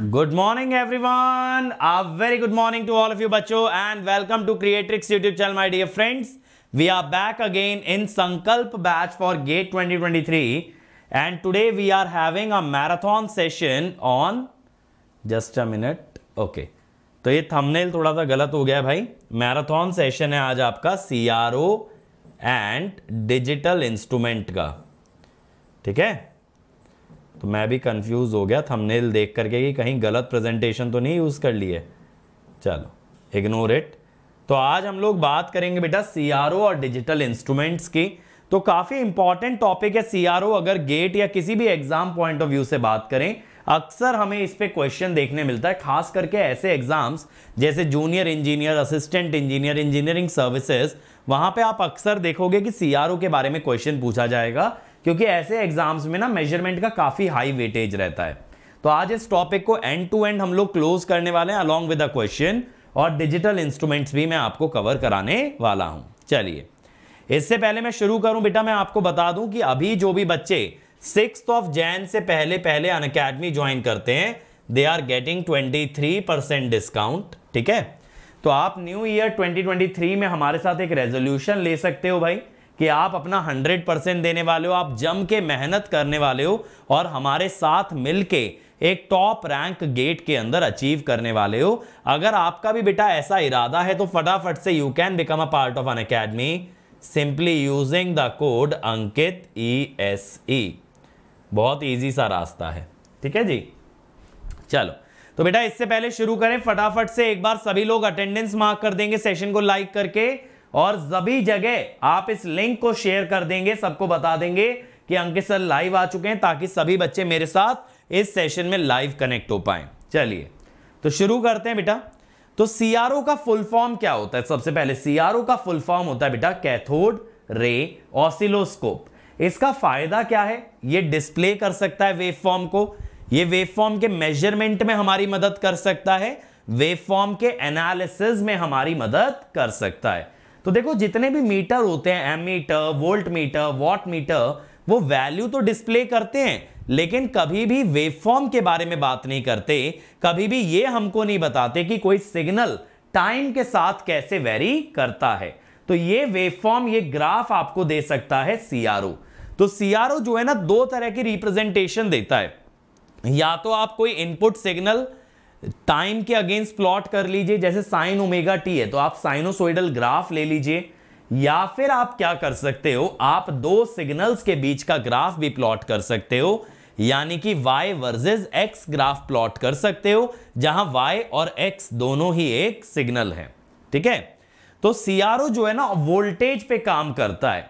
Good morning everyone uh very good morning to all of you बच्चो and welcome to Creatrix YouTube channel my dear friends we are back again in Sankalp batch for GATE twenty twenty three and today we are having a marathon session on just a minute okay तो ये thumbnail थोड़ा सा गलत हो गया भाई marathon session है आज आपका सी एंड डिजिटल इंस्ट्रूमेंट का ठीक है तो मैं भी कंफ्यूज हो गया थंबनेल देख करके कि कहीं गलत प्रेजेंटेशन तो नहीं यूज़ कर लिए चलो इग्नोर इट तो आज हम लोग बात करेंगे बेटा सी और डिजिटल इंस्ट्रूमेंट्स की तो काफ़ी इंपॉर्टेंट टॉपिक है सी अगर गेट या किसी भी एग्जाम पॉइंट ऑफ व्यू से बात करें अक्सर हमें इस पर क्वेश्चन देखने मिलता है खास करके ऐसे एग्जाम्स जैसे junior engineer assistant engineer engineering services वहां पे आप अक्सर देखोगे कि सीआरओ के बारे में क्वेश्चन पूछा जाएगा क्योंकि ऐसे एग्जाम्स में ना मेजरमेंट का काफ़ी हाई वेटेज रहता है तो आज इस टॉपिक को एंड टू एंड हम लोग क्लोज करने वाले हैं अलॉन्ग विद अ क्वेश्चन और डिजिटल इंस्ट्रूमेंट्स भी मैं आपको कवर कराने वाला हूं चलिए इससे पहले मैं शुरू करूं बेटा मैं आपको बता दूं कि अभी जो भी बच्चे सिक्स ऑफ जैन से पहले पहले अन अकेडमी ज्वाइन करते हैं they are getting 23 percent discount ठीक है तो आप न्यू ईयर 2023 में हमारे साथ एक रेजोल्यूशन ले सकते हो भाई कि आप अपना 100 परसेंट देने वाले हो आप जम के मेहनत करने वाले हो और हमारे साथ मिलके एक टॉप रैंक गेट के अंदर अचीव करने वाले हो अगर आपका भी बेटा ऐसा इरादा है तो फटाफट से you can become a part of an academy simply using the code Ankit E S E बहुत ईजी सा रास्ता है ठीक है जी चलो तो बेटा इससे पहले शुरू करें फटाफट से एक बार सभी लोग अटेंडेंस मार्क कर देंगे सेशन को लाइक करके और सभी जगह आप इस लिंक को शेयर कर देंगे सबको बता देंगे कि अंकित सर लाइव आ चुके हैं ताकि सभी बच्चे मेरे साथ इस सेशन में लाइव कनेक्ट हो पाए चलिए तो शुरू करते हैं बेटा तो सीआरओ का फुल फॉर्म क्या होता है सबसे पहले सीआरओ का फुल फॉर्म होता है बेटा कैथोड रे ऑसिलोस्कोप इसका फायदा क्या है ये डिस्प्ले कर सकता है वेव फॉर्म को ये वेव फॉर्म के मेजरमेंट में हमारी मदद कर सकता है वेव फॉर्म के एनालिसिस में हमारी मदद कर सकता है तो देखो जितने भी मीटर होते हैं ammeter voltmeter wattmeter वो वैल्यू तो डिस्प्ले करते हैं लेकिन कभी भी वेवफॉर्म के बारे में बात नहीं करते कभी भी ये हमको नहीं बताते कि कोई सिग्नल टाइम के साथ कैसे वेरी करता है तो ये वेवफॉर्म ये ग्राफ आपको दे सकता है सीआरओ तो सीआरओ जो है ना दो तरह की रिप्रेजेंटेशन देता है या तो आप कोई इनपुट सिग्नल टाइम के अगेंस्ट प्लॉट कर लीजिए जैसे साइन ओमेगा टी है तो आप साइनोसोइडल ग्राफ ले लीजिए या फिर आप क्या कर सकते हो आप दो सिग्नल्स के बीच का ग्राफ भी प्लॉट कर सकते हो यानी कि y versus x graph plot कर सकते हो जहां y और x दोनों ही एक सिग्नल है ठीक है तो सीआरओ जो है ना वोल्टेज पे काम करता है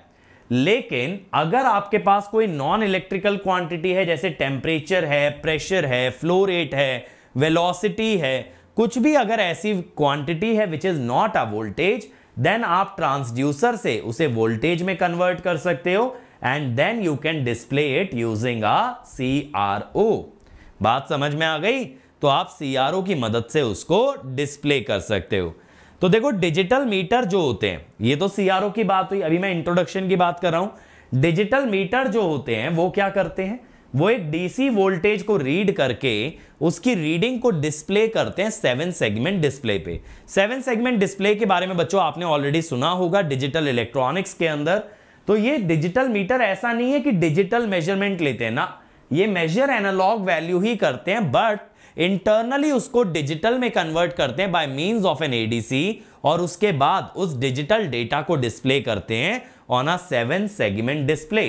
लेकिन अगर आपके पास कोई नॉन इलेक्ट्रिकल क्वांटिटी है जैसे टेम्परेचर है प्रेशर है फ्लो रेट है वेलोसिटी है कुछ भी अगर ऐसी क्वांटिटी है which is not a voltage then आप ट्रांसड्यूसर से उसे वोल्टेज में कन्वर्ट कर सकते हो and then you can display it using a C R O बात समझ में आ गई तो आप सी आर ओ की मदद से उसको डिस्प्ले कर सकते हो तो देखो डिजिटल मीटर जो होते हैं ये तो सी आर ओ की बात हुई अभी मैं इंट्रोडक्शन की बात कर रहा हूं डिजिटल मीटर जो होते हैं वो क्या करते हैं वो एक डीसी वोल्टेज को रीड करके उसकी रीडिंग को डिस्प्ले करते हैं सेवन सेगमेंट डिस्प्ले पे सेवन सेगमेंट डिस्प्ले के बारे में बच्चों आपने ऑलरेडी सुना होगा डिजिटल इलेक्ट्रॉनिक्स के अंदर तो ये डिजिटल मीटर ऐसा नहीं है कि डिजिटल मेजरमेंट लेते हैं ना ये मेजर एनालॉग वैल्यू ही करते हैं बट इंटरनली उसको डिजिटल में कन्वर्ट करते हैं by means of an ADC और उसके बाद उस डिजिटल डेटा को डिस्प्ले करते हैं on a seven segment display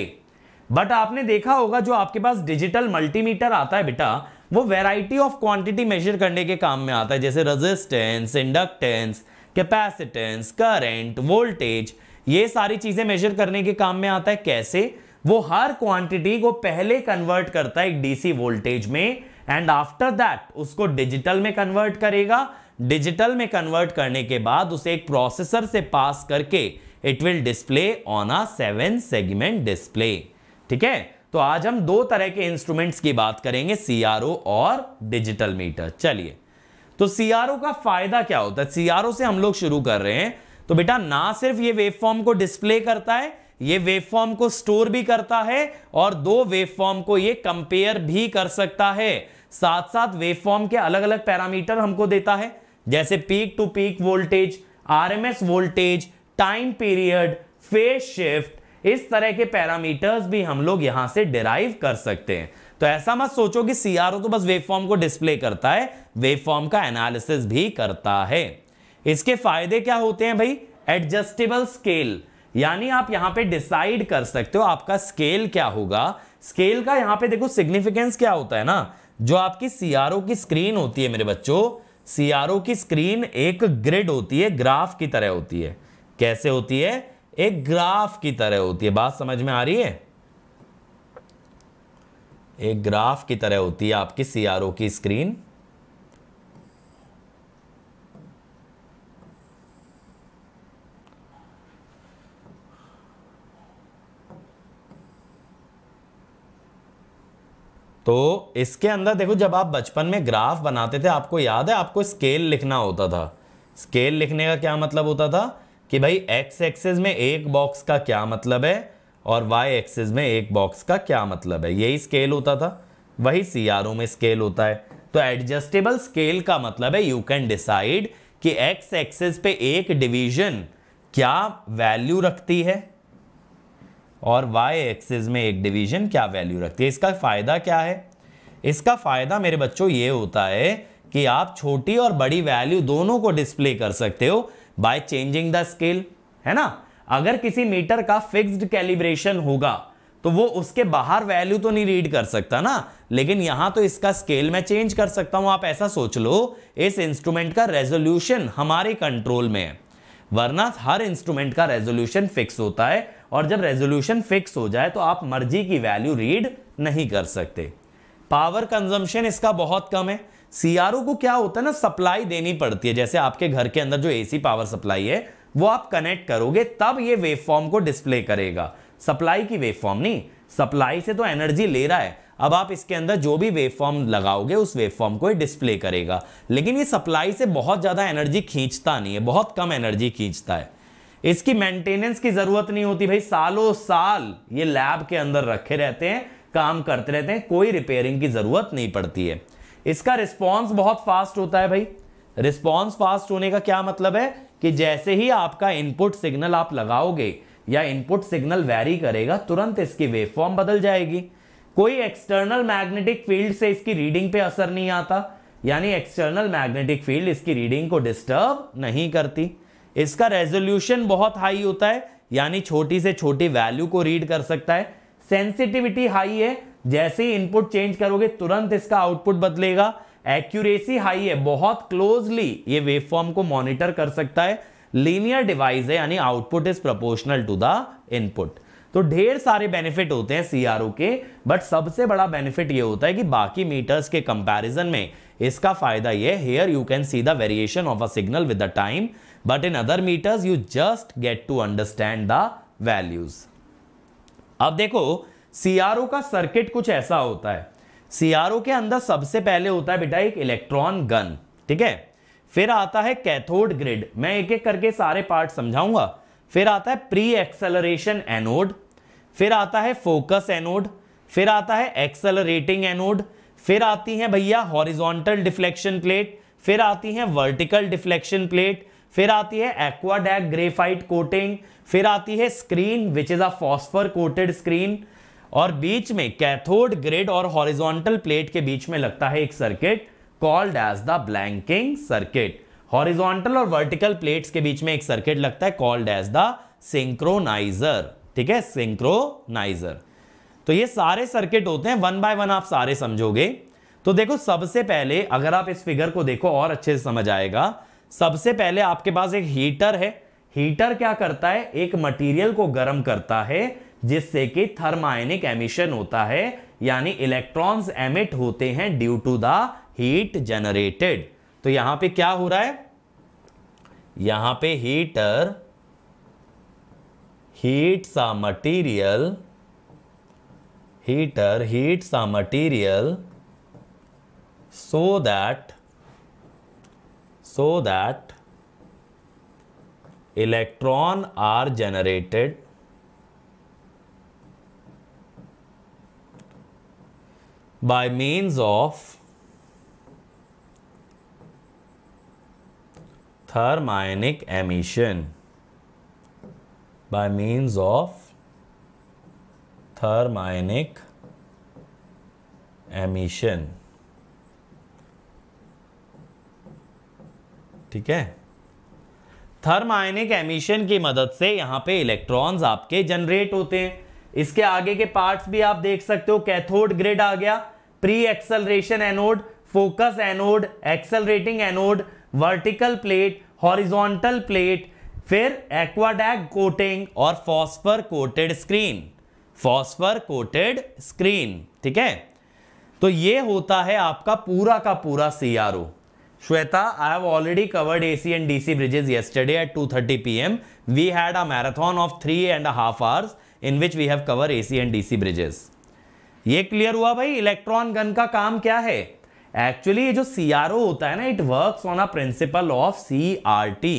but आपने देखा होगा जो आपके पास डिजिटल मल्टीमीटर आता है बेटा वो वेराइटी ऑफ क्वांटिटी मेजर करने के काम में आता है जैसे resistance inductance capacitance current voltage ये सारी चीज़ें मेजर करने के काम में आता है कैसे वो हर क्वांटिटी को पहले कन्वर्ट करता है एक डीसी वोल्टेज में एंड आफ्टर दैट उसको डिजिटल में कन्वर्ट करेगा डिजिटल में कन्वर्ट करने के बाद उसे एक प्रोसेसर से पास करके it will display on a seven segment display ठीक है तो आज हम दो तरह के इंस्ट्रूमेंट्स की बात करेंगे सीआरओ और डिजिटल मीटर चलिए तो सीआरओ का फायदा क्या होता है सीआरओ से हम लोग शुरू कर रहे हैं तो बेटा ना सिर्फ ये वेवफॉर्म को डिस्प्ले करता है ये वेवफॉर्म को स्टोर भी करता है और दो वेवफॉर्म को ये कंपेयर भी कर सकता है साथ साथ वेवफॉर्म के अलग अलग पैरामीटर हमको देता है जैसे peak to peak voltage RMS voltage time period phase shift इस तरह के पैरामीटर्स भी हम लोग यहाँ से डिराइव कर सकते हैं तो ऐसा मत सोचो कि सी तो बस वेवफॉर्म को डिस्प्ले करता है वेवफॉर्म का एनालिसिस भी करता है इसके फायदे क्या होते हैं भाई एडजस्टेबल स्केल यानी आप यहां पे डिसाइड कर सकते हो आपका स्केल क्या होगा स्केल का यहां पे देखो सिग्निफिकेंस क्या होता है ना जो आपकी सीआरओ की स्क्रीन होती है मेरे बच्चों सीआरओ की स्क्रीन एक ग्रिड होती है ग्राफ की तरह होती है कैसे होती है एक ग्राफ की तरह होती है बात समझ में आ रही है एक ग्राफ की तरह होती है आपकी सीआरओ की स्क्रीन तो इसके अंदर देखो जब आप बचपन में ग्राफ बनाते थे आपको याद है आपको स्केल लिखना होता था स्केल लिखने का क्या मतलब होता था कि भाई एक्स एक्सेस में एक बॉक्स का क्या मतलब है और वाई एक्सेस में एक बॉक्स का क्या मतलब है यही स्केल होता था वही सी में स्केल होता है तो एडजस्टेबल स्केल का मतलब है यू कैन डिसाइड कि एक्स एक्सेस पे एक डिवीजन क्या वैल्यू रखती है और वाई एक्सेस में एक डिवीजन क्या वैल्यू रखती है इसका फ़ायदा क्या है इसका फ़ायदा मेरे बच्चों ये होता है कि आप छोटी और बड़ी वैल्यू दोनों को डिस्प्ले कर सकते हो बाय चेंजिंग द स्केल है ना अगर किसी मीटर का फिक्स्ड कैलिब्रेशन होगा तो वो उसके बाहर वैल्यू तो नहीं रीड कर सकता ना लेकिन यहां तो इसका स्केल मैं चेंज कर सकता हूं आप ऐसा सोच लो इस इंस्ट्रूमेंट का रेजोल्यूशन हमारे कंट्रोल में है वरना हर इंस्ट्रूमेंट का रेजोल्यूशन फिक्स होता है और जब रेजोल्यूशन फिक्स हो जाए तो आप मर्जी की वैल्यू रीड नहीं कर सकते पावर कंजम्पशन इसका बहुत कम है सीआरओ को क्या होता है ना सप्लाई देनी पड़ती है जैसे आपके घर के अंदर जो एसी पावर सप्लाई है वो आप कनेक्ट करोगे तब ये वेवफॉर्म को डिस्प्ले करेगा सप्लाई की वेवफॉर्म नहीं सप्लाई से तो एनर्जी ले रहा है अब आप इसके अंदर जो भी वेवफॉर्म लगाओगे उस वेवफॉर्म को डिस्प्ले करेगा लेकिन ये सप्लाई से बहुत ज़्यादा एनर्जी खींचता नहीं है बहुत कम एनर्जी खींचता है इसकी मेंटेनेंस की ज़रूरत नहीं होती भाई सालों साल ये लैब के अंदर रखे रहते हैं काम करते रहते हैं कोई रिपेयरिंग की ज़रूरत नहीं पड़ती है इसका रिस्पॉन्स बहुत फास्ट होता है भाई रिस्पॉन्स फास्ट होने का क्या मतलब है कि जैसे ही आपका इनपुट सिग्नल आप लगाओगे या इनपुट सिग्नल वैरी करेगा तुरंत इसकी वेवफॉर्म बदल जाएगी कोई एक्सटर्नल मैग्नेटिक फील्ड से इसकी रीडिंग पे असर नहीं आता यानी एक्सटर्नल मैग्नेटिक फील्ड इसकी रीडिंग को डिस्टर्ब नहीं करती इसका रेजोल्यूशन बहुत हाई होता है यानी छोटी से छोटी वैल्यू को रीड कर सकता है सेंसिटिविटी हाई है जैसे ही इनपुट चेंज करोगे तुरंत इसका आउटपुट बदलेगा एक्यूरेसी हाई है बहुत क्लोजली ये वेवफॉर्म को मॉनिटर कर सकता है लीनियर डिवाइस है यानी output is proportional to the input तो ढेर सारे बेनिफिट होते हैं सीआरओ के बट सबसे बड़ा बेनिफिट ये होता है कि बाकी मीटर्स के कंपैरिजन में इसका फायदा ये here you can see the variation of a signal with the time but in other meters you just get to understand the values अब देखो सीआरओ का सर्किट कुछ ऐसा होता है सीआरओ के अंदर सबसे पहले होता है बेटा एक इलेक्ट्रॉन गन ठीक है फिर आता है कैथोड ग्रिड मैं एक एक करके सारे पार्ट समझाऊंगा फिर आता है प्री एक्सेलरेशन एनोड फिर आता है फोकस एनोड फिर आता है एक्सेलरेटिंग एनोड फिर आती है भैया हॉरिजॉन्टल डिफ्लेक्शन प्लेट फिर आती है वर्टिकल डिफ्लेक्शन प्लेट फिर आती है एक्वाडैक ग्रेफाइट कोटिंग फिर आती है screen which is a phosphor coated screen और बीच में कैथोड ग्रेड और हॉरिजॉन्टल प्लेट के बीच में लगता है एक circuit called as the blanking circuit horizontal और वर्टिकल प्लेट्स के बीच में एक सर्किट लगता है कॉल्ड एज द सिंक्रोनाइजर ठीक है सिंक्रोनाइजर तो ये सारे सर्किट होते हैं वन बाय वन आप सारे समझोगे तो देखो सबसे पहले अगर आप इस फिगर को देखो और अच्छे से समझ आएगा सबसे पहले आपके पास एक हीटर है हीटर क्या करता है एक मटेरियल को गर्म करता है जिससे कि थर्मायनिक एमिशन होता है यानी इलेक्ट्रॉन्स एमिट होते हैं due to the heat generated तो यहां पे क्या हो रहा है यहां पे हीटर हीट सा मटेरियल हीटर हीट सा material so that so that electron are generated by means of thermionic emission by means of thermionic emission ठीक है थर्मायनिक एमिशन की मदद से यहां पे इलेक्ट्रॉन्स आपके जनरेट होते हैं इसके आगे के पार्ट्स भी आप देख सकते हो कैथोड ग्रेड आ गया pre acceleration anode focus anode accelerating anode vertical plate horizontal plate फिर एक्वाडैक कोटिंग और phosphor coated screen phosphor coated screen ठीक है तो ये होता है आपका पूरा का पूरा C R O Shweta I have already covered A C and D C bridges yesterday at two thirty P M we had a marathon of three and half hours in which we have cover A C and D C bridges ये clear हुआ भाई electron gun का काम क्या है actually ये जो सी होता है ना it work on a principle of C R T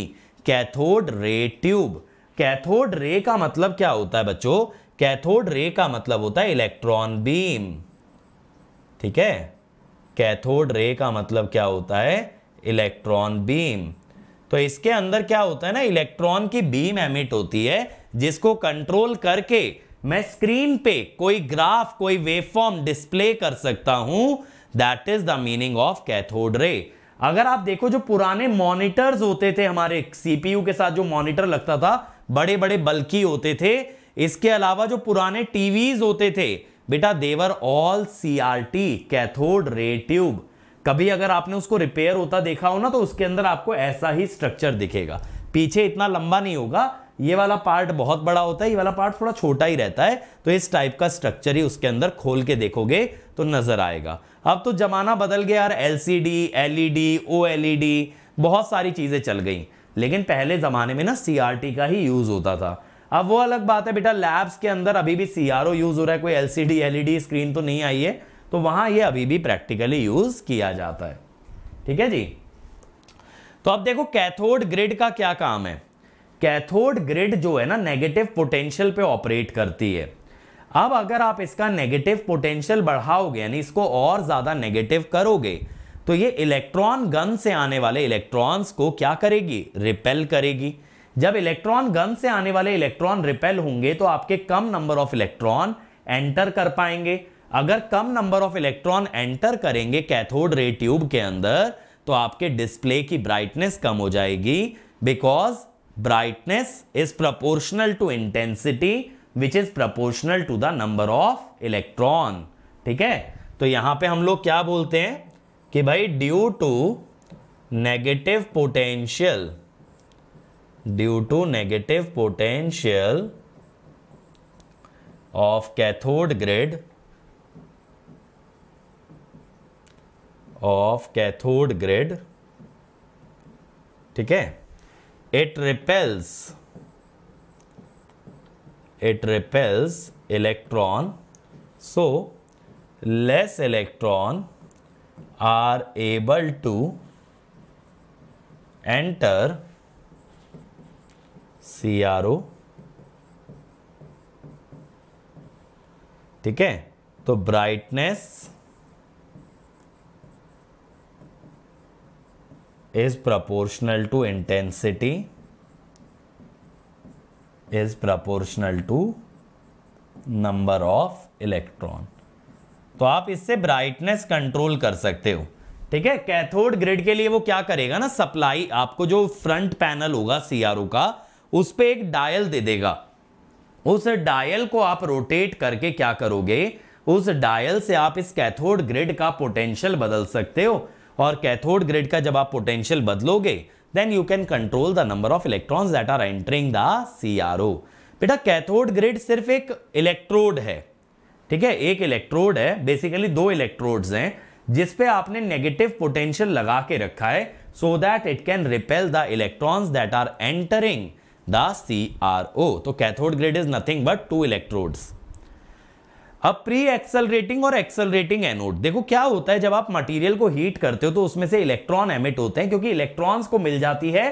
cathode ray tube cathode ray का मतलब क्या होता है बच्चों कैथोड रे का मतलब होता है इलेक्ट्रॉन बीम ठीक है कैथोड रे का मतलब क्या होता है इलेक्ट्रॉन बीम तो इसके अंदर क्या होता है ना इलेक्ट्रॉन की बीम एमिट होती है जिसको कंट्रोल करके मैं स्क्रीन पे कोई ग्राफ कोई वेवफॉर्म डिस्प्ले कर सकता हूं that is the meaning of cathode ray अगर आप देखो जो पुराने मॉनिटर्स होते थे हमारे सीपीयू के साथ जो मॉनिटर लगता था बड़े बड़े बल्कि होते थे इसके अलावा जो पुराने टीवीज होते थे बेटा they were all CRT cathode ray tube कभी अगर आपने उसको रिपेयर होता देखा हो ना तो उसके अंदर आपको ऐसा ही स्ट्रक्चर दिखेगा पीछे इतना लंबा नहीं होगा ये वाला पार्ट बहुत बड़ा होता है ये वाला पार्ट थोड़ा छोटा ही रहता है तो इस टाइप का स्ट्रक्चर ही उसके अंदर खोल के देखोगे तो नज़र आएगा अब तो ज़माना बदल गया यार L C D L E D O L E D बहुत सारी चीज़ें चल गई लेकिन पहले ज़माने में ना सी आर टी का ही यूज़ होता था अब वो अलग बात है बेटा लैब्स के अंदर अभी भी सी आर ओ यूज़ हो रहा है कोई L C D L E D screen तो नहीं आई है तो वहां ये अभी भी प्रैक्टिकली यूज़ किया जाता है ठीक है जी तो अब देखो कैथोड ग्रिड का क्या काम है कैथोड ग्रिड जो है ना नेगेटिव पोटेंशियल पे ऑपरेट करती है अब अगर आप इसका नेगेटिव पोटेंशियल बढ़ाओगे यानी इसको और ज़्यादा नेगेटिव करोगे तो ये इलेक्ट्रॉन गन से आने वाले इलेक्ट्रॉन्स को क्या करेगी रिपेल करेगी जब इलेक्ट्रॉन गन से आने वाले इलेक्ट्रॉन रिपेल होंगे तो आपके कम नंबर ऑफ इलेक्ट्रॉन एंटर कर पाएंगे अगर कम नंबर ऑफ इलेक्ट्रॉन एंटर करेंगे कैथोड रे ट्यूब के अंदर तो आपके डिस्प्ले की ब्राइटनेस कम हो जाएगी because brightness is proportional to intensity which is proportional to the number of electron ठीक है तो यहां पे हम लोग क्या बोलते हैं कि भाई due to negative potential due to negative potential of cathode grid of cathode grid ठीक है it repels it repels electron so less electron are able to enter CRO ठीक है तो brightness is proportional to intensity is proportional to number of electron तो आप इससे brightness control कर सकते हो ठीक है कैथोड ग्रिड के लिए वो क्या करेगा ना सप्लाई आपको जो फ्रंट पैनल होगा सीआरओ का उस पर एक डायल दे देगा उस डायल को आप रोटेट करके क्या करोगे उस डायल से आप इस कैथोड ग्रिड का पोटेंशियल बदल सकते हो और कैथोड ग्रिड का जब आप पोटेंशियल बदलोगे then you can control the number of electrons that are entering the C बेटा कैथोड ग्रिड सिर्फ एक इलेक्ट्रोड है ठीक है एक इलेक्ट्रोड है बेसिकली दो इलेक्ट्रोड्स हैं जिसपे आपने नेगेटिव पोटेंशियल लगा के रखा है so that it can repel the electrons that are entering the C R O तो cathode grid is nothing but two electrodes अब प्री एक्सलरेटिंग और एक्सलरेटिंग एनोड देखो क्या होता है जब आप मटेरियल को हीट करते हो तो उसमें से इलेक्ट्रॉन एमिट होते हैं क्योंकि इलेक्ट्रॉन्स को मिल जाती है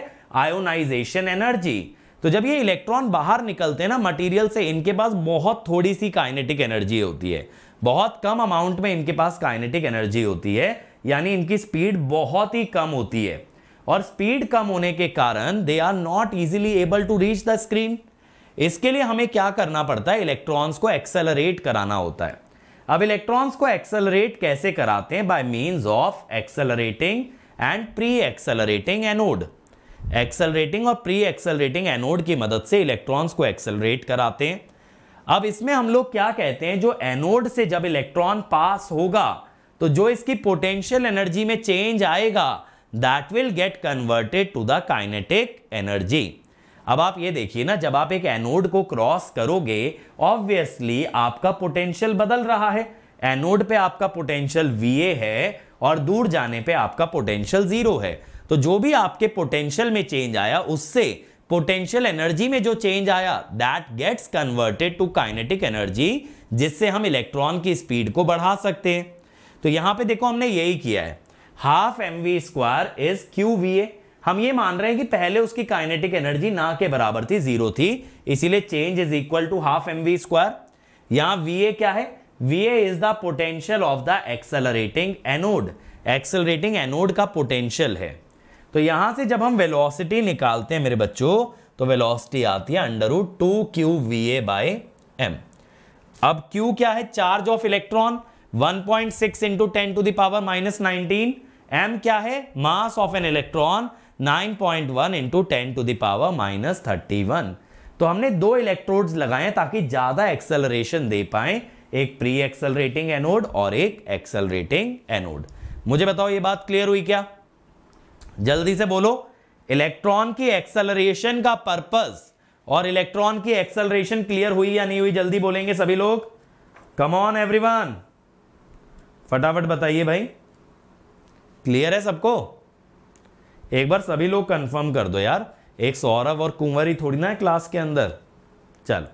आयोनाइजेशन एनर्जी तो जब ये इलेक्ट्रॉन बाहर निकलते हैं ना मटेरियल से इनके पास बहुत थोड़ी सी काइनेटिक एनर्जी होती है बहुत कम अमाउंट में इनके पास काइनेटिक एनर्जी होती है यानी इनकी स्पीड बहुत ही कम होती है और स्पीड कम होने के कारण they are not easily able to reach the screen इसके लिए हमें क्या करना पड़ता है इलेक्ट्रॉन्स को एक्सेलरेट कराना होता है अब इलेक्ट्रॉन्स को एक्सेलरेट कैसे कराते हैं by means of accelerating and pre accelerating anode accelerating और प्री एक्सेलरेटिंग एनोड की मदद से इलेक्ट्रॉन्स को एक्सेलरेट कराते हैं अब इसमें हम लोग क्या कहते हैं जो एनोड से जब इलेक्ट्रॉन पास होगा तो जो इसकी पोटेंशियल एनर्जी में चेंज आएगा that will get converted to the kinetic energy अब आप ये देखिए ना जब आप एक एनोड को क्रॉस करोगे ऑब्वियसली आपका पोटेंशियल बदल रहा है एनोड पे आपका पोटेंशियल ए है और दूर जाने पे आपका पोटेंशियल जीरो है तो जो भी आपके पोटेंशियल में चेंज आया उससे पोटेंशियल एनर्जी में जो चेंज आया that gets converted to kinetic energy जिससे हम इलेक्ट्रॉन की स्पीड को बढ़ा सकते हैं तो यहां पे देखो हमने यही किया है half m v square is q v a हम ये मान रहे हैं कि पहले उसकी काइनेटिक एनर्जी ना के बराबर थी जीरो थी इसीलिए change is equal to half m v square यहां वी क्या है v is the potential of the accelerating anode accelerating anode का पोटेंशियल है तो यहां से जब हम वेलोसिटी निकालते हैं मेरे बच्चों तो वेलोसिटी आती है under root two q v a by m अब क्यू क्या है charge of electron 1.6 point six into ten to the power minus nineteen m क्या है mass of an electron nine point one into ten to the power minus thirty one तो हमने दो electrodes लगाए ताकि ज़्यादा एक्सेलरेशन दे पाए एक प्री एक्सेलरेटिंग एनोड और एक एक्सेलरेटिंग एनोड मुझे बताओ ये बात क्लियर हुई क्या जल्दी से बोलो इलेक्ट्रॉन की एक्सेलरेशन का पर्पस और इलेक्ट्रॉन की एक्सेलरेशन क्लियर हुई या नहीं हुई जल्दी बोलेंगे सभी लोग कम ऑन एवरीवन फटाफट बताइए भाई क्लियर है सबको एक बार सभी लोग कंफर्म कर दो यार एक सौरभ और कुंवरी थोड़ी ना है क्लास के अंदर चल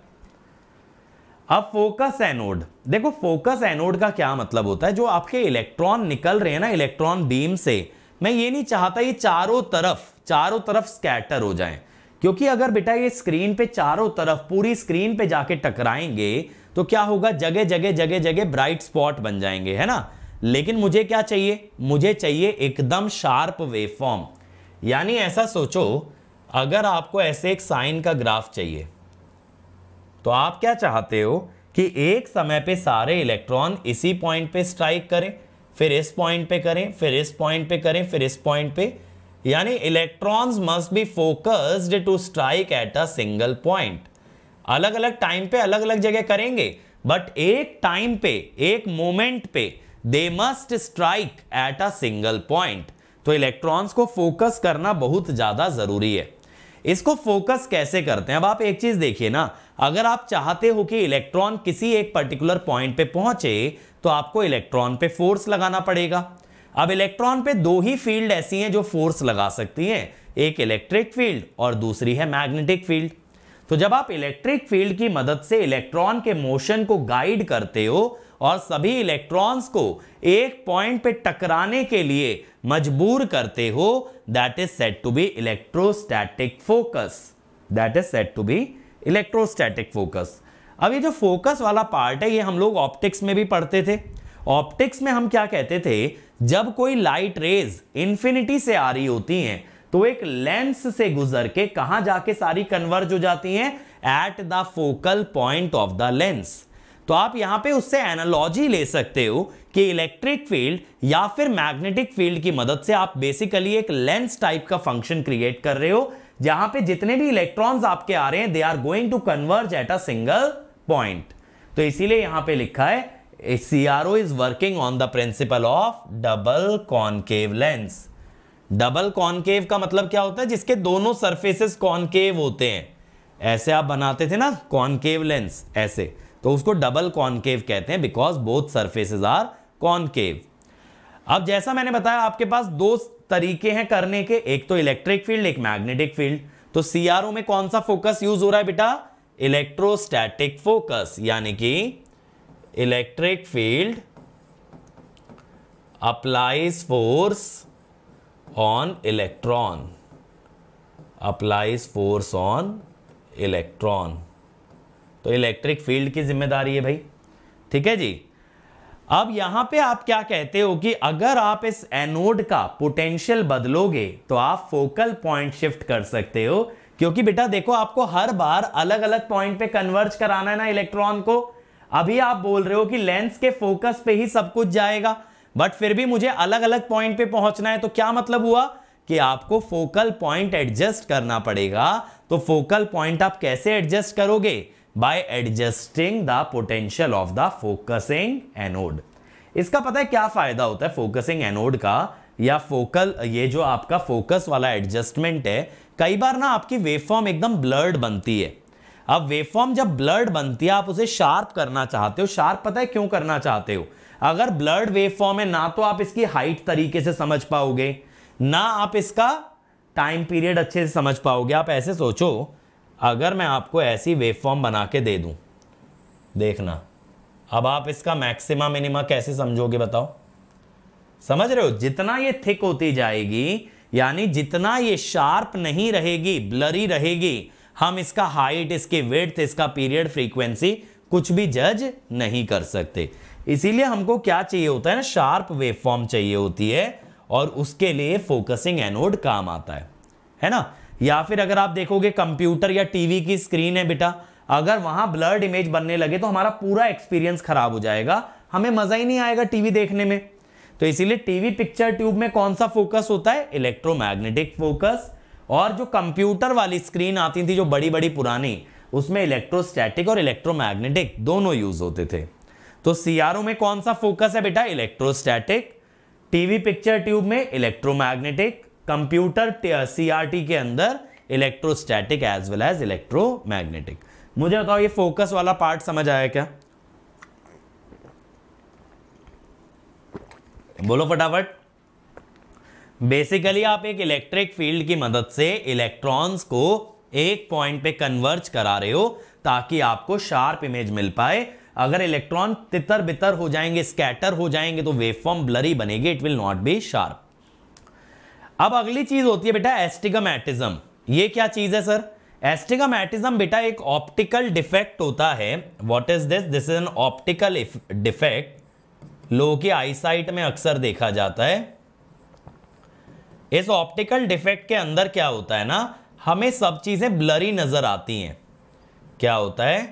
अब फोकस एनोड देखो फोकस एनोड का क्या मतलब होता है जो आपके इलेक्ट्रॉन निकल रहे हैं ना इलेक्ट्रॉन बीम से मैं ये नहीं चाहता ये चारों तरफ चारों तरफ स्कैटर हो जाएं क्योंकि अगर बेटा ये स्क्रीन पे चारों तरफ पूरी स्क्रीन पे जाके टकराएंगे तो क्या होगा जगह जगह जगह जगह ब्राइट स्पॉट बन जाएंगे है ना लेकिन मुझे क्या चाहिए मुझे चाहिए एकदम शार्प वेवफॉर्म यानी ऐसा सोचो अगर आपको ऐसे एक साइन का ग्राफ चाहिए तो आप क्या चाहते हो कि एक समय पे सारे इलेक्ट्रॉन इसी पॉइंट पे स्ट्राइक करें फिर इस पॉइंट पे करें फिर इस पॉइंट पे करें फिर इस पॉइंट पे यानी electrons must be focused to strike at a single point अलग अलग टाइम पे अलग अलग जगह करेंगे बट एक टाइम पे एक मोमेंट पे they must strike at a single point तो इलेक्ट्रॉन्स को फोकस करना बहुत ज़्यादा ज़रूरी है इसको फोकस कैसे करते हैं अब आप एक चीज़ देखिए ना अगर आप चाहते हो कि इलेक्ट्रॉन किसी एक पर्टिकुलर पॉइंट पे पहुंचे तो आपको इलेक्ट्रॉन पे फोर्स लगाना पड़ेगा अब इलेक्ट्रॉन पे दो ही फील्ड ऐसी हैं जो फोर्स लगा सकती हैं एक इलेक्ट्रिक फील्ड और दूसरी है मैग्नेटिक फील्ड तो जब आप इलेक्ट्रिक फील्ड की मदद से इलेक्ट्रॉन के मोशन को गाइड करते हो और सभी इलेक्ट्रॉन्स को एक पॉइंट पे टकराने के लिए मजबूर करते हो that is set to be electrostatic focus that is set to be electrostatic focus अब ये जो फोकस वाला पार्ट है ये हम लोग ऑप्टिक्स में भी पढ़ते थे ऑप्टिक्स में हम क्या कहते थे जब कोई लाइट रेज इंफिनिटी से आ रही होती हैं तो एक लेंस से गुजर के कहां जाके सारी कन्वर्ज हो जाती हैं at the focal point of the lens तो आप यहां पे उससे एनालॉजी ले सकते हो कि इलेक्ट्रिक फील्ड या फिर मैग्नेटिक फील्ड की मदद से आप बेसिकली एक लेंस टाइप का फंक्शन क्रिएट कर रहे हो जहां पे जितने भी इलेक्ट्रॉन्स आपके आ रहे हैं they are going to converge at a single point तो इसीलिए यहां पे लिखा है C R O is working on the principle of double concave lens double concave का मतलब क्या होता है जिसके दोनों सरफेसेस कॉनकेव होते हैं ऐसे आप बनाते थे ना कॉनकेव लेंस ऐसे तो उसको डबल कॉनकेव कहते हैं because both surfaces are concave अब जैसा मैंने बताया आपके पास दो तरीके हैं करने के एक तो इलेक्ट्रिक फील्ड एक मैग्नेटिक फील्ड तो सीआरओ में कौन सा फोकस यूज हो रहा है बेटा इलेक्ट्रोस्टैटिक फोकस यानी कि electric field applies force on electron applies force on electron तो इलेक्ट्रिक फील्ड की जिम्मेदारी है भाई ठीक है जी अब यहां पे आप क्या कहते हो कि अगर आप इस एनोड का पोटेंशियल बदलोगे तो आप फोकल पॉइंट शिफ्ट कर सकते हो क्योंकि बेटा देखो आपको हर बार अलग अलग पॉइंट पे कन्वर्ज कराना है ना इलेक्ट्रॉन को अभी आप बोल रहे हो कि लेंस के फोकस पे ही सब कुछ जाएगा बट फिर भी मुझे अलग अलग पॉइंट पे पहुंचना है तो क्या मतलब हुआ कि आपको फोकल पॉइंट एडजस्ट करना पड़ेगा तो फोकल पॉइंट आप कैसे एडजस्ट करोगे by adjusting the potential of the focusing anode इसका पता है क्या फायदा होता है फोकसिंग एनोड का या फोकल ये जो आपका फोकस वाला एडजस्टमेंट है कई बार ना आपकी वेवफॉर्म एकदम ब्लर्ड बनती है अब वेवफॉर्म जब ब्लर्ड बनती है आप उसे शार्प करना चाहते हो शार्प पता है क्यों करना चाहते हो अगर ब्लर्ड वेवफॉर्म है ना तो आप इसकी हाइट तरीके से समझ पाओगे ना आप इसका टाइम पीरियड अच्छे से समझ पाओगे आप ऐसे सोचो अगर मैं आपको ऐसी वेव फॉर्म बना के दे दूँ देखना अब आप इसका मैक्सिमा मिनिमा कैसे समझोगे बताओ समझ रहे हो जितना ये थिक होती जाएगी यानी जितना ये शार्प नहीं रहेगी ब्लरी रहेगी हम इसका हाइट इसकी वेथ इसका पीरियड फ्रीक्वेंसी कुछ भी जज नहीं कर सकते इसीलिए हमको क्या चाहिए होता है ना शार्प वेवफॉर्म चाहिए होती है और उसके लिए फोकसिंग एनोड काम आता है है ना या फिर अगर आप देखोगे कंप्यूटर या टीवी की स्क्रीन है बेटा अगर वहां ब्लर्ड इमेज बनने लगे तो हमारा पूरा एक्सपीरियंस खराब हो जाएगा हमें मजा ही नहीं आएगा टीवी देखने में तो इसीलिए टीवी पिक्चर ट्यूब में कौन सा फोकस होता है इलेक्ट्रोमैग्नेटिक फोकस और जो कंप्यूटर वाली स्क्रीन आती थी जो बड़ी बड़ी पुरानी उसमें इलेक्ट्रोस्टैटिक और इलेक्ट्रोमैग्नेटिक दोनों यूज होते थे तो सीआरओ में कौन सा फोकस है बेटा इलेक्ट्रोस्टैटिक टीवी पिक्चर ट्यूब में इलेक्ट्रोमैग्नेटिक कंप्यूटर सीआरटी के अंदर electrostatic as well as electromagnetic मुझे बताओ ये फोकस वाला पार्ट समझ आया क्या बोलो फटाफट बेसिकली आप एक इलेक्ट्रिक फील्ड की मदद से इलेक्ट्रॉन्स को एक पॉइंट पे कन्वर्ज करा रहे हो ताकि आपको शार्प इमेज मिल पाए अगर इलेक्ट्रॉन तितर बितर हो जाएंगे स्कैटर हो जाएंगे तो वेवफॉर्म ब्लरी बनेगी it will not be sharp अब अगली चीज होती है बेटा एस्टिगमैटिज्म ये क्या चीज है सर एस्टिगमैटिज्म बेटा एक ऑप्टिकल डिफेक्ट होता है what is this this is an optical defect लोगों की आईसाइट में अक्सर देखा जाता है इस ऑप्टिकल डिफेक्ट के अंदर क्या होता है ना हमें सब चीजें ब्लरी नजर आती हैं क्या होता है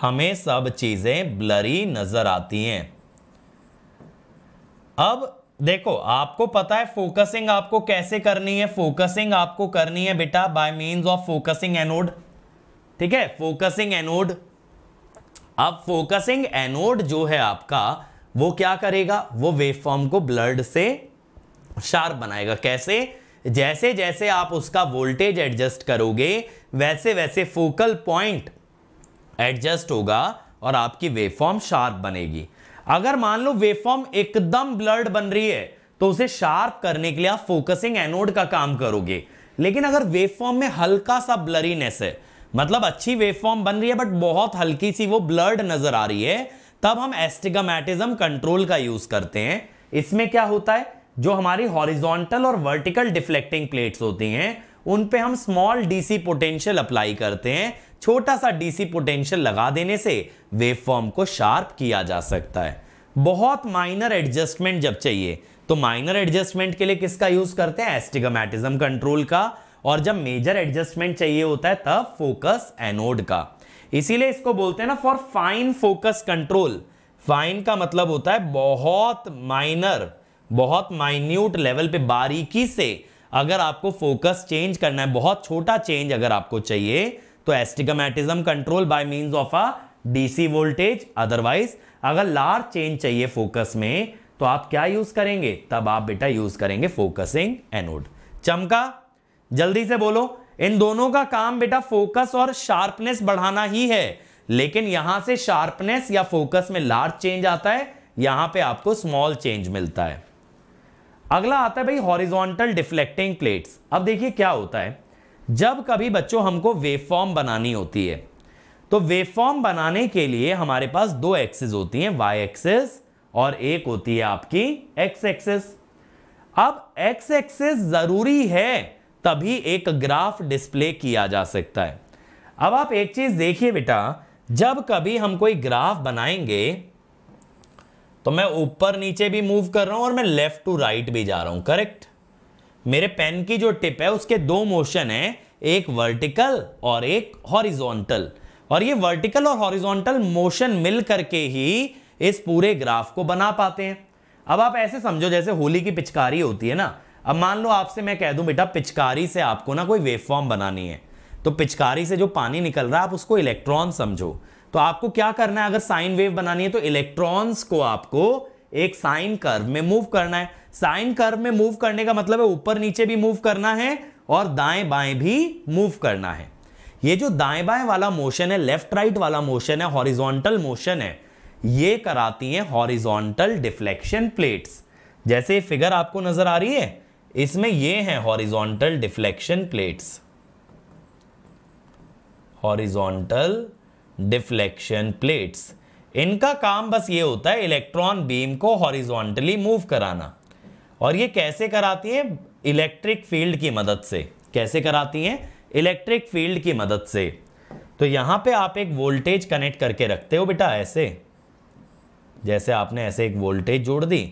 हमें सब चीजें ब्लरी नजर आती हैं अब देखो आपको पता है फोकसिंग आपको कैसे करनी है फोकसिंग आपको करनी है बेटा by mean of focusing anode ठीक है फोकसिंग एनोड अब फोकसिंग एनोड जो है आपका वो क्या करेगा वो वेवफॉर्म को ब्लड से शार्प बनाएगा कैसे जैसे जैसे आप उसका वोल्टेज एडजस्ट करोगे वैसे वैसे फोकल पॉइंट एडजस्ट होगा और आपकी वेवफॉर्म शार्प बनेगी अगर मान लो वेफॉर्म एकदम ब्लर्ड बन रही है तो उसे शार्प करने के लिए आप फोकसिंग एनोड का काम करोगे लेकिन अगर फॉर्म में हल्का सा ब्लरीनेस है मतलब अच्छी फॉर्म बन रही है बट बहुत हल्की सी वो ब्लर्ड नजर आ रही है तब हम एस्टिगमेटिज्म कंट्रोल का यूज करते हैं इसमें क्या होता है जो हमारी हॉरिजॉन्टल और वर्टिकल डिफ्लेक्टिंग प्लेट्स होती हैं उन पे हम स्मॉल डीसी पोटेंशियल अप्लाई करते हैं छोटा सा डीसी पोटेंशियल लगा देने से वेवफॉर्म को शार्प किया जा सकता है बहुत माइनर एडजस्टमेंट जब चाहिए तो माइनर एडजस्टमेंट के लिए किसका यूज करते हैं एस्टिगमेटिज्म कंट्रोल का और जब मेजर एडजस्टमेंट चाहिए होता है तब फोकस एनोड का इसीलिए इसको बोलते हैं ना for fine focus control fine का मतलब होता है बहुत माइनर बहुत माइन्यूट लेवल पे बारीकी से अगर आपको फोकस चेंज करना है बहुत छोटा चेंज अगर आपको चाहिए तो astigmatism control by means of a DC voltage otherwise अगर लार्ज चेंज चाहिए फोकस में तो आप क्या यूज करेंगे तब आप बेटा यूज करेंगे फोकसिंग एनोड चमका जल्दी से बोलो इन दोनों का काम बेटा फोकस और शार्पनेस बढ़ाना ही है लेकिन यहां से शार्पनेस या फोकस में लार्ज चेंज आता है यहां पे आपको स्मॉल चेंज मिलता है अगला आता है भाई हॉरिजॉन्टल डिफ्लेक्टिंग प्लेट्स अब देखिए क्या होता है जब कभी बच्चों हमको वेव फॉर्म बनानी होती है तो वेव फॉर्म बनाने के लिए हमारे पास दो एक्सेस होती हैं वाई एक्सेस और एक होती है आपकी एक्स एक्सेस अब एक्स एक्सेस ज़रूरी है तभी एक ग्राफ डिस्प्ले किया जा सकता है अब आप एक चीज़ देखिए बेटा जब कभी हम कोई ग्राफ बनाएंगे तो मैं ऊपर नीचे भी मूव कर रहा हूं और मैं लेफ्ट टू राइट भी जा रहा हूं करेक्ट मेरे पेन की जो टिप है उसके दो मोशन है एक वर्टिकल और एक हॉरिजॉन्टल और ये वर्टिकल और हॉरिजॉन्टल मोशन मिल करके ही इस पूरे ग्राफ को बना पाते हैं अब आप ऐसे समझो जैसे होली की पिचकारी होती है ना अब मान लो आपसे मैं कह दूं बेटा पिचकारी से आपको ना कोई वेवफॉर्म बनानी है तो पिचकारी से जो पानी निकल रहा है आप उसको इलेक्ट्रॉन समझो तो आपको क्या करना है अगर साइन वेव बनानी है तो इलेक्ट्रॉन्स को आपको एक साइन कर्व में मूव करना है साइन कर्व में मूव करने का मतलब है ऊपर नीचे भी मूव करना है और दाएं बाएं भी मूव करना है ये जो दाएं बाएं वाला मोशन है लेफ्ट राइट वाला मोशन है हॉरिजॉन्टल मोशन है ये कराती है हॉरिजॉन्टल डिफ्लेक्शन प्लेट्स जैसे फिगर आपको नजर आ रही है इसमें ये है horizontal deflection plates horizontal deflection plates इनका काम बस ये होता है इलेक्ट्रॉन बीम को हॉरिजॉन्टली मूव कराना और ये कैसे कराती है इलेक्ट्रिक फील्ड की मदद से कैसे कराती है इलेक्ट्रिक फील्ड की मदद से तो यहां पे आप एक वोल्टेज कनेक्ट करके रखते हो बेटा ऐसे जैसे आपने ऐसे एक वोल्टेज जोड़ दी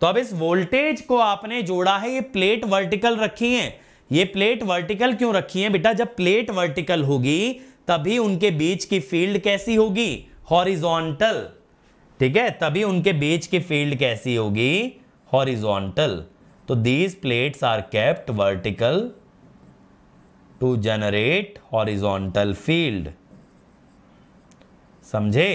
तो अब इस वोल्टेज को आपने जोड़ा है ये प्लेट वर्टिकल रखी है ये प्लेट वर्टिकल क्यों रखी है बेटा जब प्लेट वर्टिकल होगी तभी उनके बीच की फील्ड कैसी होगी हॉरिजोंटल ठीक है तभी उनके बीच की फील्ड कैसी होगी हॉरिजोंटल तो these plates are kept vertical to generate horizontal field समझे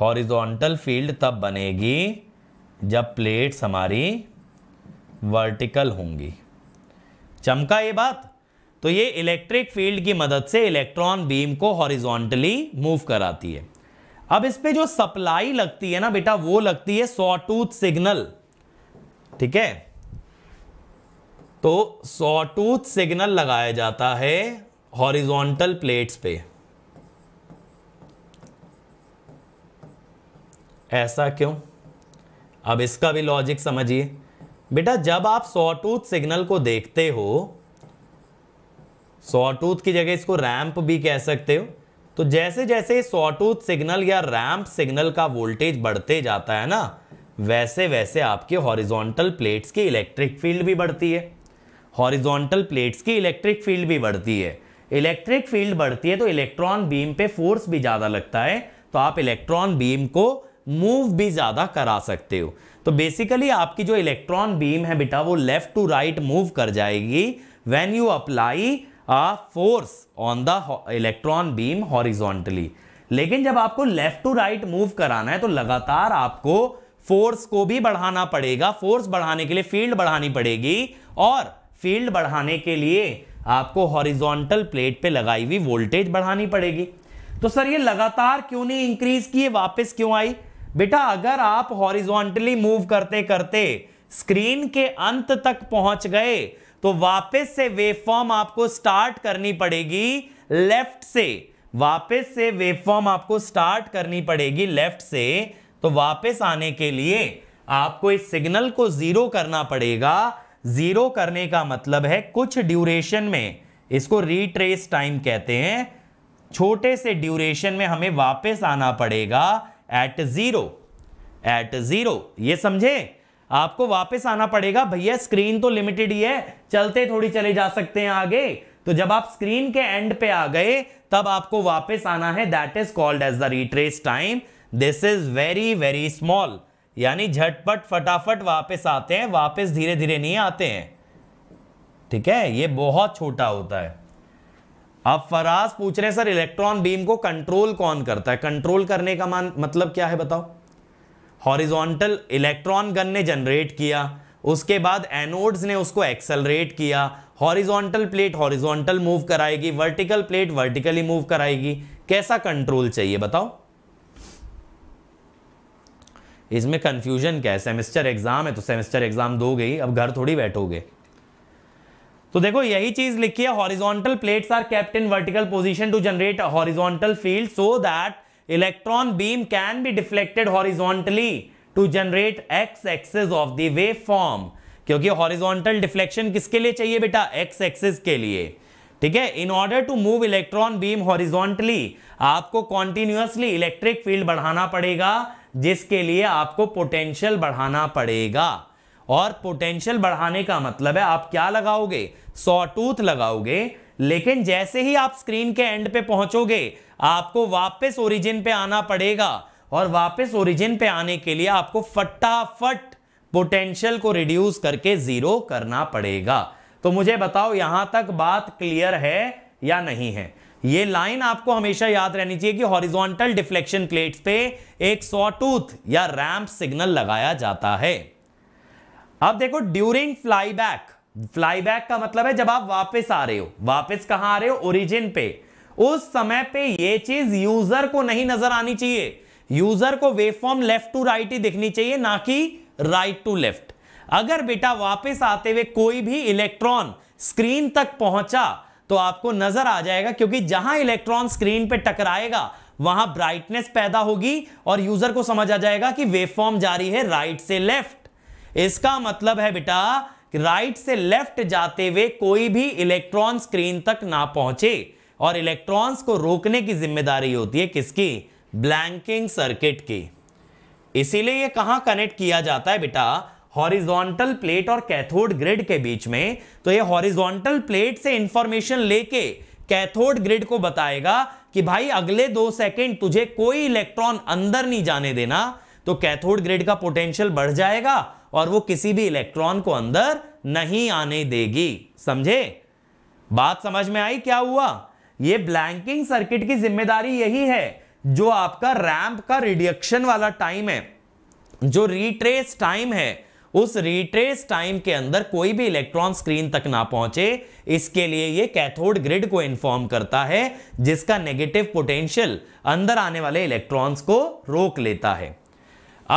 हॉरिजोंटल फील्ड तब बनेगी जब प्लेट्स हमारी वर्टिकल होंगी चमका ये बात तो ये इलेक्ट्रिक फील्ड की मदद से इलेक्ट्रॉन बीम को हॉरिजॉन्टली मूव कराती है अब इस पे जो सप्लाई लगती है ना बेटा वो लगती है सॉटूथ सिग्नल ठीक है तो सॉटूथ सिग्नल लगाया जाता है हॉरिजॉन्टल प्लेट्स पे ऐसा क्यों अब इसका भी लॉजिक समझिए बेटा जब आप सॉटूथ सिग्नल को देखते हो सॉटूथ की जगह इसको रैंप भी कह सकते हो तो जैसे जैसे सॉटूथ सिग्नल या रैम्प सिग्नल का वोल्टेज बढ़ते जाता है ना वैसे वैसे आपके हॉरिजॉन्टल प्लेट्स की इलेक्ट्रिक फील्ड भी बढ़ती है हॉरिजॉन्टल प्लेट्स की इलेक्ट्रिक फील्ड भी बढ़ती है इलेक्ट्रिक फील्ड बढ़ती है तो इलेक्ट्रॉन बीम पे फोर्स भी ज़्यादा लगता है तो आप इलेक्ट्रॉन बीम को मूव भी ज़्यादा करा सकते हो तो बेसिकली आपकी जो इलेक्ट्रॉन बीम है बेटा वो लेफ़्ट टू राइट मूव कर जाएगी when you apply a force on the electron beam horizontally लेकिन जब आपको लेफ्ट टू राइट मूव कराना है तो लगातार आपको फोर्स को भी बढ़ाना पड़ेगा फोर्स बढ़ाने के लिए फील्ड बढ़ानी पड़ेगी और फील्ड बढ़ाने के लिए आपको हॉरिजॉन्टल प्लेट पे लगाई हुई वोल्टेज बढ़ानी पड़ेगी तो सर ये लगातार क्यों नहीं इंक्रीज की वापस क्यों आई बेटा अगर आप हॉरिजॉन्टली मूव करते करते स्क्रीन के अंत तक पहुंच गए तो वापस से वेवफॉर्म आपको स्टार्ट करनी पड़ेगी लेफ्ट से वापस से वेवफॉर्म आपको स्टार्ट करनी पड़ेगी लेफ्ट से तो वापस आने के लिए आपको इस सिग्नल को जीरो करना पड़ेगा जीरो करने का मतलब है कुछ ड्यूरेशन में इसको रिट्रेस टाइम कहते हैं छोटे से ड्यूरेशन में हमें वापस आना पड़ेगा एट जीरो एट जीरो ये समझे आपको वापस आना पड़ेगा भैया स्क्रीन तो लिमिटेड ही है चलते थोड़ी चले जा सकते हैं आगे तो जब आप स्क्रीन के एंड पे आ गए तब आपको वापस आना है that is called as the retrace time this is very very small यानी झटपट फटाफट वापस आते हैं वापस धीरे धीरे नहीं आते हैं ठीक है ये बहुत छोटा होता है अब फराज पूछ रहे हैं सर इलेक्ट्रॉन बीम को कंट्रोल कौन करता है कंट्रोल करने का मान मतलब क्या है बताओ हॉरिजॉन्टल इलेक्ट्रॉन गन ने जनरेट किया उसके बाद एनोड्स ने उसको एक्सलरेट किया हॉरिजॉन्टल प्लेट हॉरिजॉन्टल मूव कराएगी वर्टिकल प्लेट वर्टिकली मूव कराएगी कैसा कंट्रोल चाहिए बताओ इसमें कंफ्यूजन क्या है सेमेस्टर एग्जाम है तो सेमेस्टर एग्जाम दो गई अब घर थोड़ी बैठोगे तो देखो यही चीज लिखी है horizontal plates are kept in vertical position to generate horizontal field so that electron beam can be deflected horizontally to generate x axis of the waveform क्योंकि हॉरिजॉन्टल डिफ्लेक्शन किसके लिए चाहिए बेटा एक्स एक्सेस के लिए ठीक है in order to move electron beam horizontally आपको कॉन्टिन्यूसली इलेक्ट्रिक फील्ड बढ़ाना पड़ेगा जिसके लिए आपको पोटेंशियल बढ़ाना पड़ेगा और पोटेंशियल बढ़ाने का मतलब है आप क्या लगाओगे सौ टूथ लगाओगे लेकिन जैसे ही आप स्क्रीन के एंड पे पहुंचोगे आपको वापस ओरिजिन पे आना पड़ेगा और वापस ओरिजिन पे आने के लिए आपको फटाफट पोटेंशियल को रिड्यूस करके जीरो करना पड़ेगा तो मुझे बताओ यहां तक बात क्लियर है या नहीं है ये लाइन आपको हमेशा याद रहनी चाहिए कि हॉरिजॉन्टल डिफ्लेक्शन प्लेट्स पे एक सॉटूथ या रैंप सिग्नल लगाया जाता है अब देखो ड्यूरिंग फ्लाईबैक फ्लाईबैक का मतलब है जब आप वापस आ रहे हो वापस कहां आ रहे हो ओरिजिन पे उस समय पे ये चीज यूजर को नहीं नजर आनी चाहिए यूजर को वेवफॉर्म लेफ्ट टू राइट ही दिखनी चाहिए ना कि राइट टू लेफ्ट अगर बेटा वापस आते हुए कोई भी इलेक्ट्रॉन स्क्रीन तक पहुंचा तो आपको नजर आ जाएगा क्योंकि जहां इलेक्ट्रॉन स्क्रीन पे टकराएगा वहां ब्राइटनेस पैदा होगी और यूजर को समझ आ जाएगा कि वेवफॉर्म फॉर्म जारी है राइट से लेफ्ट इसका मतलब है बेटा राइट से लेफ्ट जाते हुए कोई भी इलेक्ट्रॉन स्क्रीन तक ना पहुंचे और इलेक्ट्रॉन्स को रोकने की जिम्मेदारी होती है किसकी ब्लैंकिंग सर्किट की इसीलिए ये कहां कनेक्ट किया जाता है बेटा हॉरिजॉन्टल प्लेट और कैथोड ग्रिड के बीच में तो ये हॉरिजॉन्टल प्लेट से इंफॉर्मेशन लेके कैथोड ग्रिड को बताएगा कि भाई अगले दो सेकंड तुझे कोई इलेक्ट्रॉन अंदर नहीं जाने देना तो कैथोड ग्रिड का पोटेंशियल बढ़ जाएगा और वो किसी भी इलेक्ट्रॉन को अंदर नहीं आने देगी समझे बात समझ में आई क्या हुआ ये ब्लैंकिंग सर्किट की जिम्मेदारी यही है जो आपका रैंप का रिडक्शन वाला टाइम है जो रिट्रेस टाइम है उस रिट्रेस टाइम के अंदर कोई भी इलेक्ट्रॉन स्क्रीन तक ना पहुंचे इसके लिए ये कैथोड ग्रिड को इन्फॉर्म करता है जिसका नेगेटिव पोटेंशियल अंदर आने वाले इलेक्ट्रॉन्स को रोक लेता है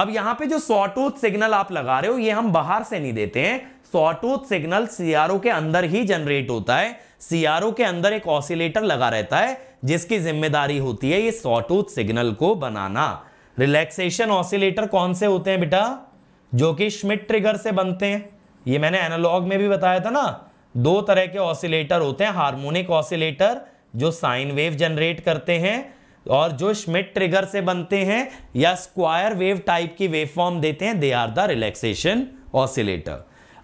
अब यहां पे जो सॉटूथ सिग्नल आप लगा रहे हो ये हम बाहर से नहीं देते हैं सॉटूथ सिग्नल सीआरओ के अंदर ही जनरेट होता है सीआरओ के अंदर एक ऑसिलेटर लगा रहता है जिसकी जिम्मेदारी होती है ये सॉटूथ सिग्नल को बनाना रिलैक्सेशन ऑसिलेटर कौन से होते हैं बेटा जो कि स्मिट ट्रिगर से बनते हैं ये मैंने एनालॉग में भी बताया था ना दो तरह के ऑसिलेटर होते हैं हार्मोनिक ऑसिलेटर जो साइन वेव जनरेट करते हैं और जो स्मिट ट्रिगर से बनते हैं या स्क्वायर वेव टाइप की वेव फॉर्म देते हैं they are the relaxation oscillator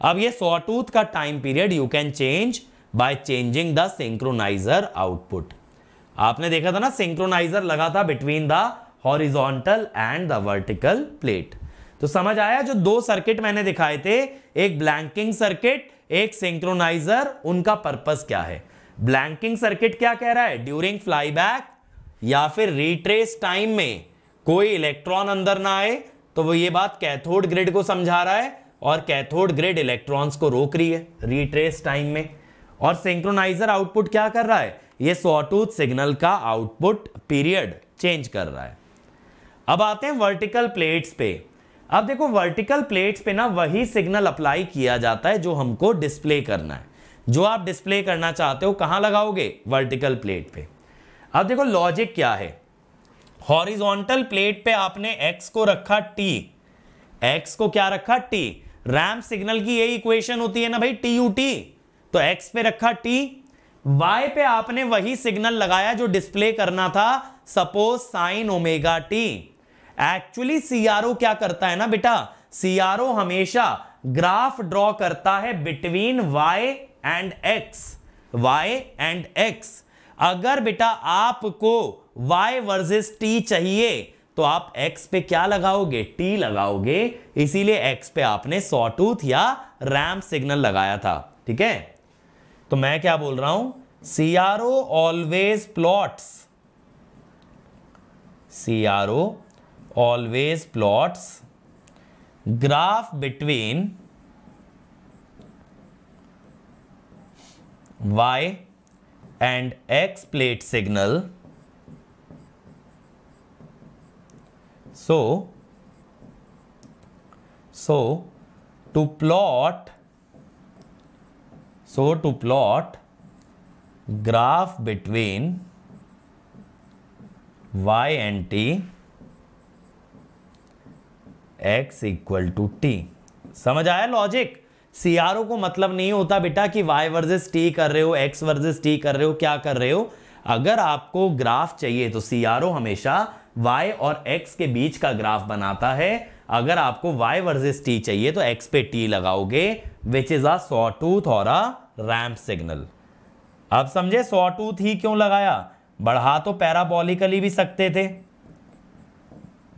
अब ये सॉटूथ का time period you can change by changing the synchronizer output आपने देखा था ना सिंक्रोनाइजर लगा था between the horizontal and the vertical plate तो समझ आया जो दो सर्किट मैंने दिखाए थे एक ब्लैंकिंग सर्किट एक सिंक्रोनाइजर उनका पर्पस क्या है ब्लैंकिंग सर्किट क्या कह रहा है ड्यूरिंग फ्लाईबैक या फिर रिट्रेस टाइम में कोई इलेक्ट्रॉन अंदर ना आए तो वो ये बात कैथोड ग्रिड को समझा रहा है और कैथोड ग्रिड इलेक्ट्रॉन्स को रोक रही है रिट्रेस टाइम में और सिंक्रोनाइजर आउटपुट क्या कर रहा है ये सॉटूथ सिग्नल का आउटपुट पीरियड चेंज कर रहा है अब आते हैं वर्टिकल प्लेट्स पे अब देखो वर्टिकल प्लेट्स पे ना वही सिग्नल अप्लाई किया जाता है जो हमको डिस्प्ले करना है जो आप डिस्प्ले करना चाहते हो कहां लगाओगे वर्टिकल प्लेट पे अब देखो लॉजिक क्या है हॉरिजॉन्टल प्लेट पे आपने एक्स को रखा टी एक्स को क्या रखा टी रैम सिग्नल की यही इक्वेशन होती है ना भाई टी यू टी तो एक्स पे रखा टी वाई पे आपने वही सिग्नल लगाया जो डिस्प्ले करना था suppose sine omega t actually CRO क्या करता है ना बेटा सीआरओ हमेशा ग्राफ ड्रॉ करता है between y and x y and x अगर बेटा आपको वाई वर्सेस टी चाहिए तो आप एक्स पे क्या लगाओगे टी लगाओगे इसीलिए एक्स पे आपने सॉटूथ या रैम सिग्नल लगाया था ठीक है तो मैं क्या बोल रहा हूं C R O always plots C R O always plots graph between y and x plate signal so so to plot So to plot graph between y and t, x equal to t समझ आया logic CRO को मतलब नहीं होता बेटा कि y versus t कर रहे हो x वर्जेस t कर रहे हो क्या कर रहे हो अगर आपको ग्राफ चाहिए तो सीआरओ हमेशा y और x के बीच का ग्राफ बनाता है अगर आपको y वर्जेस t चाहिए तो x पे t लगाओगे which is a sawtooth और अ रैम्प सिग्नल अब समझे सॉटूथ ही क्यों लगाया बढ़ा तो पैराबॉलिकली भी सकते थे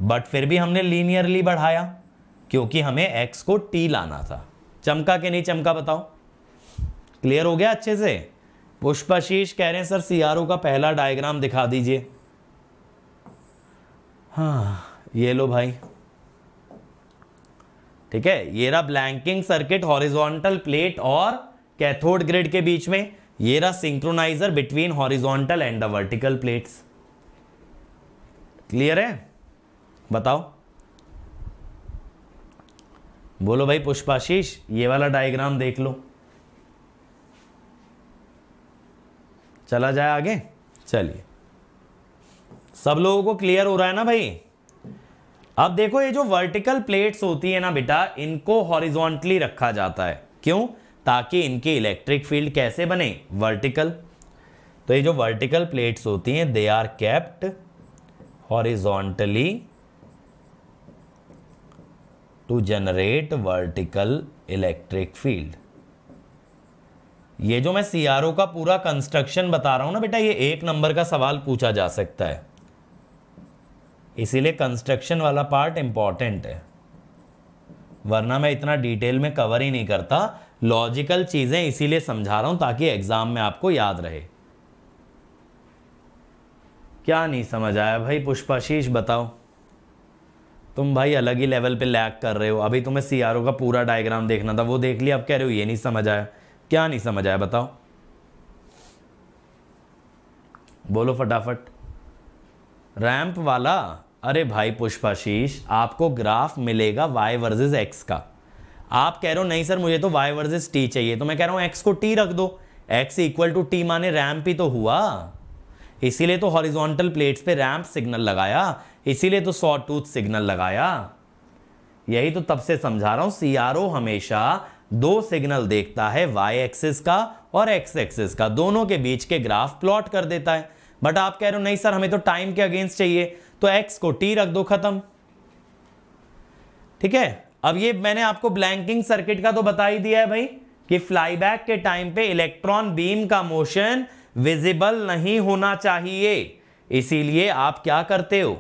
बट फिर भी हमने लीनियरली बढ़ाया क्योंकि हमें एक्स को टी लाना था चमका के नहीं चमका बताओ क्लियर हो गया अच्छे से पुष्पाशीष कह रहे हैं सर सीआरओ का पहला डायग्राम दिखा दीजिए हाँ ये लो भाई ठीक है ये रहा ब्लैंकिंग सर्किट हॉरिजॉन्टल प्लेट और कैथोड ग्रिड के बीच में ये रहा synchronizer between horizontal and the vertical plates clear है बताओ बोलो भाई पुष्पाशीष ये वाला डायग्राम देख लो चला जाए आगे चलिए सब लोगों को क्लियर हो रहा है ना भाई अब देखो ये जो वर्टिकल प्लेट्स होती है ना बेटा इनको हॉरिजॉन्टली रखा जाता है क्यों ताकि इनकी इलेक्ट्रिक फील्ड कैसे बने वर्टिकल तो ये जो वर्टिकल प्लेट्स होती हैं they are kept horizontally to generate vertical electric field ये जो मैं सी का पूरा कंस्ट्रक्शन बता रहा हूं ना बेटा ये एक नंबर का सवाल पूछा जा सकता है इसीलिए कंस्ट्रक्शन वाला पार्ट इंपॉर्टेंट है वरना मैं इतना डिटेल में कवर ही नहीं करता लॉजिकल चीज़ें इसीलिए समझा रहा हूँ ताकि एग्ज़ाम में आपको याद रहे क्या नहीं समझ आया भाई पुष्पाशीष बताओ तुम भाई अलग ही लेवल पे लैग कर रहे हो अभी तुम्हें सी का पूरा डायग्राम देखना था वो देख लिया अब कह रहे हो ये नहीं समझ आया क्या नहीं समझ आया बताओ बोलो फटाफट रैंप वाला अरे भाई पुष्पाशीष आपको ग्राफ मिलेगा वाई वर्सेस एक्स का आप कह रहे हो नहीं सर मुझे तो वाई वर्जेस टी चाहिए तो मैं कह रहा हूँ एक्स को टी रख दो एक्स इक्वल टू टी माने रैम्प ही तो हुआ इसीलिए तो हॉरिजॉन्टल प्लेट्स पे रैम्प सिग्नल लगाया इसीलिए तो सॉ टूथ सिग्नल लगाया यही तो तब से समझा रहा हूं सी हमेशा दो सिग्नल देखता है वाई एक्सिस का और एक्स एक्सिस का दोनों के बीच के ग्राफ प्लॉट कर देता है बट आप कह रहे हो नहीं सर हमें तो टाइम के अगेंस्ट चाहिए तो एक्स को टी रख दो खत्म ठीक है अब ये मैंने आपको ब्लैंकिंग सर्किट का तो बता ही दिया है भाई कि फ्लाईबैक के टाइम पे इलेक्ट्रॉन बीम का मोशन विजिबल नहीं होना चाहिए इसीलिए आप क्या करते हो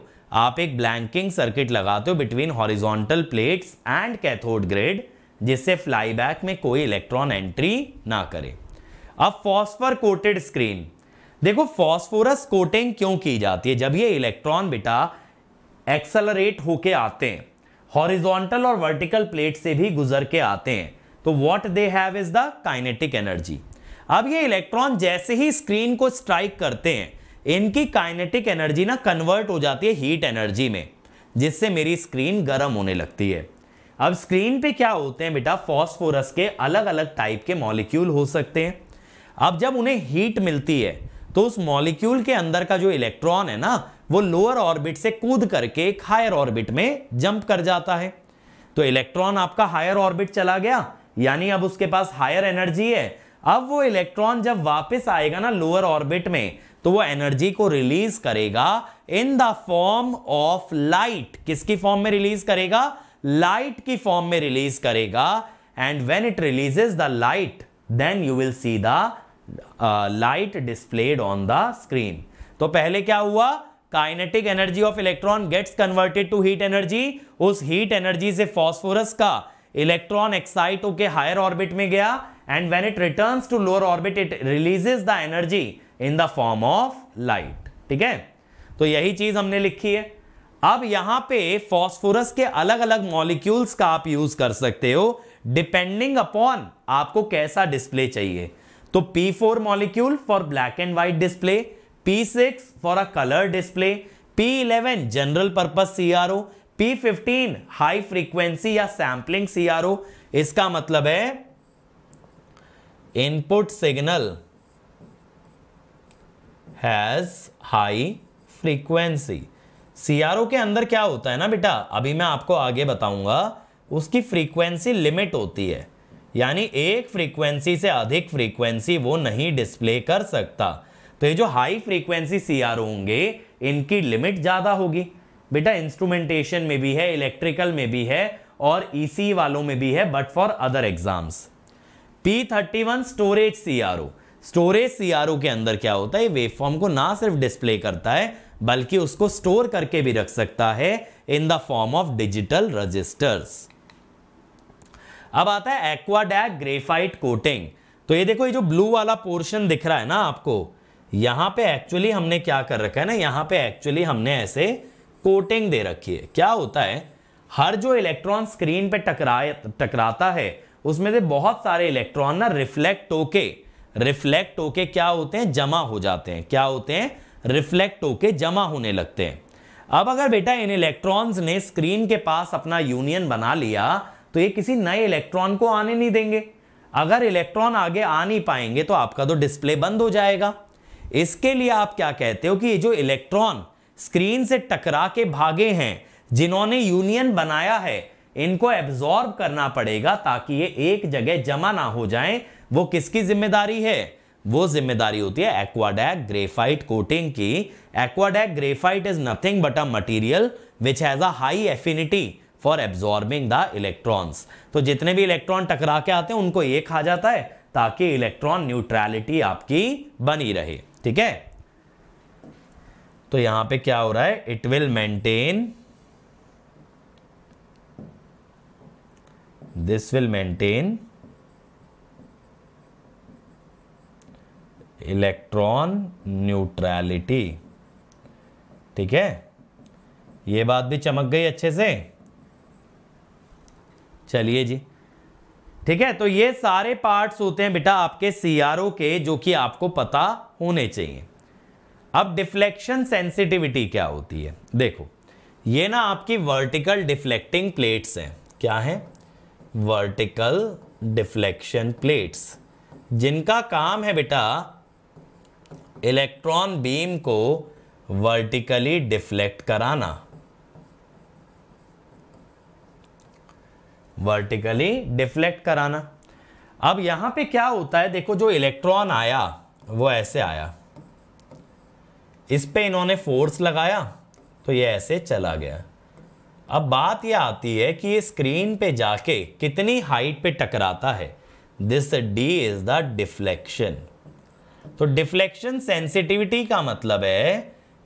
आप एक ब्लैंकिंग सर्किट लगाते हो between horizontal plates and cathode grid जिससे फ्लाईबैक में कोई इलेक्ट्रॉन एंट्री ना करे अब फॉस्फर कोटेड स्क्रीन देखो फॉस्फोरस कोटिंग क्यों की जाती है जब ये इलेक्ट्रॉन बेटा एक्सलरेट होके आते हैं हॉरिजॉन्टल और वर्टिकल प्लेट से भी गुजर के आते हैं तो what they have is the kinetic energy अब ये इलेक्ट्रॉन जैसे ही स्क्रीन को स्ट्राइक करते हैं इनकी काइनेटिक एनर्जी ना कन्वर्ट हो जाती है हीट एनर्जी में जिससे मेरी स्क्रीन गर्म होने लगती है अब स्क्रीन पे क्या होते हैं बेटा फॉस्फोरस के अलग अलग टाइप के मॉलिक्यूल हो सकते हैं अब जब उन्हें हीट मिलती है तो उस मॉलिक्यूल के अंदर का जो इलेक्ट्रॉन है ना वो लोअर ऑर्बिट से कूद करके एक हायर ऑर्बिट में जंप कर जाता है तो इलेक्ट्रॉन आपका हायर ऑर्बिट चला गया यानी अब उसके पास हायर एनर्जी है अब वो इलेक्ट्रॉन जब वापस आएगा ना लोअर ऑर्बिट में तो वो एनर्जी को रिलीज करेगा in the form of light किसकी फॉर्म में रिलीज करेगा लाइट की फॉर्म में रिलीज करेगा and when it releases the light then you will see the light displayed on the screen तो पहले क्या हुआ kinetic energy of electron gets converted to heat energy उस हीट एनर्जी से फॉस्फोरस का इलेक्ट्रॉन एक्साइट होकर higher orbit में गया and when it returns to lower orbit it releases the energy in the form of light ठीक है तो यही चीज हमने लिखी है अब यहां पे फॉस्फोरस के अलग अलग मॉलिक्यूल्स का आप यूज कर सकते हो डिपेंडिंग अपॉन आपको कैसा डिस्प्ले चाहिए तो P4 molecule for black and white display P6 for a color display, P11 general purpose CRO, P15 high frequency या sampling CRO इसका मतलब है input signal has high frequency CRO के अंदर क्या होता है ना बेटा अभी मैं आपको आगे बताऊंगा उसकी फ्रीक्वेंसी लिमिट होती है यानी एक फ्रीक्वेंसी से अधिक फ्रीक्वेंसी वो नहीं डिस्प्ले कर सकता तो ये जो हाई फ्रीक्वेंसी सी होंगे इनकी लिमिट ज़्यादा होगी बेटा इंस्ट्रूमेंटेशन में भी है इलेक्ट्रिकल में भी है और ई e वालों में भी है but for other exams P thirty one storage C storage C के अंदर क्या होता है वेवफॉर्म को ना सिर्फ डिस्प्ले करता है बल्कि उसको स्टोर करके भी रख सकता है in the form of digital registers अब आता है एक्वाडैक ग्रेफाइट कोटिंग तो ये देखो ये जो ब्लू वाला पोर्शन दिख रहा है ना आपको यहाँ पे एक्चुअली हमने क्या कर रखा है ना यहाँ पे एक्चुअली हमने ऐसे कोटिंग दे रखी है क्या होता है हर जो इलेक्ट्रॉन स्क्रीन पे टकराए टकराता है उसमें से बहुत सारे इलेक्ट्रॉन ना रिफ्लेक्ट होके रिफ्लेक्ट होके क्या होते हैं जमा हो जाते हैं क्या होते हैं रिफ्लेक्ट होके जमा होने लगते हैं अब अगर बेटा इन इलेक्ट्रॉन्स ने स्क्रीन के पास अपना यूनियन बना लिया तो ये किसी नए इलेक्ट्रॉन को आने नहीं देंगे अगर इलेक्ट्रॉन आगे आ नहीं पाएंगे तो आपका तो डिस्प्ले बंद हो जाएगा इसके लिए आप क्या कहते हो कि ये जो इलेक्ट्रॉन स्क्रीन से टकरा के भागे हैं जिन्होंने यूनियन बनाया है इनको एब्जॉर्ब करना पड़ेगा ताकि ये एक जगह जमा ना हो जाए वो किसकी जिम्मेदारी है वो जिम्मेदारी होती है एक्वाडैक ग्रेफाइट कोटिंग की Aquadag graphite is nothing but a material which has a high affinity for absorbing the electrons तो जितने भी इलेक्ट्रॉन टकरा के आते हैं उनको ये खा जाता है ताकि इलेक्ट्रॉन न्यूट्रैलिटी आपकी बनी रहे ठीक है तो यहां पे क्या हो रहा है it will maintain this will maintain electron neutrality ठीक है ये बात भी चमक गई अच्छे से चलिए जी ठीक है तो ये सारे पार्ट्स होते हैं बेटा आपके सीआरओ के जो कि आपको पता होने चाहिए अब डिफ्लेक्शन सेंसिटिविटी क्या होती है देखो ये ना आपकी वर्टिकल डिफ्लेक्टिंग प्लेट्स हैं क्या है वर्टिकल डिफ्लेक्शन प्लेट्स जिनका काम है बेटा इलेक्ट्रॉन बीम को वर्टिकली डिफ्लेक्ट कराना वर्टिकली डिफ्लेक्ट कराना अब यहां पे क्या होता है देखो जो इलेक्ट्रॉन आया वो ऐसे आया इस पे इन्होंने फोर्स लगाया तो ये ऐसे चला गया अब बात ये आती है कि ये स्क्रीन पे जाके कितनी हाइट पे टकराता है this D is the deflection तो डिफ्लेक्शन सेंसिटिविटी का मतलब है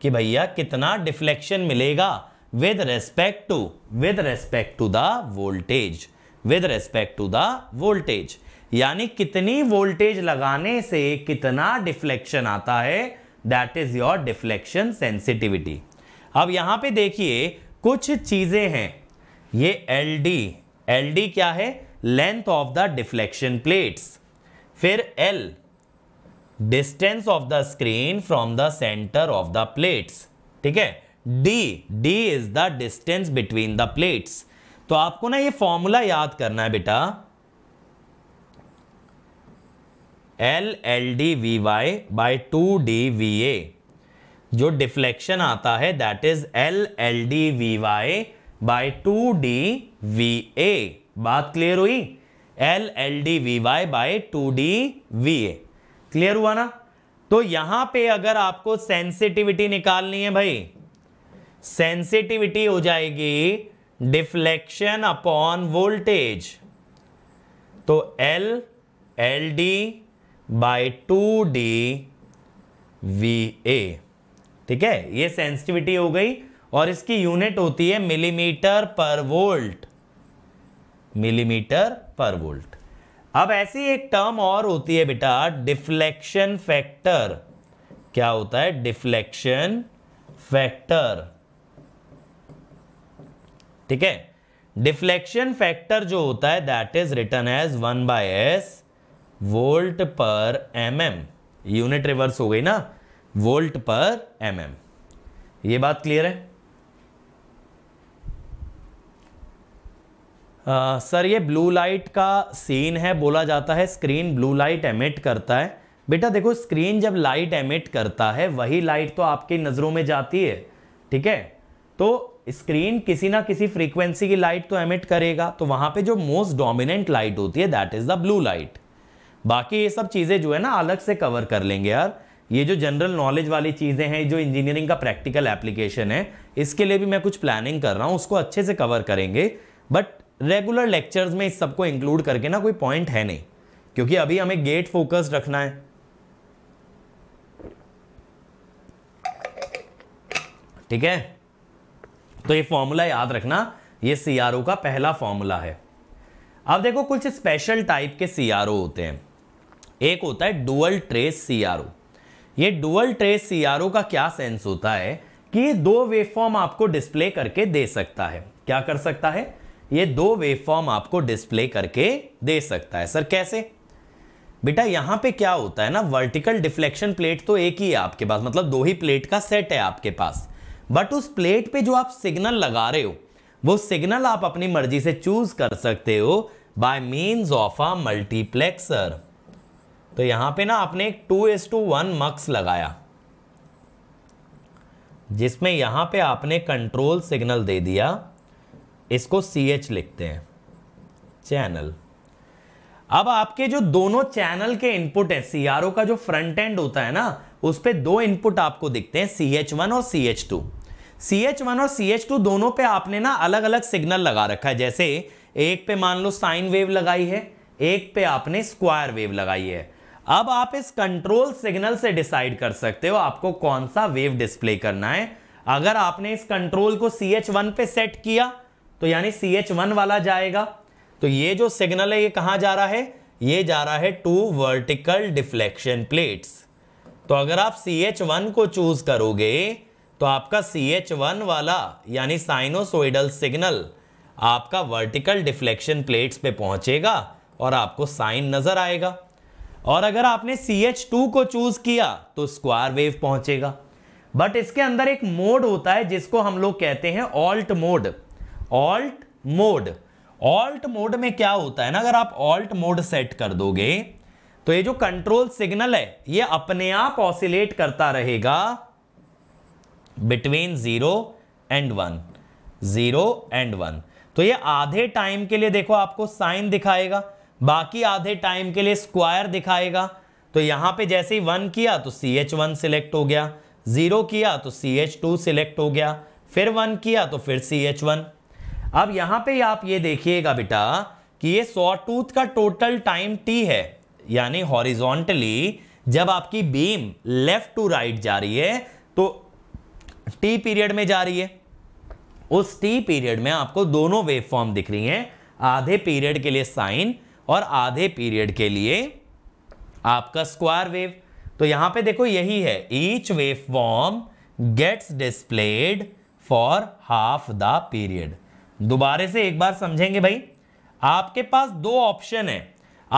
कि भैया कितना डिफ्लेक्शन मिलेगा with respect to with respect to the voltage with respect to the voltage यानी कितनी वोल्टेज लगाने से कितना डिफ्लेक्शन आता है that is your deflection sensitivity अब यहां पे देखिए कुछ चीज़ें हैं ये एल डी एल डी क्या है length of the deflection plates फिर L distance of the screen from the centre of the plates ठीक है D D is the distance between the plates तो आपको ना ये फॉर्मूला याद करना है बेटा L L D V Y by two D V A जो डिफ्लेक्शन आता है that is L L D V Y by two D V A बात क्लियर हुई L L D V Y by two D V A clear हुआ ना तो यहां पे अगर आपको सेंसिटिविटी निकालनी है भाई सेंसिटिविटी हो जाएगी डिफ्लेक्शन अपॉन वोल्टेज तो L L D by two D V A ठीक है ये सेंसिटिविटी हो गई और इसकी यूनिट होती है मिलीमीटर पर वोल्ट मिलीमीटर पर वोल्ट अब ऐसी एक टर्म और होती है बेटा डिफ्लेक्शन फैक्टर क्या होता है डिफ्लेक्शन फैक्टर ठीक है डिफ्लेक्शन फैक्टर जो होता है that is written as one by S volt per M M unit reverse हो गई ना वोल्ट पर एम एम ये बात क्लियर है आ, सर ये ब्लू लाइट का सीन है बोला जाता है स्क्रीन ब्लू लाइट एमिट करता है बेटा देखो स्क्रीन जब लाइट एमिट करता है वही लाइट तो आपकी नज़रों में जाती है ठीक है तो स्क्रीन किसी ना किसी फ्रीक्वेंसी की लाइट तो एमिट करेगा तो वहाँ पे जो मोस्ट डोमिनेंट लाइट होती है that is the blue light बाकी ये सब चीज़ें जो है ना अलग से कवर कर लेंगे यार ये जो जनरल नॉलेज वाली चीज़ें हैं जो इंजीनियरिंग का प्रैक्टिकल एप्लीकेशन है इसके लिए भी मैं कुछ प्लानिंग कर रहा हूँ उसको अच्छे से कवर करेंगे बट रेगुलर लेक्चर्स में इस सबको इंक्लूड करके ना कोई पॉइंट है नहीं क्योंकि अभी हमें गेट फोकस रखना है ठीक है तो ये फॉर्मूला याद रखना ये सीआरओ का पहला फॉर्मूला है अब देखो कुछ स्पेशल टाइप के सीआरओ होते हैं एक होता है डुअल ट्रेस सीआरओ ये डुअल ट्रेस सीआरओ का क्या सेंस होता है कि ये दो वेवफॉर्म आपको डिस्प्ले करके दे सकता है क्या कर सकता है ये दो वेवफॉर्म आपको डिस्प्ले करके दे सकता है सर कैसे बेटा यहां पे क्या होता है ना वर्टिकल डिफ्लेक्शन प्लेट तो एक ही है आपके पास मतलब दो ही प्लेट का सेट है आपके पास बट उस प्लेट पे जो आप सिग्नल लगा रहे हो वो सिग्नल आप अपनी मर्जी से चूज कर सकते हो by means of a multiplexer तो यहां पे ना आपने एक two is to one mux लगाया जिसमें यहां पे आपने कंट्रोल सिग्नल दे दिया इसको सी एच लिखते हैं चैनल अब आपके जो दोनों चैनल के इनपुट है सी आर ओ का जो फ्रंट एंड होता है ना उस पर दो इनपुट आपको दिखते हैं सी एच वन और C H two C H one और सी एच टू दोनों पे आपने ना अलग अलग सिग्नल लगा रखा है जैसे एक पे मान लो साइन वेव लगाई है एक पे आपने स्क्वायर वेव लगाई है अब आप इस कंट्रोल सिग्नल से डिसाइड कर सकते हो आपको कौन सा वेव डिस्प्ले करना है अगर आपने इस कंट्रोल को सी एच वन पे सेट किया तो यानी सी एच वन वाला जाएगा तो ये जो सिग्नल है ये कहाँ जा रहा है ये जा रहा है टू वर्टिकल डिफ्लेक्शन प्लेट्स तो अगर आप सी एच वन को चूज करोगे तो आपका सी एच वन वाला यानी साइनोसोइडल सिग्नल आपका वर्टिकल डिफ्लेक्शन प्लेट्स पे पहुंचेगा और आपको साइन नजर आएगा और अगर आपने सी एच टू को चूज किया तो स्क्वायर वेव पहुंचेगा बट इसके अंदर एक मोड होता है जिसको हम लोग कहते हैं alt mode alt mode alt mode में क्या होता है ना अगर आप ऑल्ट मोड सेट कर दोगे तो ये जो कंट्रोल सिग्नल है ये अपने आप ऑसिलेट करता रहेगा between zero and one zero and one तो ये आधे टाइम के लिए देखो आपको साइन दिखाएगा बाकी आधे टाइम के लिए स्क्वायर दिखाएगा तो यहाँ पे जैसे ही वन किया तो सी एच वन सिलेक्ट हो गया ज़ीरो किया तो सी एच टू सिलेक्ट हो गया फिर वन किया तो फिर सी एच वन अब यहाँ पे आप ये देखिएगा बेटा कि ये सॉ टूथ का टोटल टाइम टी है यानी हॉरिजॉन्टली जब आपकी बीम लेफ्ट टू राइट जा रही है तो टी पीरियड में जा रही है उस टी पीरियड में आपको दोनों वेव फॉर्म दिख रही हैं आधे पीरियड के लिए साइन और आधे पीरियड के लिए आपका स्क्वायर वेव तो यहां पे देखो यही है each waveform gets displayed for half the period दोबारे से एक बार समझेंगे भाई आपके पास दो ऑप्शन है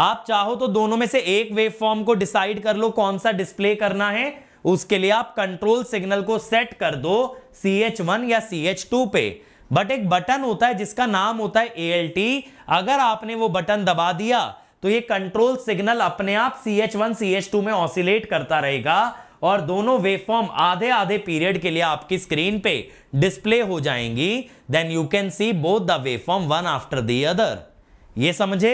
आप चाहो तो दोनों में से एक वेव फॉर्म को डिसाइड कर लो कौन सा डिस्प्ले करना है उसके लिए आप कंट्रोल सिग्नल को सेट कर दो सी एच वन या सी एच टू पे बट एक बटन होता है जिसका नाम होता है ए अगर आपने वो बटन दबा दिया तो ये कंट्रोल सिग्नल अपने आप C H one C H two में ऑसिलेट करता रहेगा और दोनों वेवफॉर्म आधे आधे पीरियड के लिए आपकी स्क्रीन पे डिस्प्ले हो जाएंगी then you can see both the waveform one after the other ये समझे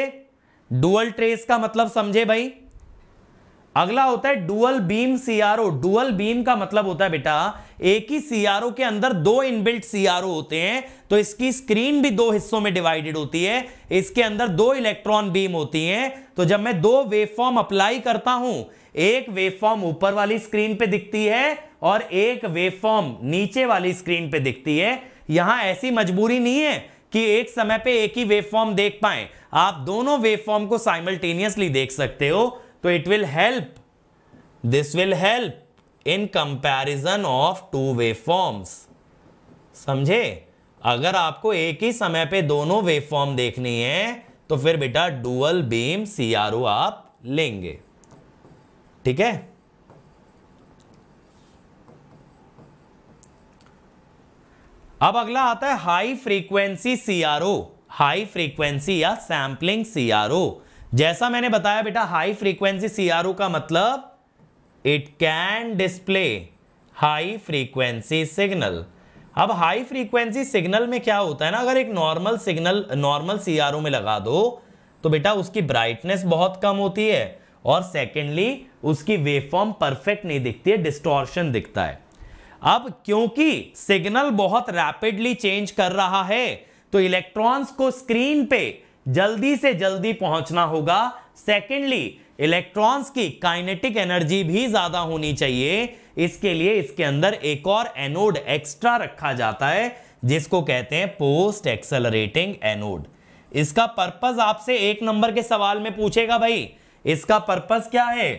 डुअल ट्रेस का मतलब समझे भाई अगला होता है dual beam CRO dual beam का मतलब होता है बेटा एक ही सीआरओ के अंदर दो इनबिल्ट सीआरओ होते हैं तो इसकी स्क्रीन भी दो हिस्सों में डिवाइडेड होती है इसके अंदर दो इलेक्ट्रॉन बीम होती हैं तो जब मैं दो वेवफॉर्म अप्लाई करता हूं एक वेवफॉर्म ऊपर वाली स्क्रीन पे दिखती है और एक वेवफॉर्म नीचे वाली स्क्रीन पे दिखती है यहां ऐसी मजबूरी नहीं है कि एक समय पे एक ही वेवफॉर्म देख पाए आप दोनों वेवफॉर्म को साइमल्टेनियसली देख सकते हो तो it will help this will help in comparison of two waveforms समझे अगर आपको एक ही समय पे दोनों वे फॉर्म देखनी है तो फिर बेटा डुअल बीम सी आप लेंगे ठीक है अब अगला आता है high frequency CRO high frequency या सैम्पलिंग सीआरओ जैसा मैंने बताया बेटा हाई फ्रीक्वेंसी सीआरओ का मतलब it can display high frequency signal अब हाई फ्रीक्वेंसी सिग्नल में क्या होता है ना अगर एक नॉर्मल सिग्नल नॉर्मल सी में लगा दो तो बेटा उसकी ब्राइटनेस बहुत कम होती है और सेकेंडली उसकी वेवफॉर्म परफेक्ट नहीं दिखती है डिस्टॉर्शन दिखता है अब क्योंकि सिग्नल बहुत रैपिडली चेंज कर रहा है तो इलेक्ट्रॉन्स को स्क्रीन पे जल्दी से जल्दी पहुंचना होगा सेकेंडली इलेक्ट्रॉन्स की काइनेटिक एनर्जी भी ज्यादा होनी चाहिए इसके लिए इसके अंदर एक और एनोड एक्स्ट्रा रखा जाता है जिसको कहते हैं पोस्ट एक्सेलरेटिंग एनोड इसका पर्पज आपसे एक नंबर के सवाल में पूछेगा भाई इसका पर्पज क्या है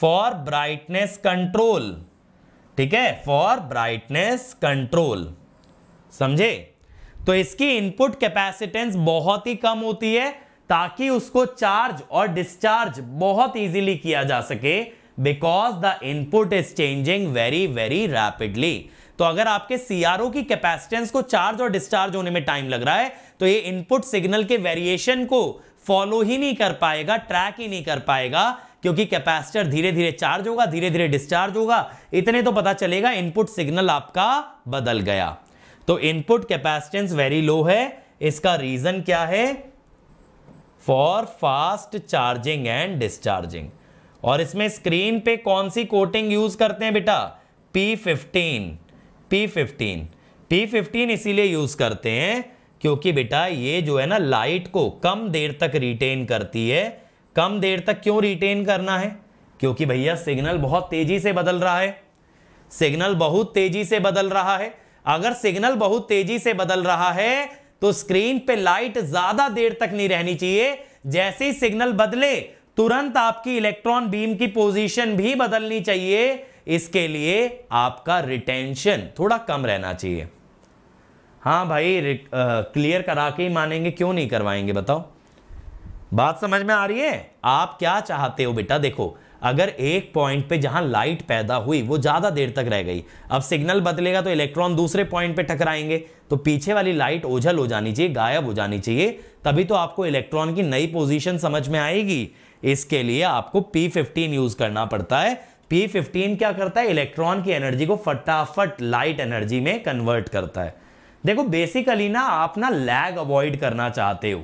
फॉर ब्राइटनेस कंट्रोल ठीक है फॉर ब्राइटनेस कंट्रोल समझे तो इसकी इनपुट कैपेसिटेंस बहुत ही कम होती है ताकि उसको चार्ज और डिस्चार्ज बहुत इजीली किया जा सके because the input is changing very very rapidly तो अगर आपके सीआरओ की कैपेसिटेंस को चार्ज और डिस्चार्ज होने में टाइम लग रहा है तो ये इनपुट सिग्नल के वेरिएशन को फॉलो ही नहीं कर पाएगा ट्रैक ही नहीं कर पाएगा क्योंकि कैपेसिटर धीरे धीरे चार्ज होगा धीरे धीरे डिस्चार्ज होगा इतने तो पता चलेगा इनपुट सिग्नल आपका बदल गया तो इनपुट कैपेसिटेंस वेरी लो है इसका रीजन क्या है for fast charging and discharging और इसमें स्क्रीन पे कौन सी कोटिंग यूज करते हैं बेटा P fifteen P fifteen P fifteen इसीलिए यूज करते हैं क्योंकि बेटा ये जो है ना लाइट को कम देर तक रिटेन करती है कम देर तक क्यों रिटेन करना है क्योंकि भैया सिग्नल बहुत तेजी से बदल रहा है सिग्नल बहुत तेजी से बदल रहा है अगर सिग्नल बहुत तेजी से बदल रहा है तो स्क्रीन पे लाइट ज्यादा देर तक नहीं रहनी चाहिए जैसे ही सिग्नल बदले तुरंत आपकी इलेक्ट्रॉन बीम की पोजीशन भी बदलनी चाहिए इसके लिए आपका रिटेंशन थोड़ा कम रहना चाहिए हाँ भाई आ, क्लियर करा के ही मानेंगे क्यों नहीं करवाएंगे बताओ बात समझ में आ रही है आप क्या चाहते हो बेटा देखो अगर एक पॉइंट पे जहां लाइट पैदा हुई वो ज़्यादा देर तक रह गई अब सिग्नल बदलेगा तो इलेक्ट्रॉन दूसरे पॉइंट पे टकराएंगे तो पीछे वाली लाइट ओझल हो जानी चाहिए गायब हो जानी चाहिए तभी तो आपको इलेक्ट्रॉन की नई पोजीशन समझ में आएगी इसके लिए आपको पी फिफ्टीन यूज़ करना पड़ता है पी फिफ्टीन क्या करता है इलेक्ट्रॉन की एनर्जी को फटाफट लाइट एनर्जी में कन्वर्ट करता है देखो बेसिकली ना आप ना लैग अवॉइड करना चाहते हो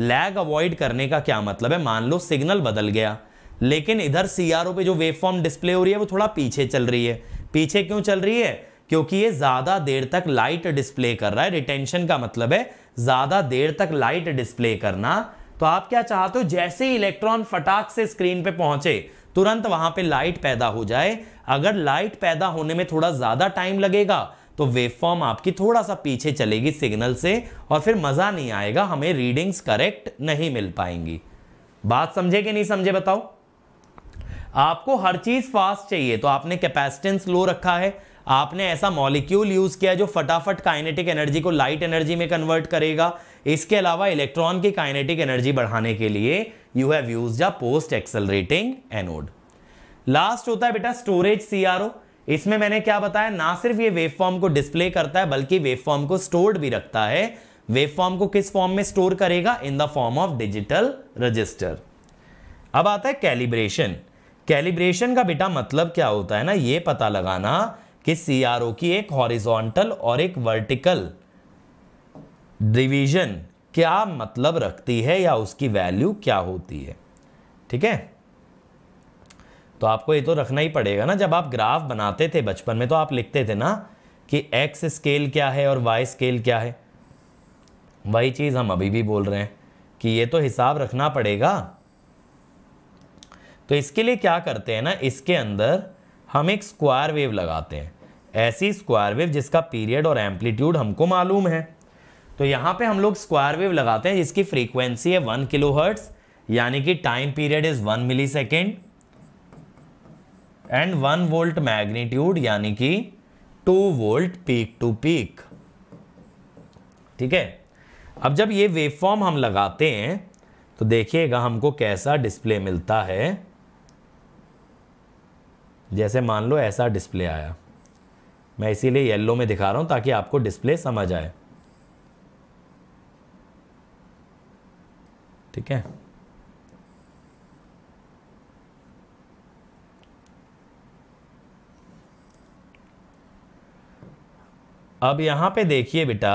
लैग अवॉइड करने का क्या मतलब है मान लो सिग्नल बदल गया लेकिन इधर सीआरओ पे जो वेवफॉर्म डिस्प्ले हो रही है वो थोड़ा पीछे चल रही है पीछे क्यों चल रही है क्योंकि ये ज़्यादा देर तक लाइट डिस्प्ले कर रहा है रिटेंशन का मतलब है ज़्यादा देर तक लाइट डिस्प्ले करना तो आप क्या चाहते हो जैसे ही इलेक्ट्रॉन फटाक से स्क्रीन पे पहुंचे तुरंत वहां पे लाइट पैदा हो जाए अगर लाइट पैदा होने में थोड़ा ज़्यादा टाइम लगेगा तो वेवफॉर्म आपकी थोड़ा सा पीछे चलेगी सिग्नल से और फिर मज़ा नहीं आएगा हमें रीडिंग्स करेक्ट नहीं मिल पाएंगी बात समझे कि नहीं समझे बताओ आपको हर चीज़ फास्ट चाहिए तो आपने कैपेसिटेंस लो रखा है आपने ऐसा मॉलिक्यूल यूज़ किया जो फटाफट काइनेटिक एनर्जी को लाइट एनर्जी में कन्वर्ट करेगा इसके अलावा इलेक्ट्रॉन की काइनेटिक एनर्जी बढ़ाने के लिए you have use a post accelerating anode last होता है बेटा स्टोरेज सीआरओ इसमें मैंने क्या बताया ना सिर्फ ये वेव फॉर्म को डिस्प्ले करता है बल्कि वेव फॉर्म को स्टोर्ड भी रखता है वेव फॉर्म को किस फॉर्म में स्टोर करेगा in the form of digital register अब आता है कैलिब्रेशन कैलिब्रेशन का बेटा मतलब क्या होता है ना ये पता लगाना कि सी की एक हॉरिजॉन्टल और एक वर्टिकल डिवीजन क्या मतलब रखती है या उसकी वैल्यू क्या होती है ठीक है तो आपको ये तो रखना ही पड़ेगा ना जब आप ग्राफ बनाते थे बचपन में तो आप लिखते थे ना कि एक्स स्केल क्या है और वाई स्केल क्या है वही चीज़ हम अभी भी बोल रहे हैं कि ये तो हिसाब रखना पड़ेगा तो इसके लिए क्या करते हैं ना इसके अंदर हम एक स्क्वायर वेव लगाते हैं ऐसी स्क्वायर वेव जिसका पीरियड और एम्पलीट्यूड हमको मालूम है तो यहाँ पे हम लोग स्क्वायर वेव लगाते हैं जिसकी फ्रीक्वेंसी है वन किलो हर्ट्स यानी कि time period is one millisecond and one volt magnitude यानी कि two volt peak to peak ठीक है अब जब ये फॉर्म हम लगाते हैं तो देखिएगा हमको कैसा डिस्प्ले मिलता है जैसे मान लो ऐसा डिस्प्ले आया मैं इसीलिए येलो में दिखा रहा हूं ताकि आपको डिस्प्ले समझ आए ठीक है अब यहां पे देखिए बेटा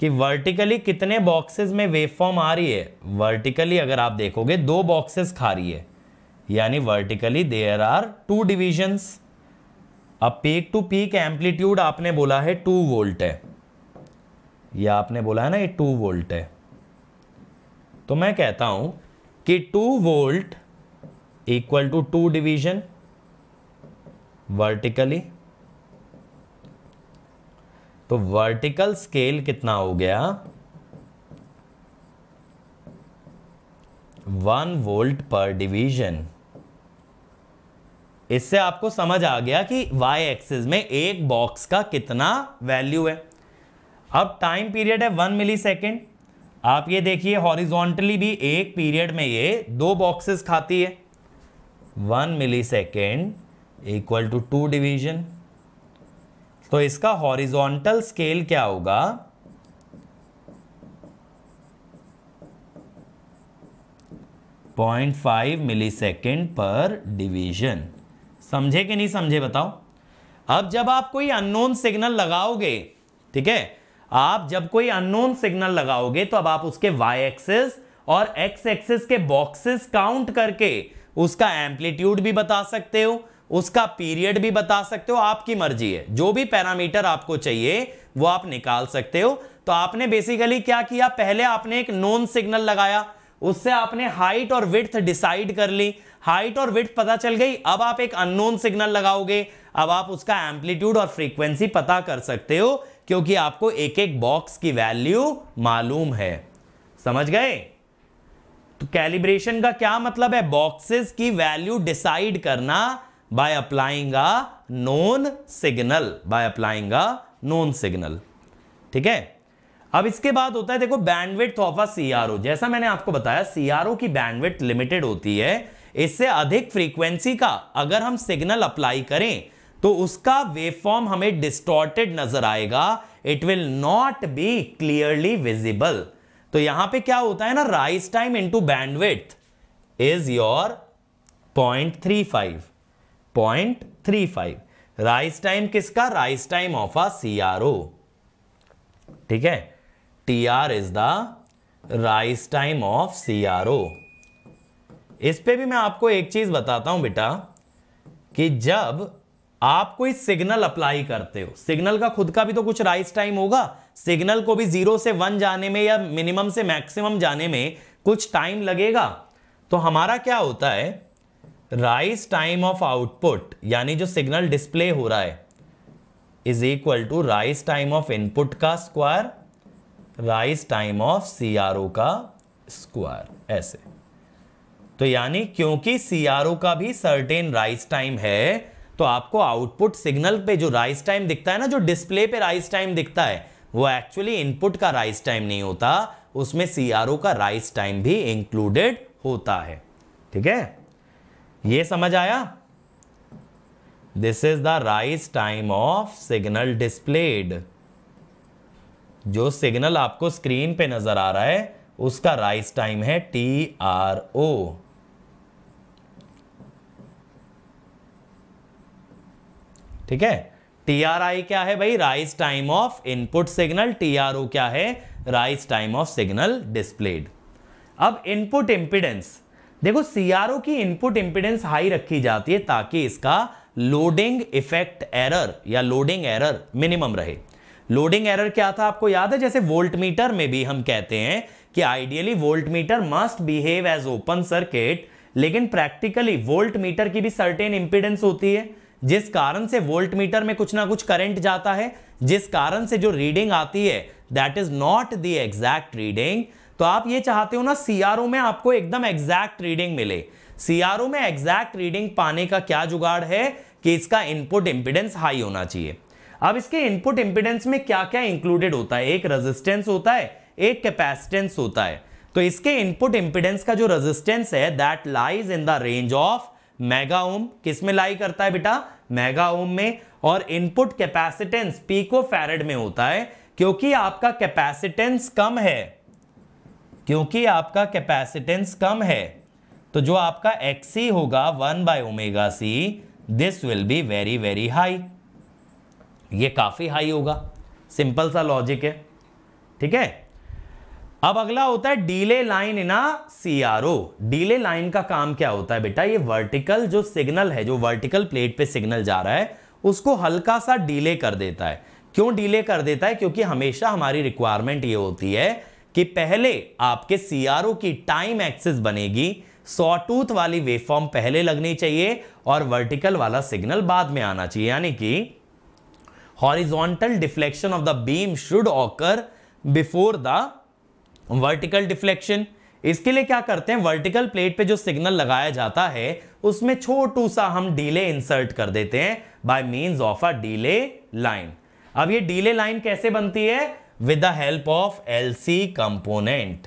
कि वर्टिकली कितने बॉक्सेस में वेव फॉर्म आ रही है वर्टिकली अगर आप देखोगे दो बॉक्सेस खा रही है यानी vertically there are two divisions अब पीक टू पीक एम्पलीट्यूड आपने बोला है टू वोल्ट है यह आपने बोला है ना ये टू वोल्ट है तो मैं कहता हूं कि two volt equal to two division vertically तो वर्टिकल स्केल कितना हो गया वन वोल्ट पर डिवीजन इससे आपको समझ आ गया कि y एक्सिस में एक बॉक्स का कितना वैल्यू है अब टाइम पीरियड है वन मिली सेकेंड आप ये देखिए हॉरिजॉन्टली भी एक पीरियड में ये दो बॉक्सेस खाती है one millisecond equal to two division तो इसका हॉरिजॉन्टल स्केल क्या होगा पॉइंट फाइव मिली सेकेंड पर डिवीजन समझे कि नहीं समझे बताओ अब जब आप कोई अननोन सिग्नल लगाओगे ठीक है आप जब कोई अननोन सिग्नल लगाओगे तो अब आप उसके वाई एक्सेस और एक्स एक्सेस के बॉक्सेस काउंट करके उसका एम्पलीट्यूड भी बता सकते हो उसका पीरियड भी बता सकते हो आपकी मर्जी है जो भी पैरामीटर आपको चाहिए वो आप निकाल सकते हो तो आपने बेसिकली क्या किया पहले आपने एक नॉन सिग्नल लगाया उससे आपने हाइट और विथ डिसाइड कर ली हाइट और विथ पता चल गई अब आप एक अननोन सिग्नल लगाओगे अब आप उसका एम्पलीट्यूड और फ्रीक्वेंसी पता कर सकते हो क्योंकि आपको एक एक बॉक्स की वैल्यू मालूम है समझ गए तो कैलिब्रेशन का क्या मतलब है बॉक्सेस की वैल्यू डिसाइड करना by applying a known signal by applying a known signal ठीक है अब इसके बाद होता है देखो बैंडविड्थ ऑफ अ सीआरओ जैसा मैंने आपको बताया सीआरओ की बैंडविड्थ लिमिटेड होती है इससे अधिक फ्रीक्वेंसी का अगर हम सिग्नल अप्लाई करें तो उसका वेवफॉर्म हमें डिस्टॉर्टेड नजर आएगा it will not be clearly visible तो यहां पे क्या होता है ना rise time into bandwidth is your point three five point three five rise time किसका rise time of ah C R O ठीक है T R is the rise time of C R O इस पे भी मैं आपको एक चीज बताता हूं बेटा कि जब आप कोई सिग्नल अप्लाई करते हो सिग्नल का खुद का भी तो कुछ राइस टाइम होगा सिग्नल को भी जीरो से वन जाने में या मिनिमम से मैक्सिमम जाने में कुछ टाइम लगेगा तो हमारा क्या होता है राइस टाइम ऑफ आउटपुट यानी जो सिग्नल डिस्प्ले हो रहा है is equal to rise time of input का square rise time of C का स्क्वायर ऐसे तो यानी क्योंकि सीआरओ का भी सर्टेन राइस टाइम है तो आपको आउटपुट सिग्नल पे जो राइस टाइम दिखता है ना जो डिस्प्ले पे राइस टाइम दिखता है वो एक्चुअली इनपुट का राइस टाइम नहीं होता उसमें सीआरओ का राइस टाइम भी इंक्लूडेड होता है ठीक है ये समझ आया this is the rise time of signal displayed जो सिग्नल आपको स्क्रीन पे नजर आ रहा है उसका राइस टाइम है टी आर ओ ठीक है टी आर आई क्या है भाई rise time of input signal T R O क्या है rise time of signal displayed अब इनपुट इंपिडेंस देखो सी आर ओ की इनपुट इंपिडेंस हाई रखी जाती है ताकि इसका लोडिंग इफेक्ट एरर या लोडिंग एरर मिनिमम रहे लोडिंग एरर क्या था आपको याद है जैसे वोल्ट मीटर में भी हम कहते हैं कि ideally voltmeter must behave as open circuit लेकिन प्रैक्टिकली वोल्ट मीटर की भी सर्टेन इंपिडेंस होती है जिस कारण से वोल्ट मीटर में कुछ ना कुछ करंट जाता है जिस कारण से जो रीडिंग आती है that is not the exact reading तो आप ये चाहते हो ना सीआरओ में आपको एकदम एग्जैक्ट रीडिंग मिले सीआरओ में एग्जैक्ट रीडिंग पाने का क्या जुगाड़ है कि इसका इनपुट इंपिडेंस हाई होना चाहिए अब इसके इनपुट इंपिडेंस में क्या क्या इंक्लूडेड होता है एक रेजिस्टेंस होता है एक कैपेसिटेंस होता है तो इसके इनपुट इंपिडेंस का जो रेजिस्टेंस है that lies in the range of mega ohm किस में लाई करता है बेटा मेगा ओम में और इनपुट कैपेसिटेंस पीको फेरेड में होता है क्योंकि आपका कैपेसिटेंस कम है क्योंकि आपका कैपेसिटेंस कम है तो जो आपका एक्सी होगा one by omega C this will be very very high ये काफ़ी हाई होगा सिंपल सा लॉजिक है ठीक है अब अगला होता है delay line in CRO delay line का काम क्या होता है बेटा ये वर्टिकल जो सिग्नल है जो वर्टिकल प्लेट पे सिग्नल जा रहा है उसको हल्का सा डीले कर देता है क्यों डीले कर देता है क्योंकि हमेशा हमारी रिक्वायरमेंट ये होती है कि पहले आपके सीआरओ की टाइम एक्सिस बनेगी सॉटूथ वाली वेवफॉर्म पहले लगनी चाहिए और वर्टिकल वाला सिग्नल बाद में आना चाहिए यानी कि horizontal deflection of the beam should occur before the vertical deflection इसके लिए क्या करते हैं वर्टिकल प्लेट पे जो सिग्नल लगाया जाता है उसमें छोटू सा हम डीले इंसर्ट कर देते हैं by means of a delay line अब ये डीले लाइन कैसे बनती है with the help of LC component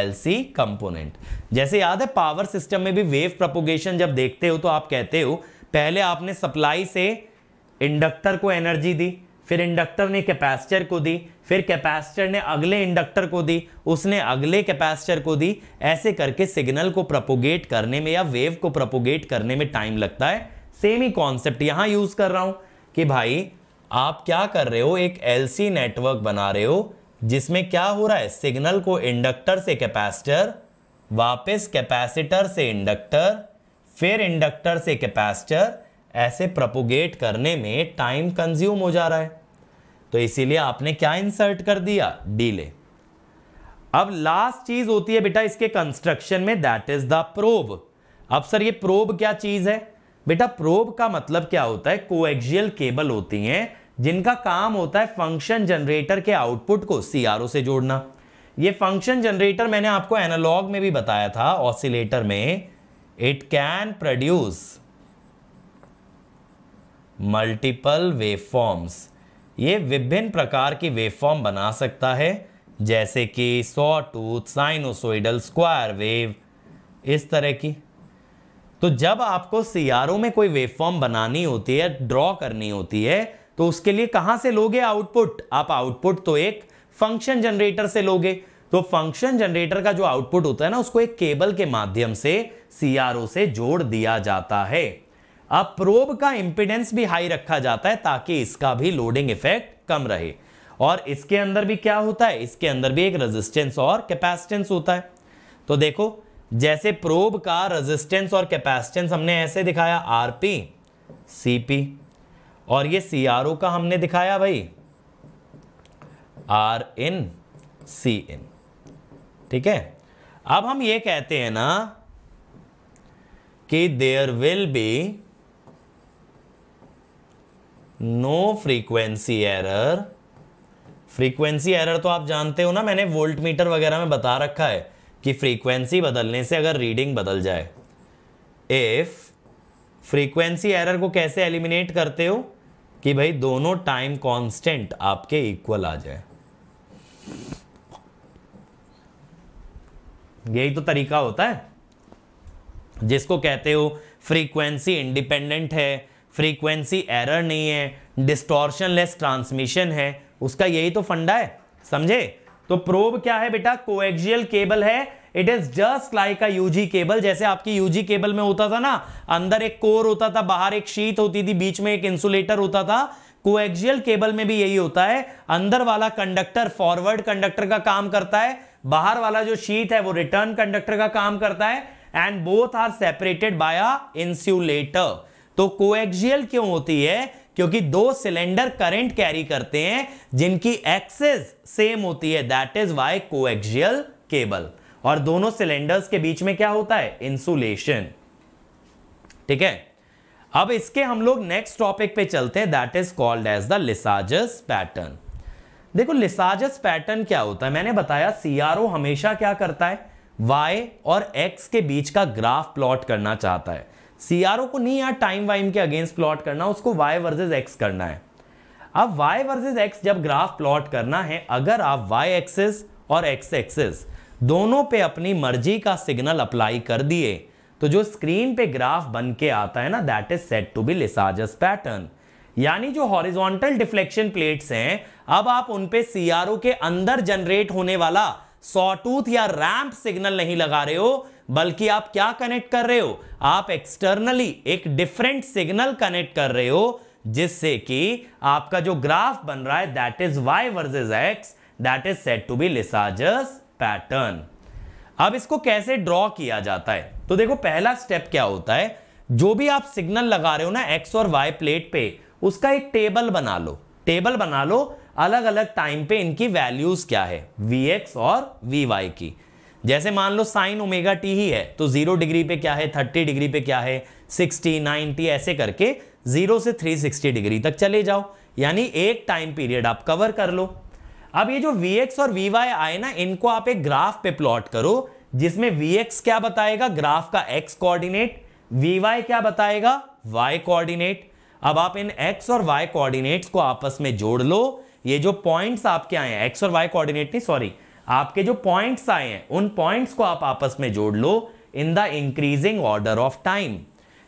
LC component जैसे याद है पावर सिस्टम में भी वेव प्रपोगेशन जब देखते हो तो आप कहते हो पहले आपने सप्लाई से इंडक्टर को एनर्जी दी फिर इंडक्टर ने कैपेसिटर को दी फिर कैपेसिटर ने अगले इंडक्टर को दी उसने अगले कैपेसिटर को दी ऐसे करके सिग्नल को प्रोपोगेट करने में या वेव को प्रोपोगेट करने में टाइम लगता है सेम ही कॉन्सेप्ट यहां यूज़ कर रहा हूं कि भाई आप क्या कर रहे हो एक एलसी नेटवर्क बना रहे हो जिसमें क्या हो रहा है सिग्नल को इंडक्टर से कैपेसिटर वापस कैपेसिटर से इंडक्टर फिर इंडक्टर से कैपेसिटर ऐसे प्रपोगेट करने में टाइम कंज्यूम हो जा रहा है तो इसीलिए आपने क्या इंसर्ट कर दिया डीले अब लास्ट चीज होती है बेटा इसके कंस्ट्रक्शन में दैट इज द प्रोब अब सर ये प्रोब क्या चीज है बेटा प्रोब का मतलब क्या होता है कोएक्सियल केबल होती हैं जिनका काम होता है फंक्शन जनरेटर के आउटपुट को सीआरओ से जोड़ना ये फंक्शन जनरेटर मैंने आपको एनालॉग में भी बताया था ऑसिलेटर में it can produce multiple waveforms ये विभिन्न प्रकार की वेवफॉर्म बना सकता है जैसे कि सौ टूथ साइनोसोइडल स्क्वायर वेव इस तरह की तो जब आपको सीआरओ में कोई वेवफॉर्म बनानी होती है ड्रॉ करनी होती है तो उसके लिए कहाँ से लोगे आउटपुट आप आउटपुट तो एक फंक्शन जनरेटर से लोगे तो फंक्शन जनरेटर का जो आउटपुट होता है ना उसको एक केबल के माध्यम से सीआरओ से जोड़ दिया जाता है अब प्रोब का इंपिडेंस भी हाई रखा जाता है ताकि इसका भी लोडिंग इफेक्ट कम रहे और इसके अंदर भी क्या होता है इसके अंदर भी एक रेजिस्टेंस और कैपेसिटेंस होता है तो देखो जैसे प्रोब का रेजिस्टेंस और कैपेसिटेंस हमने ऐसे दिखाया आर पी सी पी और ये सी आर ओ का हमने दिखाया भाई आर इन सी इन ठीक है अब हम ये कहते हैं ना कि there will be no frequency error frequency error तो आप जानते हो ना मैंने वोल्ट मीटर वगैरह में बता रखा है कि फ्रीक्वेंसी बदलने से अगर रीडिंग बदल जाए इफ़ फ्रीक्वेंसी एरर को कैसे एलिमिनेट करते हो कि भाई दोनों टाइम कांस्टेंट आपके इक्वल आ जाए यही तो तरीका होता है जिसको कहते हो फ्रीक्वेंसी इंडिपेंडेंट है फ्रीक्वेंसी एरर नहीं है डिस्टोर्शन लेस ट्रांसमिशन है उसका यही तो फंडा है समझे तो प्रोब क्या है बेटा कोएक्जियल केबल है it is just like a UG cable जैसे आपकी यूजी केबल में होता था ना अंदर एक कोर होता था बाहर एक शीत होती थी बीच में एक इंसुलेटर होता था कोएक्जियल केबल में भी यही होता है अंदर वाला कंडक्टर फॉरवर्ड कंडक्टर का, का काम करता है बाहर वाला जो शीत है वो रिटर्न कंडक्टर का, का काम करता है and both are separated by a insulator तो कोएक्सियल क्यों होती है क्योंकि दो सिलेंडर करंट कैरी करते हैं जिनकी एक्सेस सेम होती है that is why coaxial cable और दोनों सिलेंडर्स के बीच में क्या होता है इंसुलेशन ठीक है अब इसके हम लोग नेक्स्ट टॉपिक पे चलते हैं that is called as the Lissajous pattern देखो लिसाजस पैटर्न क्या होता है मैंने बताया सीआरओ हमेशा क्या करता है वाई और एक्स के बीच का ग्राफ प्लॉट करना चाहता है सीआरओ को नहीं यार टाइम वाइम के अगेंस्ट प्लॉट करना उसको वाई वर्सेज एक्स करना है अब वाई वर्सेज एक्स जब ग्राफ प्लॉट करना है अगर आप वाई एक्सेस और एक्स एक्सेस दोनों पे अपनी मर्जी का सिग्नल अप्लाई कर दिए तो जो स्क्रीन पे ग्राफ बन के आता है ना that is set to be Lissajous pattern यानी जो हॉरिजॉन्टल डिफ्लेक्शन प्लेट्स हैं अब आप उन पे सीआरओ के अंदर जनरेट होने वाला सॉटूथ या रैंप सिग्नल नहीं लगा रहे हो बल्कि आप क्या कनेक्ट कर रहे हो आप एक्सटर्नली एक डिफरेंट सिग्नल कनेक्ट कर रहे हो जिससे कि आपका जो ग्राफ बन रहा है that is y versus x that is set to be Lissajous pattern अब इसको कैसे ड्रॉ किया जाता है तो देखो पहला स्टेप क्या होता है जो भी आप सिग्नल लगा रहे हो ना एक्स और वाई प्लेट पे उसका एक टेबल बना लो टेबल बना लो अलग अलग टाइम पे इनकी वैल्यूज क्या है वी एक्स और वी वाई की जैसे मान लो साइन ओमेगा टी ही है तो जीरो डिग्री पे क्या है थर्टी डिग्री पे क्या है सिक्सटी नाइनटी ऐसे करके जीरो से थ्री सिक्सटी डिग्री तक चले जाओ यानी एक टाइम पीरियड आप कवर कर लो अब ये जो वी एक्स और वाई आए ना इनको आप एक ग्राफ पे प्लॉट करो जिसमें वी एक्स क्या बताएगा ग्राफ का एक्स कोऑर्डिनेट वाई क्या बताएगा वाई कोऑर्डिनेट अब आप इन एक्स और वाई कोऑर्डिनेट्स को आपस में जोड़ लो ये जो पॉइंट्स आपके आए एक्स और वाई कोऑर्डिनेट नहीं सॉरी आपके जो पॉइंट्स आए हैं उन पॉइंट्स को आप आपस में जोड़ लो in the increasing order of time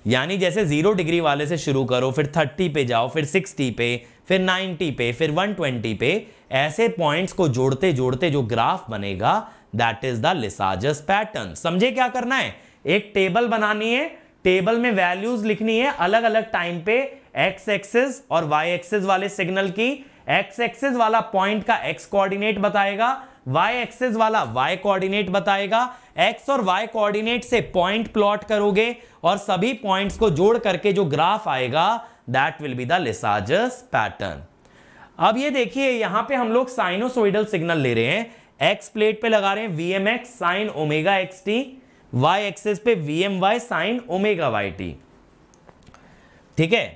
यानी जैसे जीरो डिग्री वाले से शुरू करो फिर थर्टी पे जाओ फिर सिक्सटी पे फिर नाइन्टी पे फिर वन ट्वेंटी पे ऐसे पॉइंट्स को जोड़ते जोड़ते जो ग्राफ बनेगा that is the Lissajous pattern समझे क्या करना है एक टेबल बनानी है टेबल में वैल्यूज लिखनी है अलग अलग टाइम पे एक्स एक्सेस और वाई एक्सेस वाले सिग्नल की एक्स एक्सेस वाला पॉइंट का एक्स कोऑर्डिनेट बताएगा वाई एक्सेस वाला वाई कोऑर्डिनेट बताएगा एक्स और वाई कोऑर्डिनेट से पॉइंट प्लॉट करोगे और सभी पॉइंट्स को जोड़ करके जो ग्राफ आएगा that will be the Lissajous pattern अब ये देखिए यहां पे हम लोग साइनोसोइडल सिग्नल ले रहे हैं एक्स प्लेट पे लगा रहे हैं V m x sine omega x t y axis पे V m y sine omega y t ठीक है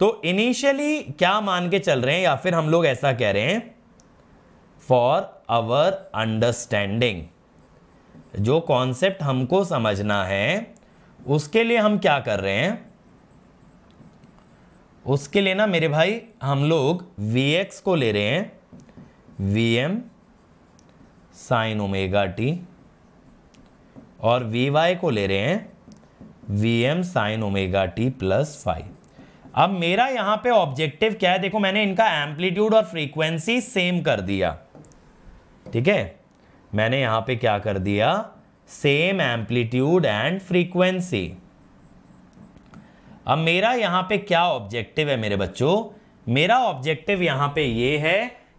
तो इनिशियली क्या मान के चल रहे हैं या फिर हम लोग ऐसा कह रहे हैं फॉर आवर अंडरस्टैंडिंग जो कॉन्सेप्ट हमको समझना है उसके लिए हम क्या कर रहे हैं उसके लिए ना मेरे भाई हम लोग वी एक्स को ले रहे हैं V m sine omega t और वी वाई को ले रहे हैं V m sine omega t plus five अब मेरा यहाँ पे ऑब्जेक्टिव क्या है देखो मैंने इनका एम्पलीट्यूड और फ्रीक्वेंसी सेम कर दिया ठीक है मैंने यहां पे क्या कर दिया सेम एम्पलीट्यूड एंड फ्रीक्वेंसी अब मेरा यहाँ पे क्या ऑब्जेक्टिव है मेरे बच्चों मेरा ऑब्जेक्टिव यहाँ पे ये है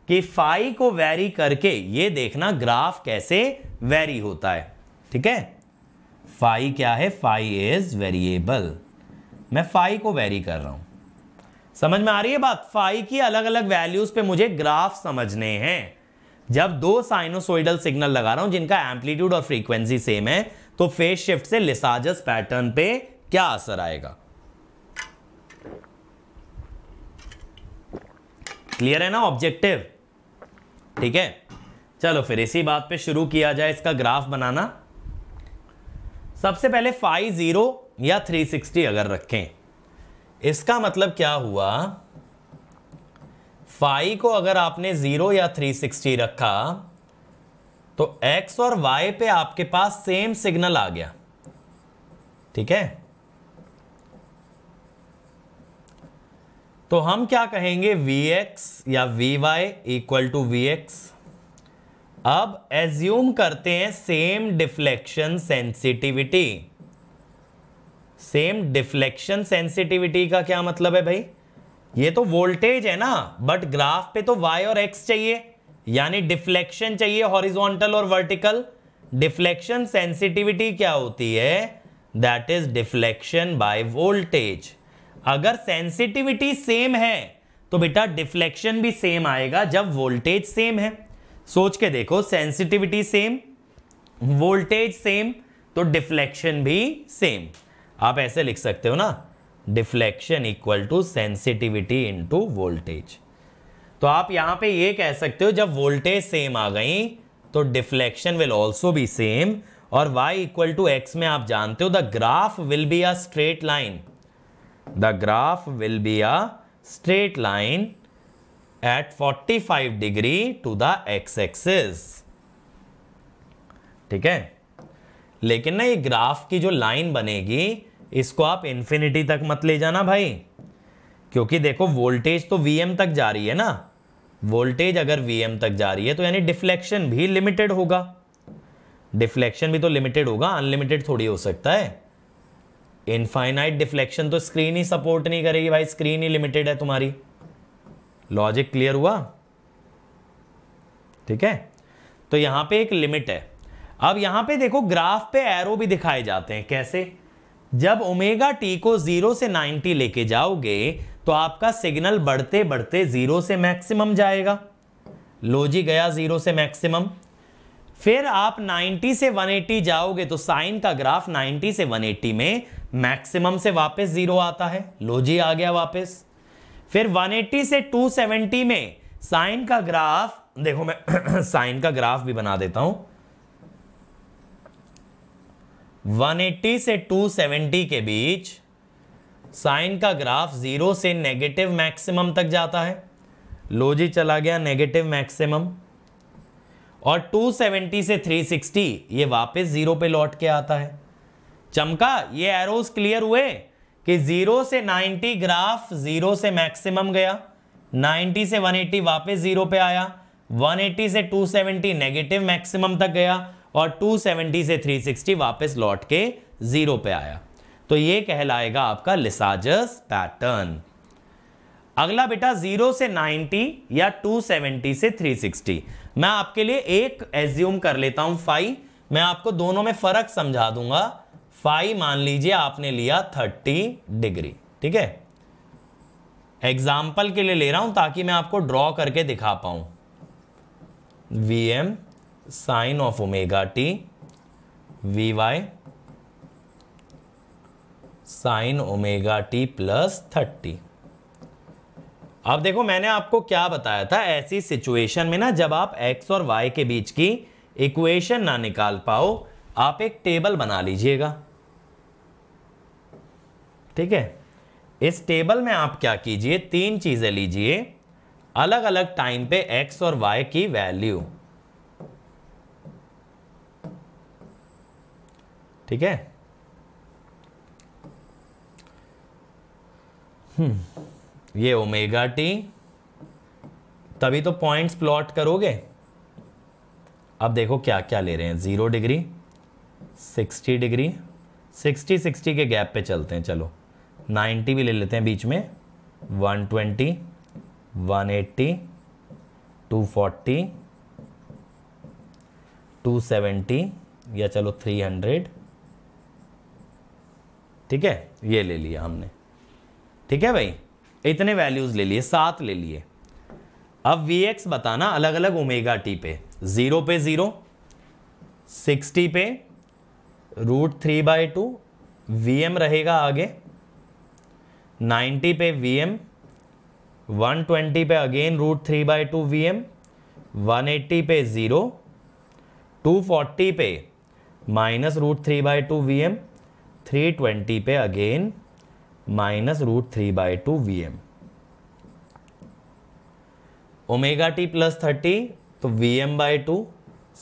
कि फाई को वेरी करके ये देखना ग्राफ कैसे वेरी होता है ठीक है फाई क्या है फाई इज वेरिएबल मैं फाई को वेरी कर रहा हूँ समझ में आ रही है बात फाई की अलग अलग वैल्यूज पे मुझे ग्राफ समझने हैं जब दो साइनोसोइडल सिग्नल लगा रहा हूं जिनका एम्पलीट्यूड और फ्रीक्वेंसी सेम है तो फेस शिफ्ट से लिसाजस पैटर्न पे क्या असर आएगा क्लियर है ना ऑब्जेक्टिव ठीक है चलो फिर इसी बात पे शुरू किया जाए इसका ग्राफ बनाना सबसे पहले फाइव जीरो या थ्री सिक्सटी अगर रखें इसका मतलब क्या हुआ फाई को अगर आपने ज़ीरो या थ्री सिक्सटी रखा तो एक्स और वाई पे आपके पास सेम सिग्नल आ गया ठीक है तो हम क्या कहेंगे वी एक्स या V y equal to V x अब एज्यूम करते हैं same deflection sensitivity same deflection sensitivity का क्या मतलब है भाई ये तो वोल्टेज है ना बट ग्राफ पे तो वाई और एक्स चाहिए यानी डिफ्लेक्शन चाहिए हॉरिजॉन्टल और वर्टिकल डिफ्लेक्शन सेंसिटिविटी क्या होती है that is deflection by voltage अगर सेंसिटिविटी सेम है तो बेटा डिफ्लेक्शन भी सेम आएगा जब वोल्टेज सेम है सोच के देखो सेंसिटिविटी सेम वोल्टेज सेम तो डिफ्लेक्शन भी सेम आप ऐसे लिख सकते हो ना deflection equal to sensitivity into voltage तो आप यहां पे ये कह सकते हो जब वोल्टेज सेम आ गई तो deflection will also be same और y इक्वल टू एक्स में आप जानते हो the graph will be a straight line the graph will be a straight line at 45 degree to the x axis ठीक है लेकिन ना ये ग्राफ की जो लाइन बनेगी इसको आप इन्फिनिटी तक मत ले जाना भाई क्योंकि देखो वोल्टेज तो वी तक जा रही है ना वोल्टेज अगर वी तक जा रही है तो यानी डिफ्लेक्शन भी लिमिटेड होगा डिफ्लेक्शन भी तो लिमिटेड होगा अनलिमिटेड थोड़ी हो सकता है इनफाइनाइट डिफ्लेक्शन तो स्क्रीन ही सपोर्ट नहीं करेगी भाई स्क्रीन ही लिमिटेड है तुम्हारी लॉजिक क्लियर हुआ ठीक है तो यहां पे एक लिमिट है अब यहां पे देखो ग्राफ पे एरो भी दिखाए जाते हैं कैसे जब ओमेगा टी को जीरो से 90 लेके जाओगे तो आपका सिग्नल बढ़ते बढ़ते जीरो से मैक्सिमम जाएगा लो जी गया जीरो से मैक्सिमम फिर आप 90 से 180 जाओगे तो साइन का ग्राफ 90 से 180 में मैक्सिमम से वापस जीरो आता है लो जी आ गया वापस फिर 180 से 270 में साइन का ग्राफ देखो मैं साइन का ग्राफ भी बना देता हूं 180 से 270 के बीच साइन का ग्राफ जीरो से नेगेटिव मैक्सिमम तक जाता है लो जी चला गया नेगेटिव मैक्सिमम और 270 से 360 ये वापस जीरो पे लौट के आता है चमका ये एरोस क्लियर हुए कि जीरो से 90 ग्राफ जीरो से मैक्सिमम गया 90 से 180 वापस जीरो पे आया 180 से 270 नेगेटिव मैक्सिमम तक गया और 270 से 360 वापस लौट के ज़ीरो पे आया तो ये कहलाएगा आपका लिसाजस पैटर्न अगला बेटा जीरो से 90 या 270 से 360 मैं आपके लिए एक एज्यूम कर लेता हूं फाइव मैं आपको दोनों में फर्क समझा दूंगा फाइव मान लीजिए आपने लिया 30 डिग्री ठीक है एग्जाम्पल के लिए ले रहा हूं ताकि मैं आपको ड्रॉ करके दिखा पाऊं V m sine of omega T V y sine omega t plus thirty अब देखो मैंने आपको क्या बताया था ऐसी सिचुएशन में ना जब आप एक्स और वाई के बीच की इक्वेशन ना निकाल पाओ आप एक टेबल बना लीजिएगा ठीक है इस टेबल में आप क्या कीजिए तीन चीज़ें लीजिए अलग अलग टाइम पे एक्स और वाई की वैल्यू ठीक है हम्म, ये ओमेगा टी तभी तो पॉइंट्स प्लॉट करोगे अब देखो क्या क्या ले रहे हैं zero degree sixty degree sixty sixty के गैप पे चलते हैं चलो नाइन्टी भी ले लेते हैं बीच में one twenty one eighty two forty two seventy या चलो थ्री हंड्रेड ठीक है ये ले लिया हमने ठीक है भाई इतने वैल्यूज़ ले लिए सात ले लिए अब वी एक्स बताना अलग अलग ओमेगा टी पे ज़ीरो पे ज़ीरो सिक्सटी पे root three by two V m रहेगा आगे नाइन्टी पे वी एम वन ट्वेंटी पे again root three by two V M one eighty पे ज़ीरो टू फोर्टी पे minus root three by two V M three twenty पे again minus root three by two V m omega t plus thirty तो V M by two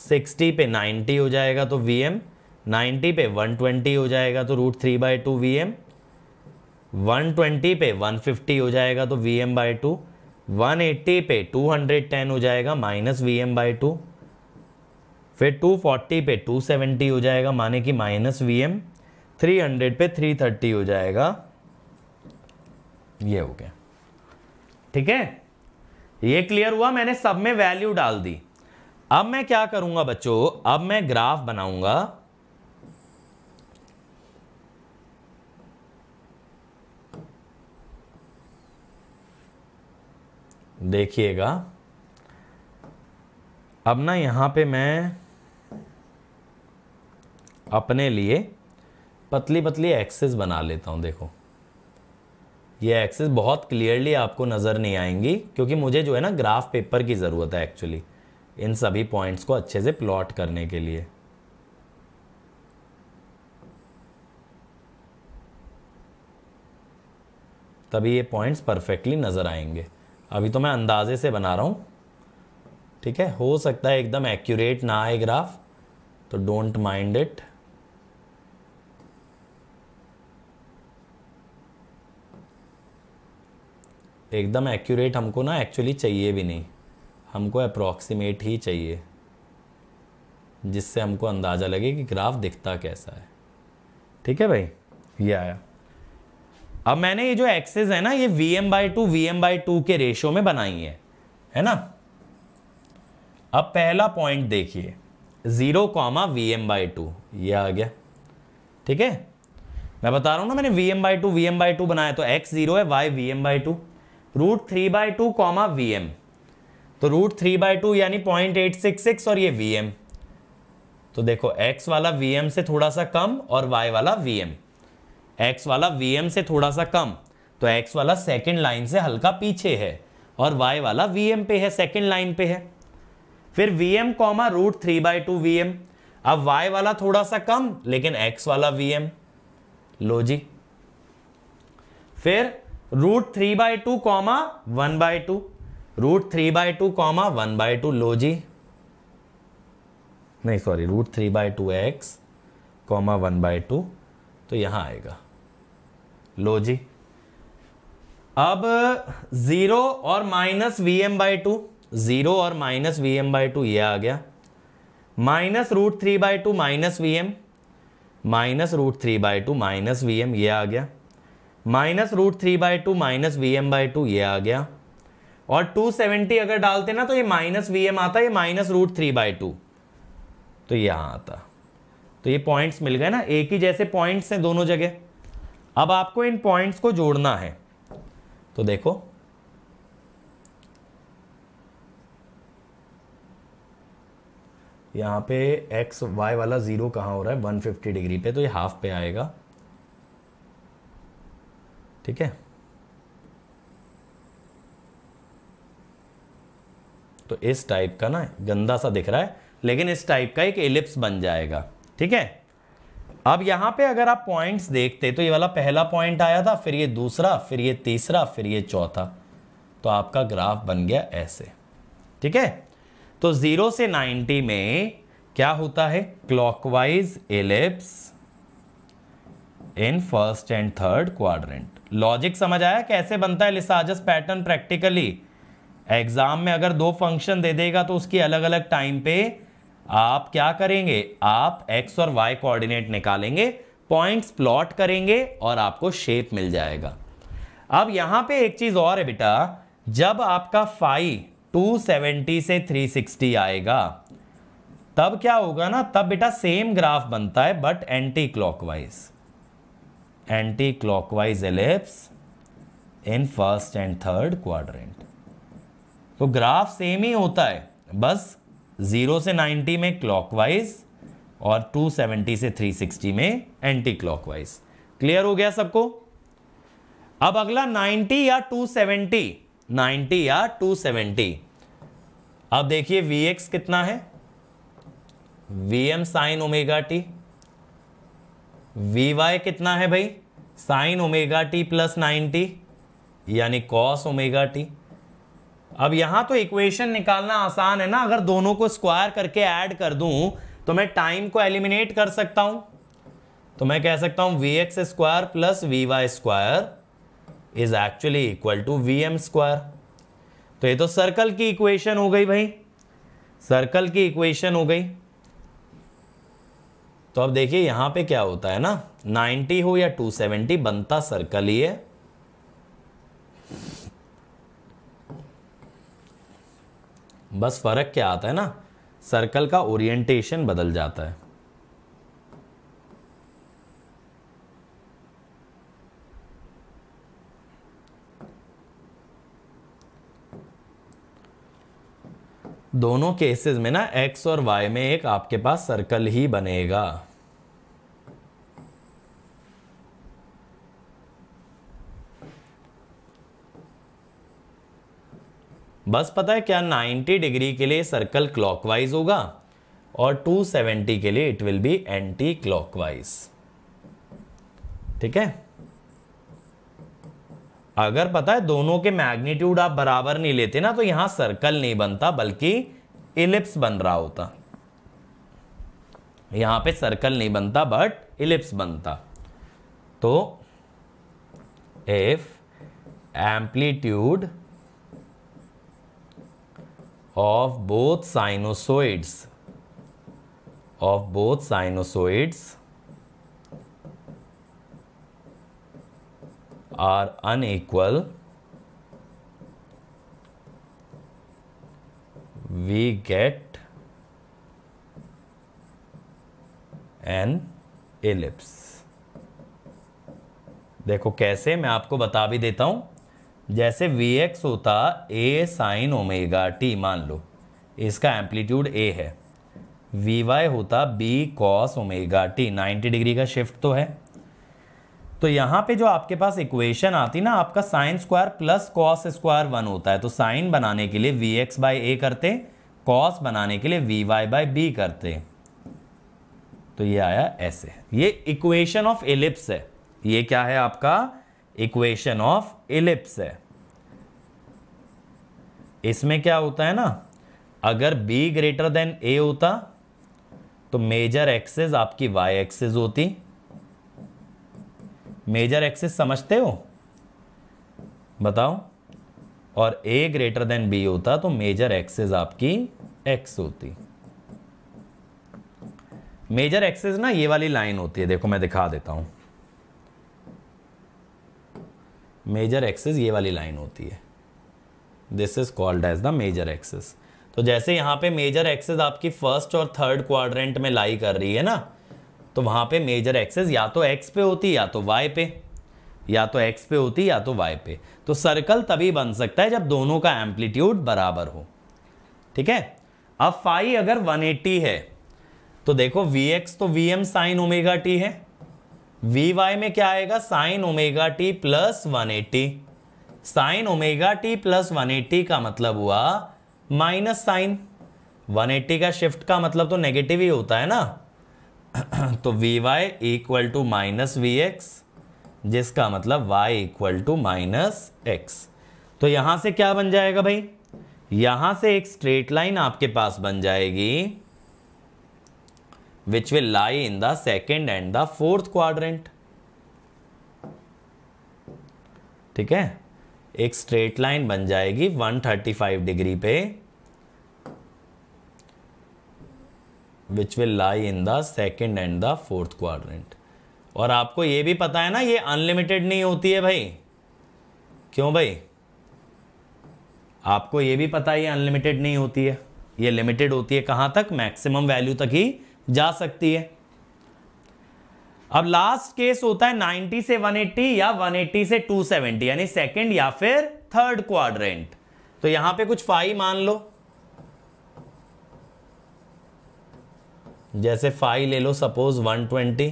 sixty पे ninety हो जाएगा तो V M ninety पे one twenty हो जाएगा तो root three by two V M one twenty पे वन फिफ्टी हो जाएगा तो V M by two one eighty पे टू हंड्रेड टेन हो जाएगा minus V M by two फिर टू फोर्टी पे टू सेवेंटी हो जाएगा माने कि minus V M three hundred पे थ्री थर्टी हो जाएगा ये हो गया ठीक है ये क्लियर हुआ मैंने सब में वैल्यू डाल दी अब मैं क्या करूंगा बच्चों अब मैं ग्राफ बनाऊंगा देखिएगा अब ना यहां पे मैं अपने लिए पतली पतली एक्सेस बना लेता हूँ देखो ये एक्सेस बहुत क्लियरली आपको नज़र नहीं आएंगी क्योंकि मुझे जो है ना ग्राफ पेपर की ज़रूरत है एक्चुअली इन सभी पॉइंट्स को अच्छे से प्लॉट करने के लिए तभी ये पॉइंट्स परफेक्टली नज़र आएंगे अभी तो मैं अंदाजे से बना रहा हूँ ठीक है हो सकता है एकदम एक्यूरेट ना आए ग्राफ तो डोंट माइंड इट एकदम एक्यूरेट हमको ना एक्चुअली चाहिए भी नहीं हमको अप्रॉक्सीमेट ही चाहिए जिससे हमको अंदाज़ा लगे कि ग्राफ दिखता कैसा है ठीक है भाई ये आया अब मैंने ये जो एक्सेस है ना ये V M by two V M by two के रेशो में बनाई है है ना अब पहला पॉइंट देखिए zero comma V M by two ये आ गया ठीक है मैं बता रहा हूँ ना मैंने V M by two V M by two बनाया तो एक्स ज़ीरो है y V M by two root three by two comma V m तो रूट थ्री बाय टू यानी पॉइंट एट सिक्स सिक्स और ये वी एम तो देखो x वाला वी एम से थोड़ा सा कम और वाई वाला वी एम एक्स वाला वी एम से थोड़ा सा कम तो एक्स वाला सेकेंड लाइन से हल्का पीछे है और वाई वाला वी एम पे है सेकेंड लाइन पे है फिर V M comma root three by two V m अब y वाला थोड़ा सा कम लेकिन x वाला वी लो जी फिर root three by two comma one by two root three by two comma one by two लो जी नहीं sorry root three by two x comma one by two तो यहां आएगा लो जी अब ज़ीरो और minus V m by two zero और minus V m by two ये आ गया minus root three by two minus V M minus root three by two minus V m ये आ गया minus root three by two minus V M by two ये आ गया और टू सेवेंटी अगर डालते ना तो ये माइनस वी एम आता ये minus root three by two तो यहाँ आता तो ये पॉइंट्स मिल गए ना एक ही जैसे पॉइंट्स हैं दोनों जगह अब आपको इन पॉइंट्स को जोड़ना है तो देखो यहाँ पे एक्स वाई वाला ज़ीरो कहाँ हो रहा है 150 डिग्री पे तो ये हाफ पे आएगा ठीक है तो इस टाइप का ना गंदा सा दिख रहा है लेकिन इस टाइप का एक एलिप्स बन जाएगा ठीक है अब यहां पे अगर आप पॉइंट्स देखते तो ये वाला पहला पॉइंट आया था फिर ये दूसरा फिर ये तीसरा फिर ये चौथा तो आपका ग्राफ बन गया ऐसे ठीक है तो ज़ीरो से नाइन्टी में क्या होता है clockwise ellipse in first and third quadrant logic समझ आया कैसे बनता है लिसाजस पैटर्न प्रैक्टिकली एग्जाम में अगर दो फंक्शन दे देगा तो उसकी अलग अलग टाइम पे आप क्या करेंगे आप एक्स और वाई कोऑर्डिनेट निकालेंगे पॉइंट्स प्लॉट करेंगे और आपको शेप मिल जाएगा अब यहाँ पे एक चीज़ और है बेटा जब आपका फाई 270 से 360 आएगा तब क्या होगा ना तब बेटा सेम ग्राफ बनता है but anti clockwise anti clockwise ellipse in first and third quadrant तो ग्राफ सेम ही होता है बस जीरो से नाइन्टी में क्लॉकवाइज और टू सेवेंटी से थ्री सिक्सटी में एंटी क्लॉकवाइज क्लियर हो गया सबको अब अगला नाइन्टी या टू सेवेंटी नाइन्टी या टू सेवेंटी अब देखिए वी एक्स कितना है V m sine omega T V y कितना है भाई sine omega t plus ninety यानी कॉस ओमेगा टी अब यहां तो इक्वेशन निकालना आसान है ना अगर दोनों को स्क्वायर करके ऐड कर दूं तो मैं टाइम को एलिमिनेट कर सकता हूं तो मैं कह सकता हूं V x square plus V y square is actually equal to V m square तो ये तो सर्कल की इक्वेशन हो गई भाई सर्कल की इक्वेशन हो गई तो अब देखिए यहां पे क्या होता है ना 90 हो या 270 बनता सर्कल ही है बस फर्क क्या आता है ना सर्कल का ओरिएंटेशन बदल जाता है दोनों केसेस में ना एक्स और वाई में एक आपके पास सर्कल ही बनेगा बस पता है क्या 90 डिग्री के लिए सर्कल क्लॉकवाइज होगा और 270 के लिए it will be anti clockwise ठीक है अगर पता है दोनों के मैग्नीट्यूड आप बराबर नहीं लेते ना तो यहां सर्कल नहीं बनता बल्कि इलिप्स बन रहा होता यहां पे सर्कल नहीं बनता बट इलिप्स बनता तो if amplitude of both sinusoids of both sinusoids are unequal we get an ellipse देखो कैसे मैं आपको बता भी देता हूं जैसे वी एक्स होता ए साइन ओमेगा टी मान लो इसका एम्पलीट्यूड ए है वी वाई होता B cos omega t 90 degree का शिफ्ट तो है तो यहाँ पे जो आपके पास इक्वेशन आती ना आपका sine square plus cos square one होता है तो साइन बनाने के लिए वी एक्स बाय ए करते कॉस बनाने के लिए वी वाई बाय बी करते तो ये आया ऐसे ये इक्वेशन ऑफ एलिप्स है ये क्या है आपका इक्वेशन ऑफ एलिप्स है इसमें क्या होता है ना अगर b ग्रेटर देन a होता तो मेजर एक्सेस आपकी y एक्सेस होती मेजर एक्सिस समझते हो बताओ और ए ग्रेटर देन बी होता तो मेजर एक्सिस आपकी एक्स होती मेजर एक्सिस ना ये वाली लाइन होती है देखो मैं दिखा देता हूं मेजर एक्सिस ये वाली लाइन होती है this is called as the major axis तो जैसे यहां पे मेजर एक्सिस आपकी फर्स्ट और थर्ड क्वाड्रेंट में लाई कर रही है ना तो वहां पे मेजर एक्सेस या तो एक्स पे होती या तो वाई पे या तो एक्स पे होती या तो वाई पे तो सर्कल तभी बन सकता है जब दोनों का एम्पलीट्यूड बराबर हो ठीक है अब फाई अगर 180 है तो देखो वी एक्स तो V m sine omega t है वाई में क्या आएगा sine omega t plus 180 sine omega t plus 180 का मतलब हुआ माइनस साइन 180 का शिफ्ट का मतलब तो नेगेटिव ही होता है ना तो V y equal to minus V x जिसका मतलब y equal to minus x तो यहां से क्या बन जाएगा भाई यहां से एक स्ट्रेट लाइन आपके पास बन जाएगी which will lie in the second and the fourth quadrant ठीक है एक स्ट्रेट लाइन बन जाएगी 135 डिग्री पे which will lie in the second and the fourth quadrant और आपको ये भी पता है ना ये अनलिमिटेड नहीं होती है भाई क्यों भाई आपको ये भी पता है ये अनलिमिटेड नहीं होती है ये लिमिटेड होती है कहाँ तक मैक्सिमम वैल्यू तक ही जा सकती है अब लास्ट केस होता है 90 से 180 या 180 से 270 यानी सेकंड या फिर थर्ड क्वाड्रेंट तो यहां पे कुछ फाइव मान लो जैसे फाइव ले लो सपोज वन ट्वेंटी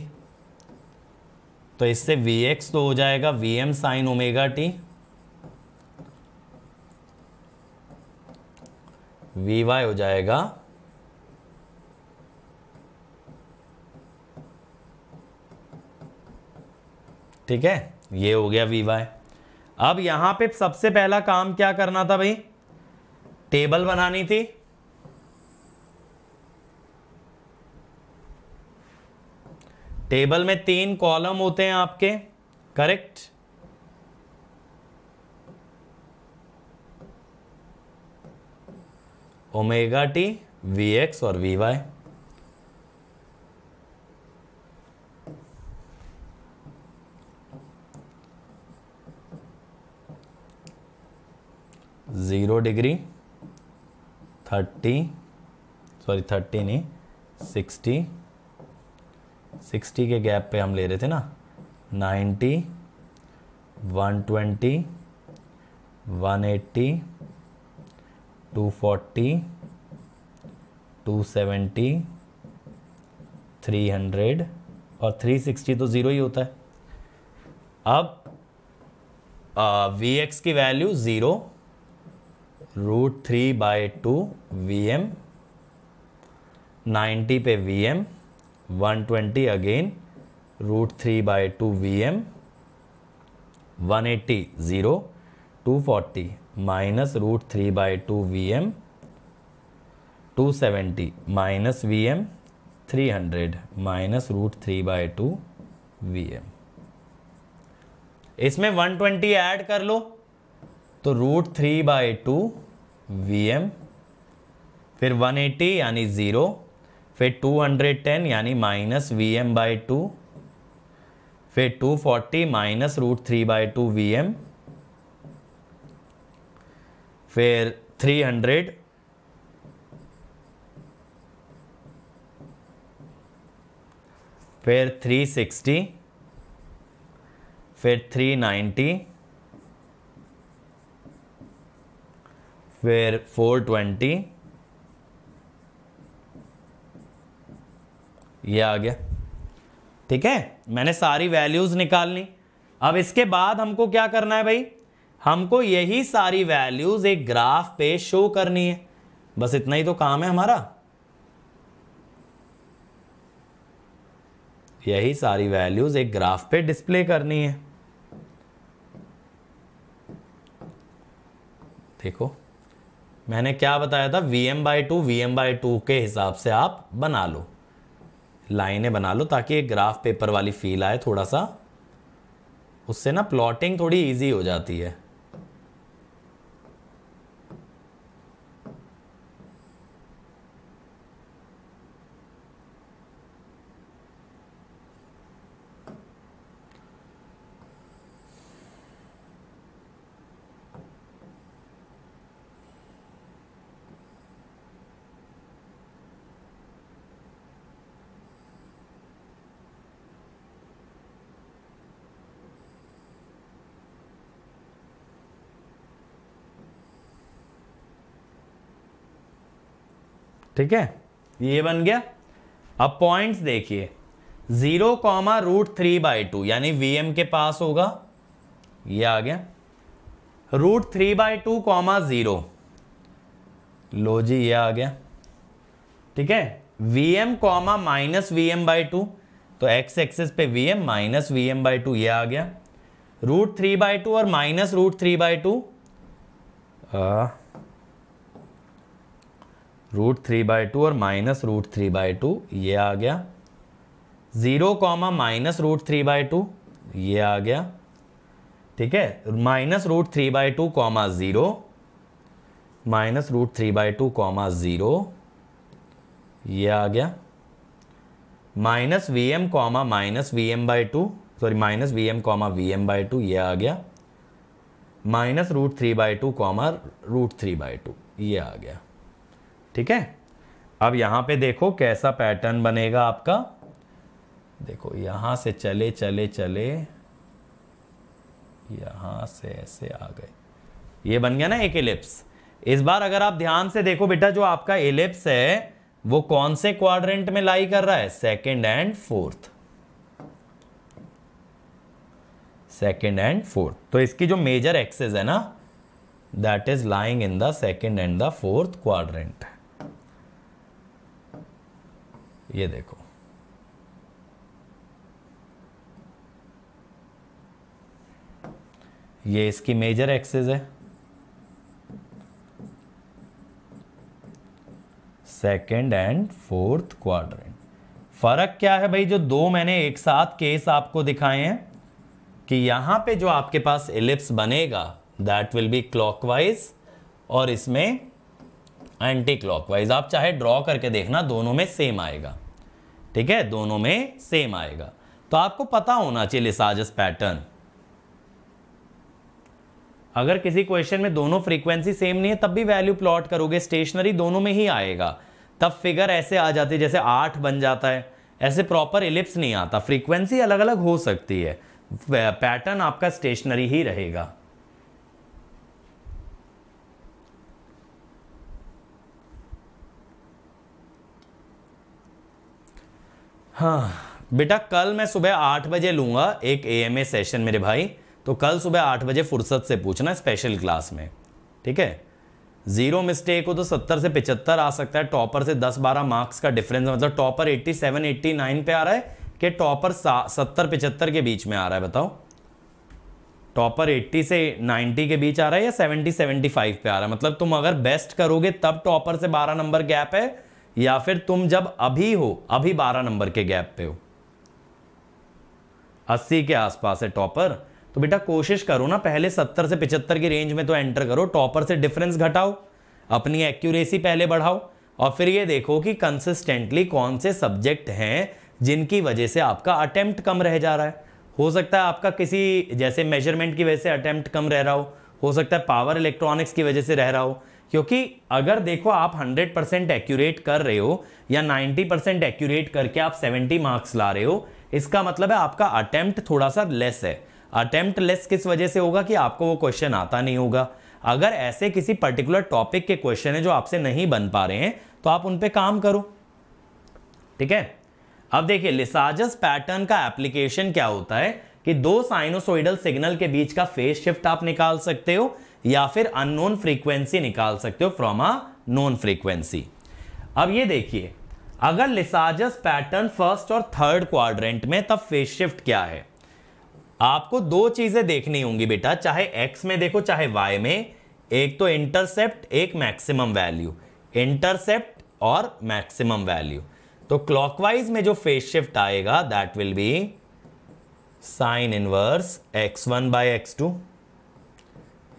तो इससे वी एक्स तो हो जाएगा V m sine omega T V y हो जाएगा ठीक है ये हो गया वी वाई अब यहां पे सबसे पहला काम क्या करना था भाई टेबल बनानी थी टेबल में तीन कॉलम होते हैं आपके correct omega T V x और V Y zero degree thirty sorry thirty नहीं सिक्सटी सिक्सटी के गैप पे हम ले रहे थे ना ninety one twenty one eighty two forty two seventy three hundred और थ्री सिक्सटी तो ज़ीरो ही होता है अब वी एक्स की value zero root three by two V M ninety पे V M one twenty again root three by two V M one eighty zero two forty minus root three by two V M two seventy minus V M three hundred minus root three by two V M इसमें one twenty add कर लो तो root three by two V M फिर one eighty यानी zero फिर 210 यानी minus V M by two फिर 240 forty minus root three by two V M फिर 300 फिर 360 फिर 390 फिर 420 ये आ गया ठीक है मैंने सारी वैल्यूज निकाल ली अब इसके बाद हमको क्या करना है भाई हमको यही सारी वैल्यूज एक ग्राफ पे शो करनी है बस इतना ही तो काम है हमारा यही सारी वैल्यूज एक ग्राफ पे डिस्प्ले करनी है देखो मैंने क्या बताया था V M by two V M by two के हिसाब से आप बना लो लाइनें बना लो ताकि एक ग्राफ पेपर वाली फील आए थोड़ा सा उससे ना प्लॉटिंग थोड़ी इजी हो जाती है ठीक है ये बन गया अब पॉइंट्स देखिए zero comma root three by two यानी वी एम के पास होगा ये आ गया root three by two comma zero लो जी ये आ गया ठीक है V M comma minus V M by two तो एक्स एक्सेस पे V M minus V M by two ये आ गया रूट थ्री बाई टू और minus root three by two root three by two और minus root three by two ये आ गया zero comma minus root three by two ये आ गया ठीक है minus root three by two comma zero minus root three by two comma zero ये आ गया minus V M comma minus V M by two sorry minus V M comma V M by two ये आ गया minus root three by two comma root three by two ये आ गया ठीक है अब यहां पे देखो कैसा पैटर्न बनेगा आपका देखो यहां से चले चले चले यहां से ऐसे आ गए ये बन गया ना एक एलिप्स इस बार अगर आप ध्यान से देखो बेटा जो आपका एलिप्स है वो कौन से क्वाड्रेंट में लाई कर रहा है second and fourth second and fourth तो इसकी जो मेजर एक्सेस है ना that is lying in the second and the fourth quadrant ये देखो ये इसकी मेजर एक्सेस है सेकेंड एंड फोर्थ क्वार्टर फर्क क्या है भाई जो दो मैंने एक साथ केस आपको दिखाए हैं कि यहां पे जो आपके पास एलिप्स बनेगा दैट विल बी क्लॉकवाइज और इसमें एंटी क्लॉक वाइज आप चाहे ड्रॉ करके देखना दोनों में सेम आएगा ठीक है दोनों में सेम आएगा तो आपको पता होना चाहिए लिसाजस पैटर्न अगर किसी क्वेश्चन में दोनों फ्रीक्वेंसी सेम नहीं है तब भी वैल्यू प्लॉट करोगे स्टेशनरी दोनों में ही आएगा तब फिगर ऐसे आ जाती है जैसे आठ बन जाता है ऐसे प्रॉपर इलिप्स नहीं आता फ्रीक्वेंसी अलग अलग हो सकती है पैटर्न आपका स्टेशनरी ही रहेगा हाँ बेटा कल मैं सुबह आठ बजे लूँगा एक ए एम ए सेशन मेरे भाई तो कल सुबह आठ बजे फुर्सत से पूछना स्पेशल क्लास में ठीक है जीरो मिस्टेक हो तो सत्तर से पिचहत्तर आ सकता है टॉपर से दस बारह मार्क्स का डिफरेंस मतलब topper eighty seven eighty nine पे आ रहा है कि टॉपर सत्तर पिचहत्तर के बीच में आ रहा है बताओ टॉपर 80 से 90 के बीच आ रहा है या 70 75 पे आ रहा है मतलब तुम अगर बेस्ट करोगे तब टॉपर से 12 नंबर गैप है या फिर तुम जब अभी हो अभी बारह नंबर के गैप पे हो अस्सी के आसपास है टॉपर तो बेटा कोशिश करो ना पहले सत्तर से पिछहत्तर की रेंज में तो एंटर करो टॉपर से डिफरेंस घटाओ अपनी एक्यूरेसी पहले बढ़ाओ और फिर ये देखो कि कंसिस्टेंटली कौन से सब्जेक्ट हैं जिनकी वजह से आपका अटेम्प्ट कम रह जा रहा है हो सकता है आपका किसी जैसे मेजरमेंट की वजह से अटेम्प्ट कम रह रहा हो हो सकता है पावर इलेक्ट्रॉनिक्स की वजह से रह रहा हो क्योंकि अगर देखो आप 100 परसेंट एक्यूरेट कर रहे हो या 90 परसेंट एक्यूरेट करके आप 70 मार्क्स ला रहे हो इसका मतलब है आपका अटैम्प्ट थोड़ा सा लेस है अटैम्प्ट लेस किस वजह से होगा कि आपको वो क्वेश्चन आता नहीं होगा अगर ऐसे किसी पर्टिकुलर टॉपिक के क्वेश्चन है जो आपसे नहीं बन पा रहे हैं तो आप उन पर काम करो ठीक है अब देखिए लिसाजस पैटर्न का एप्लीकेशन क्या होता है कि दो साइनोसोइडल सिग्नल के बीच का फेस शिफ्ट आप निकाल सकते हो या फिर अननोन फ्रीक्वेंसी निकाल सकते हो फ्रॉम अ नोन फ्रीक्वेंसी अब ये देखिए अगर लिसाजस पैटर्न फर्स्ट और थर्ड क्वाड्रेंट में तब फेस शिफ्ट क्या है आपको दो चीजें देखनी होंगी बेटा चाहे एक्स में देखो चाहे वाई में एक तो इंटरसेप्ट एक मैक्सिमम वैल्यू इंटरसेप्ट और मैक्सिमम वैल्यू तो क्लॉकवाइज में जो फेस शिफ्ट आएगा that will be sine inverse X one by X two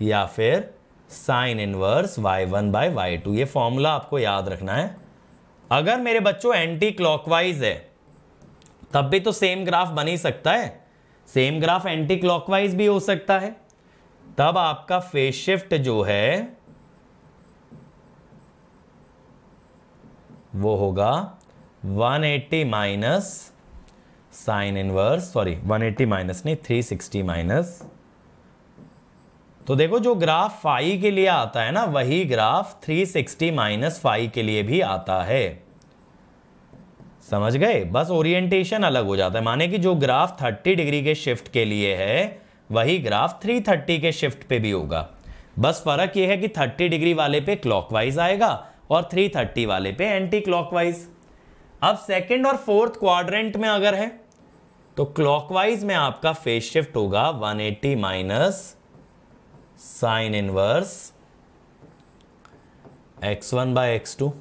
या फिर sine inverse Y one by Y two ये फॉर्मूला आपको याद रखना है अगर मेरे बच्चों एंटी क्लॉकवाइज है तब भी तो सेम ग्राफ बन ही सकता है सेम ग्राफ एंटी क्लॉकवाइज भी हो सकता है तब आपका फेस शिफ्ट जो है वो होगा 180 eighty minus sine inverse sorry 180 minus नहीं 360 सिक्सटी माइनस तो देखो जो ग्राफ फाइव के लिए आता है ना वही ग्राफ 360 सिक्सटी माइनस फाइव के लिए भी आता है समझ गए बस ओरिएंटेशन अलग हो जाता है माने कि जो ग्राफ 30 डिग्री के शिफ्ट के लिए है वही ग्राफ 330 के शिफ्ट पे भी होगा बस फर्क ये है कि 30 डिग्री वाले पे क्लॉकवाइज आएगा और 330 वाले पे एंटी क्लॉकवाइज अब सेकेंड और फोर्थ क्वाड्रेंट में अगर है तो क्लॉकवाइज में आपका फेस शिफ्ट होगा 180 eighty minus sine inverse X one by X two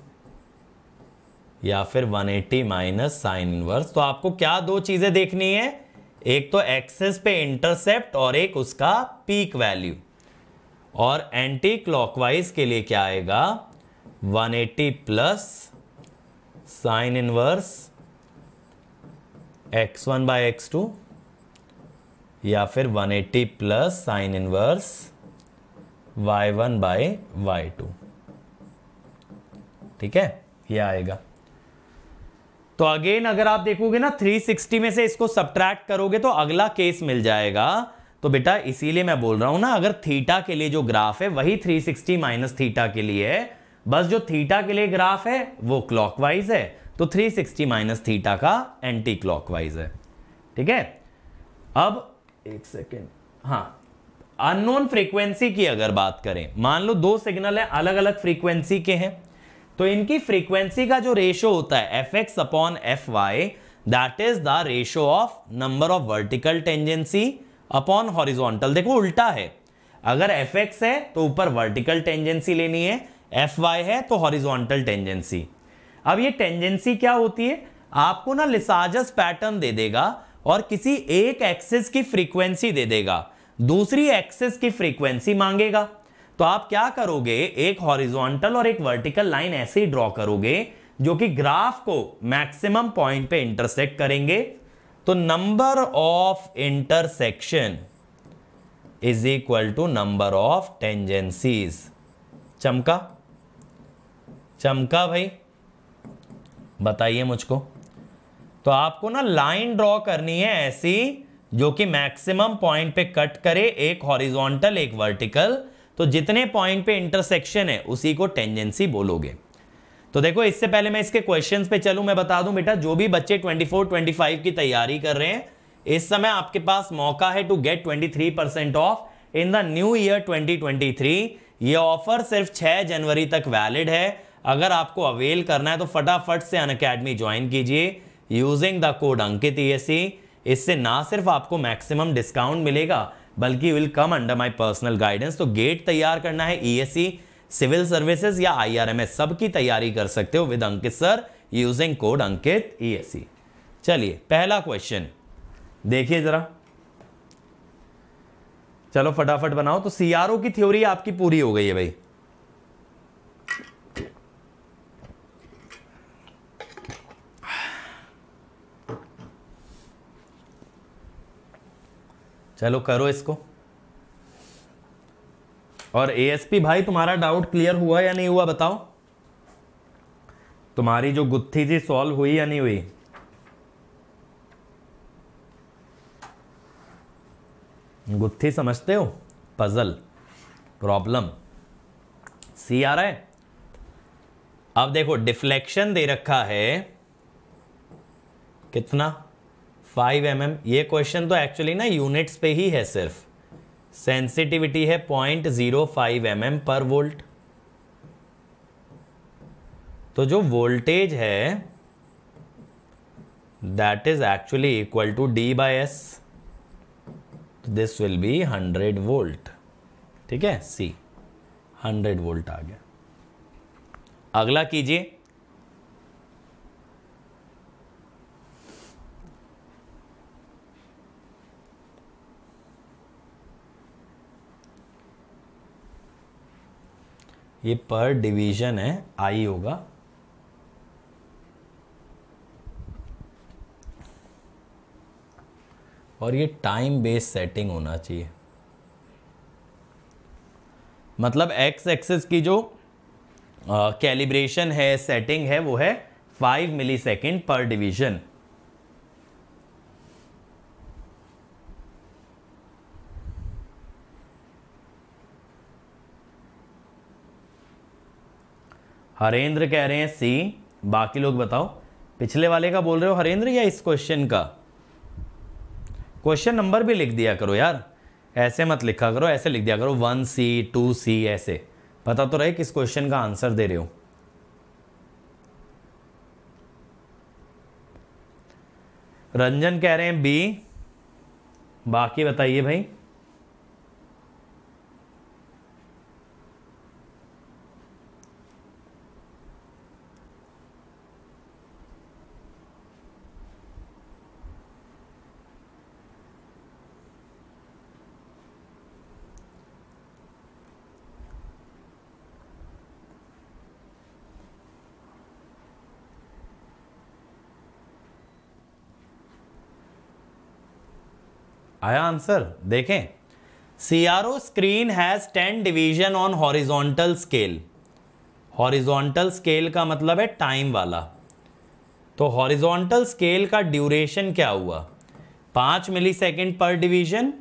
या फिर 180 एटी माइनस साइन इनवर्स तो आपको क्या दो चीजें देखनी है एक तो एक्सेस पे इंटरसेप्ट और एक उसका पीक वैल्यू और एंटी क्लॉकवाइज के लिए क्या आएगा 180 eighty plus sine inverse X one by X two या फिर 180 eighty plus sine inverse Y one by Y two ठीक है ये आएगा तो अगेन अगर आप देखोगे ना 360 में से इसको सब्ट्रैक्ट करोगे तो अगला केस मिल जाएगा तो बेटा इसीलिए मैं बोल रहा हूं ना अगर थीटा के लिए जो ग्राफ है वही 360 सिक्सटी माइनस थीटा के लिए है बस जो थीटा के लिए ग्राफ है वो क्लॉकवाइज है तो 360 सिक्सटी माइनस थीटा का एंटी क्लॉकवाइज है ठीक है अब एक सेकेंड हाँ अननोन फ्रीक्वेंसी की अगर बात करें मान लो दो सिग्नल है अलग अलग फ्रीक्वेंसी के हैं तो इनकी फ्रीक्वेंसी का जो रेशो होता है F X upon F Y that is the ratio of number of vertical tangency upon horizontal देखो उल्टा है अगर एफ एक्स है तो ऊपर वर्टिकल टेंजेंसी लेनी है एफ वाई है तो हॉरिजॉन्टल टेंजेंसी अब ये टेंजेंसी क्या होती है आपको ना लिसाजस पैटर्न दे देगा और किसी एक एक्सिस की फ्रीक्वेंसी दे देगा दूसरी एक्सेस की फ्रीक्वेंसी मांगेगा तो आप क्या करोगे एक हॉरिजॉन्टल और एक वर्टिकल लाइन ऐसे ही ड्रॉ करोगे जो कि ग्राफ को मैक्सिमम पॉइंट पे इंटरसेक्ट करेंगे तो number of intersection is equal to number of tangencies चमका चमका भाई बताइए मुझको तो आपको ना लाइन ड्रॉ करनी है ऐसी जो कि मैक्सिमम पॉइंट पे कट करे एक हॉरिजॉन्टल एक वर्टिकल तो जितने पॉइंट पे इंटरसेक्शन है उसी को टेंजेंसी बोलोगे तो देखो इससे पहले मैं इसके क्वेश्चन पे चलूं मैं बता दूं बेटा जो भी बच्चे 24 25 की तैयारी कर रहे हैं इस समय आपके पास मौका है to get 23 percent off in the new year 2023 ये ऑफर सिर्फ 6 जनवरी तक वैलिड है अगर आपको अवेल करना है तो फटाफट से अन अकेडमी ज्वाइन कीजिए using the code Ankit E इससे ना सिर्फ आपको मैक्सिमम डिस्काउंट मिलेगा बल्कि will come under my personal guidance तो गेट तैयार करना है ई सिविल सर्विसेज या आई आर एम एस सब की तैयारी कर सकते हो with Ankit sir using code Ankit E e चलिए पहला क्वेश्चन देखिए जरा चलो फटाफट बनाओ तो सीआरओ की थ्योरी आपकी पूरी हो गई है भाई चलो करो इसको और एएसपी भाई तुम्हारा डाउट क्लियर हुआ या नहीं हुआ बताओ तुम्हारी जो गुत्थी थी सॉल्व हुई या नहीं हुई गुत्थी समझते हो पजल प्रॉब्लम सी आ रहा है अब देखो डिफ्लेक्शन दे रखा है कितना फाइव एम एम ये क्वेश्चन तो एक्चुअली ना यूनिट्स पे ही है सिर्फ सेंसिटिविटी है point zero five M M पर वोल्ट तो जो वोल्टेज है that is actually equal to D by S this will be hundred volt ठीक है सी हंड्रेड वोल्ट आ गया अगला कीजिए ये पर डिवीजन है आई होगा और ये टाइम बेस्ड सेटिंग होना चाहिए मतलब एक्स एक्सेस की जो कैलिब्रेशन है सेटिंग है वो है फाइव मिली सेकेंड पर डिवीजन हरेंद्र कह रहे हैं सी बाकी लोग बताओ पिछले वाले का बोल रहे हो हरेंद्र या इस क्वेश्चन का क्वेश्चन नंबर भी लिख दिया करो यार ऐसे मत लिखा करो ऐसे लिख दिया करो वन सी टू सी ऐसे पता तो रहे किस क्वेश्चन का आंसर दे रहे हो रंजन कह रहे हैं बी बाकी बताइए भाई आया आंसर देखें C R O screen has ten division on horizontal scale horizontal scale का मतलब है टाइम वाला तो हॉरिजोंटल स्केल का ड्यूरेशन क्या हुआ पांच मिली सेकेंड पर डिवीजन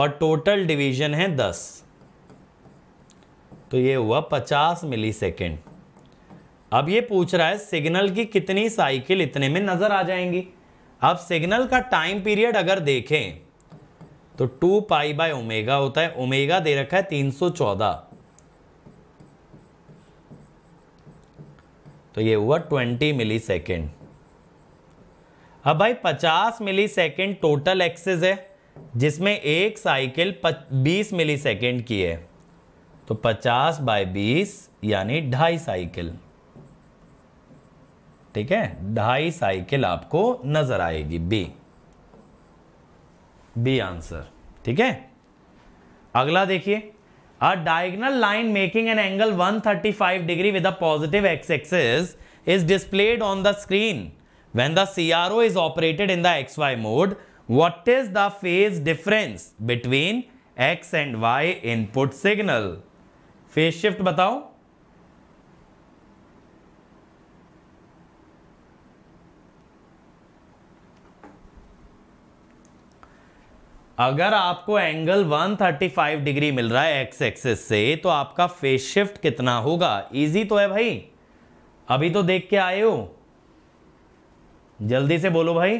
और टोटल डिवीजन है दस तो ये हुआ पचास मिली सेकेंड अब ये पूछ रहा है सिग्नल की कितनी साइकिल इतने में नज़र आ जाएंगी अब सिग्नल का टाइम पीरियड अगर देखें तो टू पाई बाय ओमेगा होता है ओमेगा दे रखा है तीन सौ चौदह तो ये हुआ ट्वेंटी मिली सेकेंड अब भाई पचास मिली सेकेंड टोटल एक्सेस है जिसमें एक साइकिल बीस मिली सेकेंड की है तो पचास बाय बीस यानी ढाई साइकिल ठीक है ढाई साइकिल आपको नजर आएगी बी बी आंसर ठीक है अगला देखिए a diagonal line making an angle 135 degree with a positive X axis is displayed on the screen when the C R O is operated in the X Y mode what is the phase difference between X and Y input signal phase shift बताओ अगर आपको angle 135 degree मिल रहा है x access से तो आपका phase shift कितना होगा इजी तो है भाई अभी तो देख के आए हो जल्दी से बोलो भाई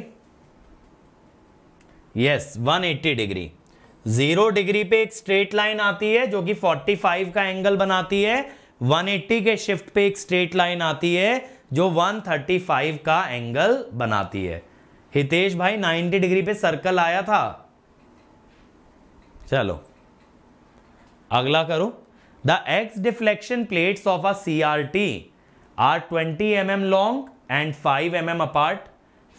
यस 180 डिग्री जीरो डिग्री पे एक स्ट्रेट लाइन आती है जो कि 45 का एंगल बनाती है 180 के शिफ्ट पे एक स्ट्रेट लाइन आती है जो 135 का एंगल बनाती है हितेश भाई 90 डिग्री पे सर्कल आया था चलो अगला करो the X deflection plates of a C R T are twenty M M long and five M M apart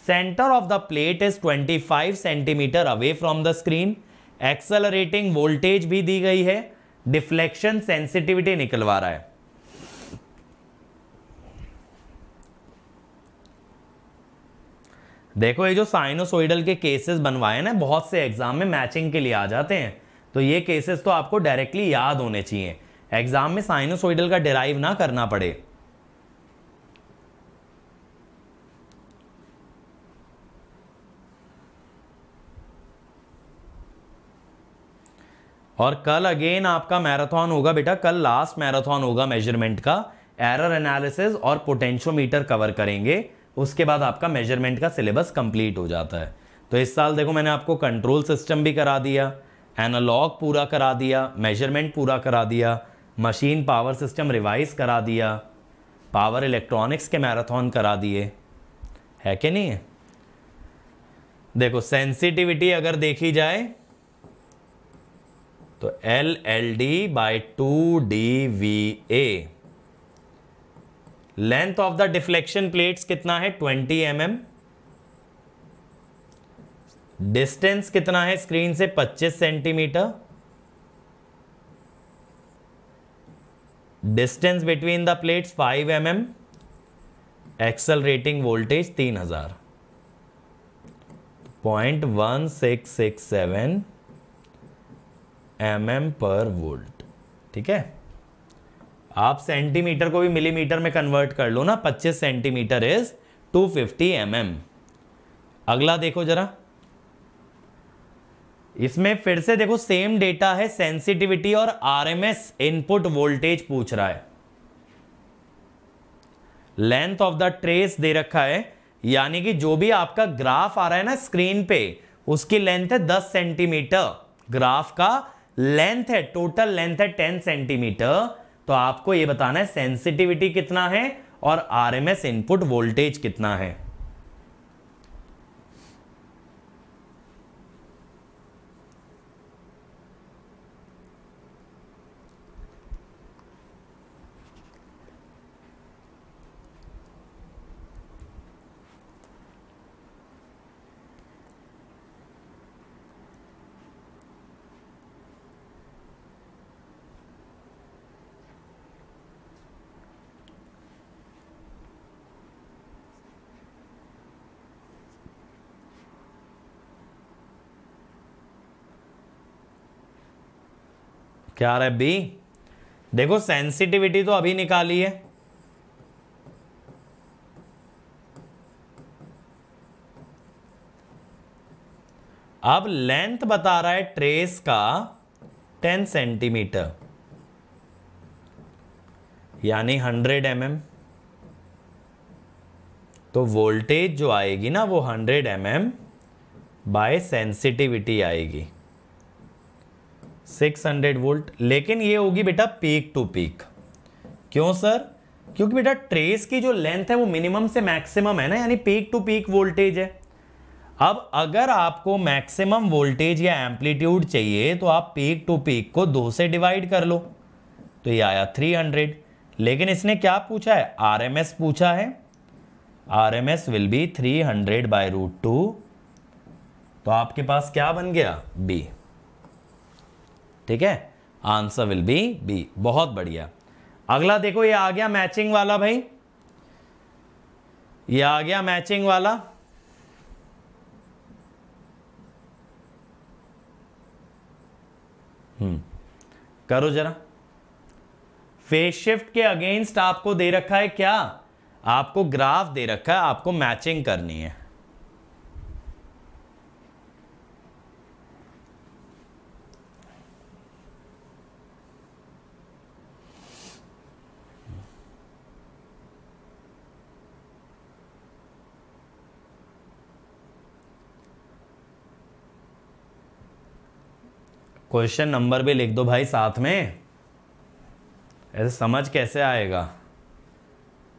centre of the plate is twenty five centimetre away from the screen accelerating voltage भी दी गई है deflection sensitivity निकलवा रहा है देखो ये जो साइनोसोइडल के केसेस बनवाए ना बहुत से एग्जाम में मैचिंग के लिए आ जाते हैं तो ये केसेस तो आपको डायरेक्टली याद होने चाहिए एग्जाम में साइनोसोइडल का डिराइव ना करना पड़े और कल अगेन आपका मैराथन होगा बेटा कल लास्ट मैराथन होगा मेजरमेंट का एरर एनालिसिस और पोटेंशियोमीटर कवर करेंगे उसके बाद आपका मेजरमेंट का सिलेबस कंप्लीट हो जाता है तो इस साल देखो मैंने आपको कंट्रोल सिस्टम भी करा दिया एनालॉग पूरा करा दिया मेजरमेंट पूरा करा दिया मशीन पावर सिस्टम रिवाइज करा दिया पावर इलेक्ट्रॉनिक्स के मैराथन करा दिए है कि नहीं है देखो सेंसिटिविटी अगर देखी जाए तो L L D by two D V A length of the deflection plates कितना है 20 एम mm. डिस्टेंस कितना है स्क्रीन से 25 centimetre distance between the plates 5 M M accelerating voltage 3000 point one six six seven M M पर volt ठीक है आप centimetre को भी मिलीमीटर में कन्वर्ट कर लो ना 25 सेंटीमीटर इज 250 फिफ्टी mm. अगला देखो जरा इसमें फिर से देखो सेम डेटा है सेंसिटिविटी और आरएमएस इनपुट वोल्टेज पूछ रहा है लेंथ ऑफ द ट्रेस दे रखा है यानी कि जो भी आपका ग्राफ आ रहा है ना स्क्रीन पे उसकी लेंथ है 10 सेंटीमीटर ग्राफ का लेंथ है टोटल लेंथ है 10 सेंटीमीटर तो आपको ये बताना है सेंसिटिविटी कितना है और आरएमएस इनपुट वोल्टेज कितना है क्या आ रहा है बी देखो सेंसिटिविटी तो अभी निकाली है अब लेंथ बता रहा है ट्रेस का 10 सेंटीमीटर यानी 100 एम mm. तो वोल्टेज जो आएगी ना वो 100 एम एम बाय सेंसिटिविटी आएगी 600 वोल्ट लेकिन ये होगी बेटा पीक टू पीक क्यों सर क्योंकि बेटा ट्रेस की जो लेंथ है वो मिनिमम से मैक्सिमम है ना यानी पीक टू पीक वोल्टेज है अब अगर आपको मैक्सिमम वोल्टेज या एम्पलीट्यूड चाहिए तो आप पीक टू पीक को दो से डिवाइड कर लो तो ये आया 300 लेकिन इसने क्या पूछा है एस पूछा है S will be three hundred by root two तो आपके पास क्या बन गया बी ठीक है आंसर विल बी बी बहुत बढ़िया अगला देखो ये आ गया मैचिंग वाला भाई ये आ गया मैचिंग वाला हम्म करो जरा फेस शिफ्ट के अगेंस्ट आपको दे रखा है क्या आपको ग्राफ दे रखा है आपको मैचिंग करनी है क्वेश्चन नंबर भी लिख दो भाई साथ में ऐसे समझ कैसे आएगा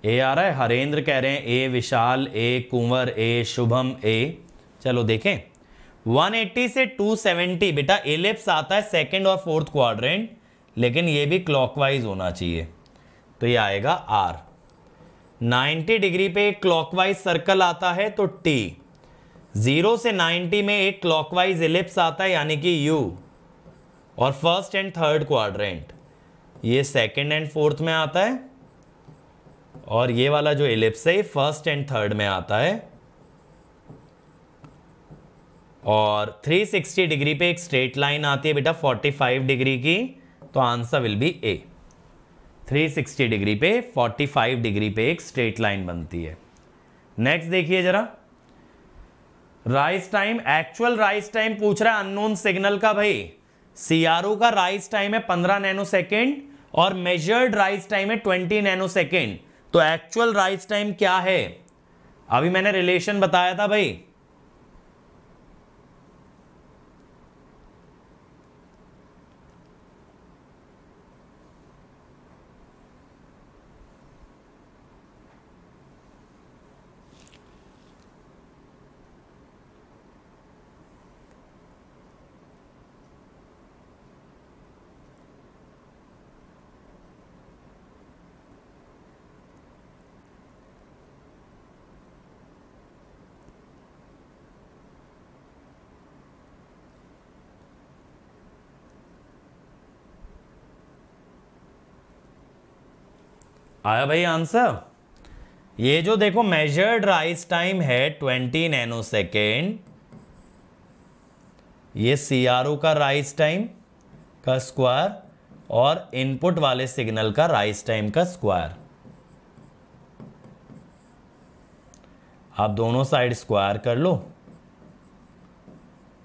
ए आ रहा है हरेंद्र कह रहे हैं ए विशाल ए कुंवर ए शुभम ए चलो देखें 180 से 270 बेटा एलिप्स आता है सेकंड और फोर्थ क्वाड्रेंट लेकिन ये भी क्लॉकवाइज होना चाहिए तो ये आएगा आर 90 डिग्री पे एक क्लॉकवाइज सर्कल आता है तो टी जीरो से 90 में एक क्लॉकवाइज एलिप्स आता है यानी कि यू और फर्स्ट एंड थर्ड क्वाड्रेंट ये सेकंड एंड फोर्थ में आता है और ये वाला जो एलिप्स है फर्स्ट एंड थर्ड में आता है और 360 डिग्री पे एक स्ट्रेट लाइन आती है बेटा 45 डिग्री की तो answer will be a 360 degree पे 45 डिग्री पे एक स्ट्रेट लाइन बनती है नेक्स्ट देखिए जरा rise time actual rise time पूछ रहा है अननोन सिग्नल का भाई सीआरओ का राइज टाइम है पंद्रह नैनो सेकेंड और मेजर्ड राइज टाइम है ट्वेंटी नैनो सेकेंड तो एक्चुअल राइज टाइम क्या है अभी मैंने रिलेशन बताया था भाई आया भाई आंसर ये जो देखो मेजर्ड राइस टाइम है 20 नैनो सेकेंड ये सी का राइस टाइम का स्क्वायर और इनपुट वाले सिग्नल का राइस टाइम का स्क्वायर आप दोनों साइड स्क्वायर कर लो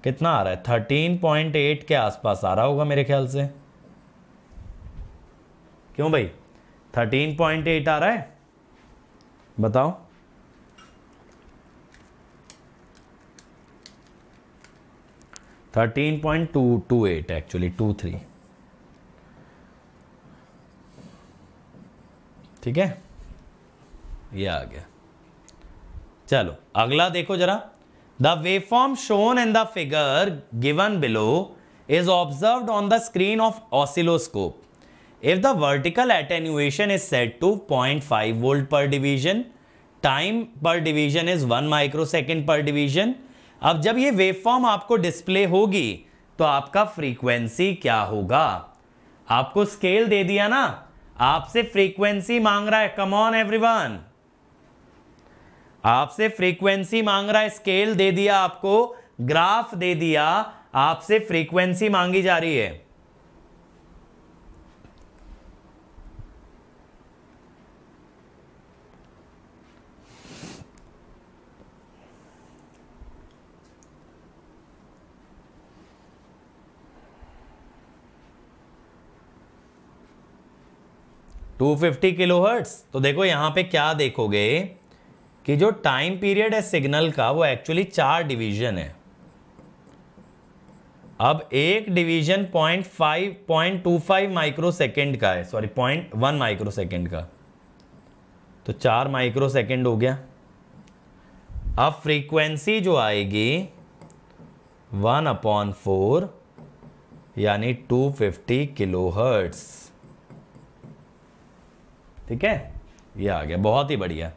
कितना आ रहा है थर्टीन पॉइंट एट के आसपास आ रहा होगा मेरे ख्याल से क्यों भाई थर्टीन पॉइंट एट आ रहा है बताओ thirteen point two two eight actually two three ठीक है ये आ गया चलो अगला देखो जरा the waveform shown in the figure given below is observe on the screen of oscilloscope If the vertical attenuation is set to 0.5 volt per division, time per division is 1 microsecond per division. अब जब ये waveform आपको display होगी तो आपका frequency क्या होगा आपको स्केल दे दिया ना आपसे फ्रीक्वेंसी मांग रहा है कम ऑन एवरीवन आपसे फ्रीक्वेंसी मांग रहा है स्केल दे दिया आपको ग्राफ दे दिया आपसे फ्रीक्वेंसी मांगी जा रही है टू फिफ्टी किलो हर्ट्स तो देखो यहाँ पे क्या देखोगे कि जो टाइम पीरियड है सिग्नल का वो एक्चुअली चार डिवीजन है अब एक division point five point two five microsecond का है sorry point one microsecond का तो चार माइक्रो सेकेंड हो गया अब फ्रीक्वेंसी जो आएगी वन अपॉन फोर यानी टू फिफ्टी किलो हर्ट्स ठीक है ये आ गया बहुत ही बढ़िया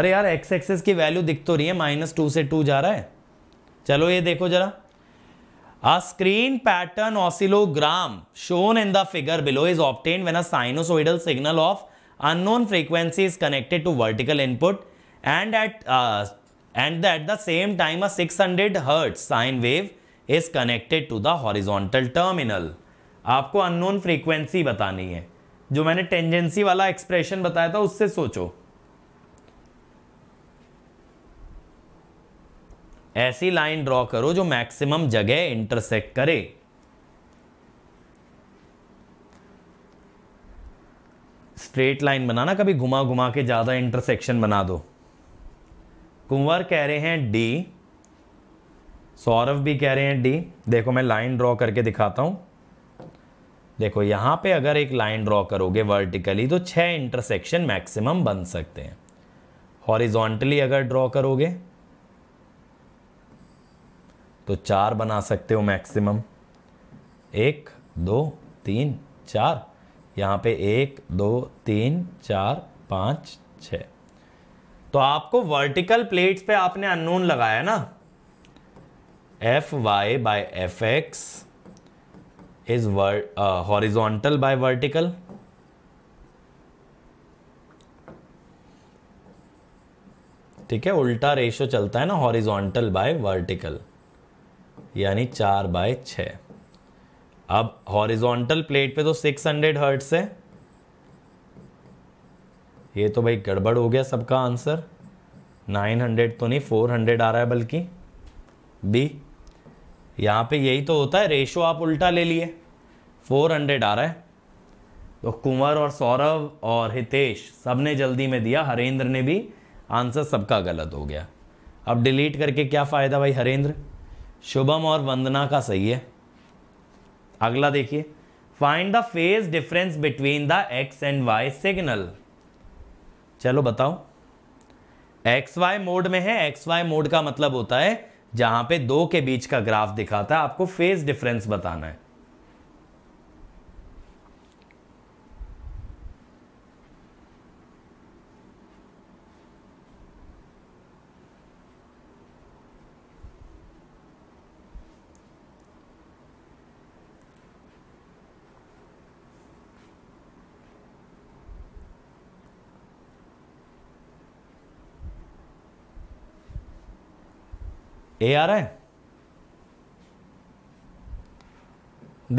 अरे यार एक्स एक्सेस की वैल्यू दिख तो रही है माइनस टू से टू जा रहा है चलो ये देखो जरा आ screen pattern oscillogram shown in the figure below is obtained when a sinusoidal signal of unknown frequency is connected to vertical input and at and at the same time a six hundred hertz sine wave is connected to the horizontal terminal आपको unknown frequency बतानी है जो मैंने tangency वाला expression बताया था उससे सोचो ऐसी लाइन ड्रॉ करो जो मैक्सिमम जगह इंटरसेक्ट करे स्ट्रेट लाइन बनाना कभी घुमा घुमा के ज़्यादा इंटरसेक्शन बना दो कुंवर कह रहे हैं डी सौरभ भी कह रहे हैं डी देखो मैं लाइन ड्रॉ करके दिखाता हूं देखो यहाँ पे अगर एक लाइन ड्रॉ करोगे वर्टिकली तो छः इंटरसेक्शन मैक्सिमम बन सकते हैं हॉरिजॉन्टली अगर ड्रॉ करोगे तो चार बना सकते हो मैक्सिमम एक दो तीन चार यहाँ पे एक दो तीन चार पाँच छ तो आपको वर्टिकल प्लेट्स पे आपने अननोन लगाया ना F Y by F X is ver by uh, vertical ठीक है उल्टा रेशियो चलता है ना हॉरिजॉन्टल बाय वर्टिकल यानी चार बाय छ अब हॉरिजॉन्टल प्लेट पे तो 600 हंड्रेड हर्ट्स है ये तो भाई गड़बड़ हो गया सबका आंसर 900 तो नहीं 400 आ रहा है बल्कि बी यहाँ पे यही तो होता है रेशो आप उल्टा ले लिए 400 आ रहा है तो कुंवर और सौरभ और हितेश सब ने जल्दी में दिया हरेंद्र ने भी आंसर सबका गलत हो गया अब डिलीट करके क्या फ़ायदा भाई हरेंद्र शुभम और वंदना का सही है अगला देखिए find the phase difference between the X and Y signal चलो बताओ एक्स वाई मोड में है एक्स वाई मोड का मतलब होता है जहाँ पे दो के बीच का ग्राफ दिखाता है आपको फेज डिफरेंस बताना है ए आ रहा है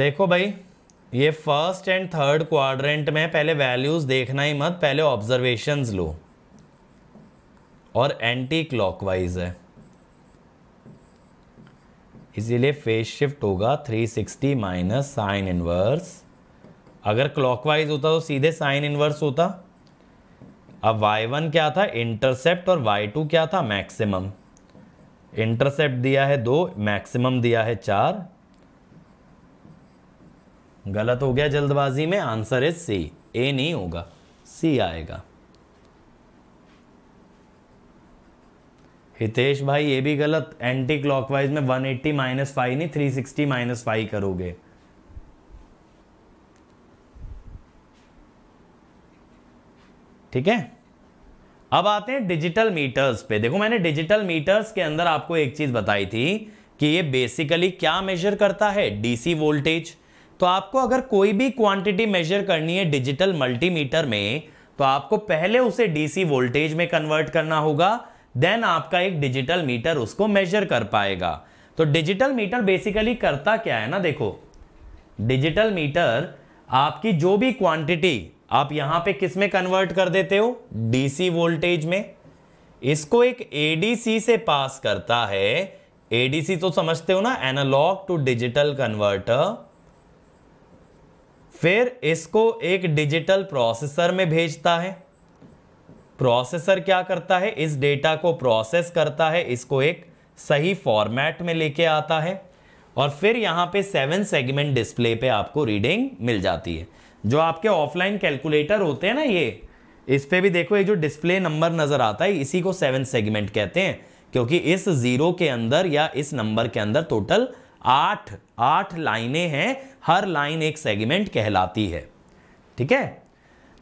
देखो भाई ये फर्स्ट एंड थर्ड क्वाड्रेंट में पहले वैल्यूज़ देखना ही मत पहले ऑब्जर्वेशंस लो और एंटी क्लॉकवाइज है इसीलिए फेस शिफ्ट होगा 360 माइनस साइन इनवर्स अगर क्लॉकवाइज होता तो सीधे साइन इनवर्स होता अब y1 क्या था इंटरसेप्ट और y2 क्या था मैक्सिमम इंटरसेप्ट दिया है दो मैक्सिमम दिया है चार गलत हो गया जल्दबाजी में आंसर इज सी ए नहीं होगा सी आएगा हितेश भाई ये भी गलत एंटी क्लॉकवाइज में 180 एट्टी माइनस फाइव नहीं 360 सिक्सटी माइनस फाइव करोगे ठीक है अब आते हैं डिजिटल मीटर्स पे देखो मैंने डिजिटल मीटर्स के अंदर आपको एक चीज बताई थी कि ये बेसिकली क्या मेजर करता है डीसी वोल्टेज तो आपको अगर कोई भी क्वांटिटी मेजर करनी है डिजिटल मल्टीमीटर में तो आपको पहले उसे डीसी वोल्टेज में कन्वर्ट करना होगा देन आपका एक डिजिटल मीटर उसको मेजर कर पाएगा तो डिजिटल मीटर बेसिकली करता क्या है ना देखो डिजिटल मीटर आपकी जो भी क्वांटिटी आप यहां पे किस में कन्वर्ट कर देते हो डीसी वोल्टेज में इसको एक एडीसी से पास करता है एडीसी तो समझते हो ना एनालॉग टू डिजिटल कन्वर्टर फिर इसको एक डिजिटल प्रोसेसर में भेजता है प्रोसेसर क्या करता है इस डेटा को प्रोसेस करता है इसको एक सही फॉर्मेट में लेके आता है और फिर यहां पे सेवन सेगमेंट डिस्प्ले पे आपको रीडिंग मिल जाती है जो आपके ऑफलाइन कैलकुलेटर होते हैं ना ये इस पे भी देखो ये जो डिस्प्ले नंबर नज़र आता है इसी को सेवन सेगमेंट कहते हैं क्योंकि इस ज़ीरो के अंदर या इस नंबर के अंदर टोटल आठ आठ लाइनें हैं हर लाइन एक सेगमेंट कहलाती है ठीक है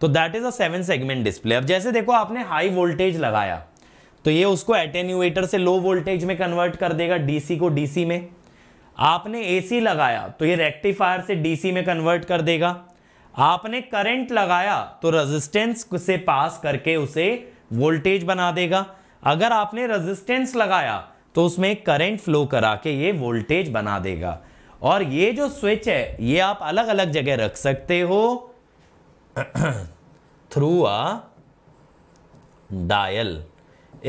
तो that is a seven segment display अब जैसे देखो आपने हाई वोल्टेज लगाया तो ये उसको एटेन्यूएटर से लो वोल्टेज में कन्वर्ट कर देगा डीसी को डीसी में आपने एसी लगाया तो ये रेक्टिफायर से डीसी में कन्वर्ट कर देगा आपने करंट लगाया तो रेजिस्टेंस से पास करके उसे वोल्टेज बना देगा अगर आपने रेजिस्टेंस लगाया तो उसमें करंट फ्लो करा के ये वोल्टेज बना देगा और ये जो स्विच है ये आप अलग अलग जगह रख सकते हो थ्रू अ डायल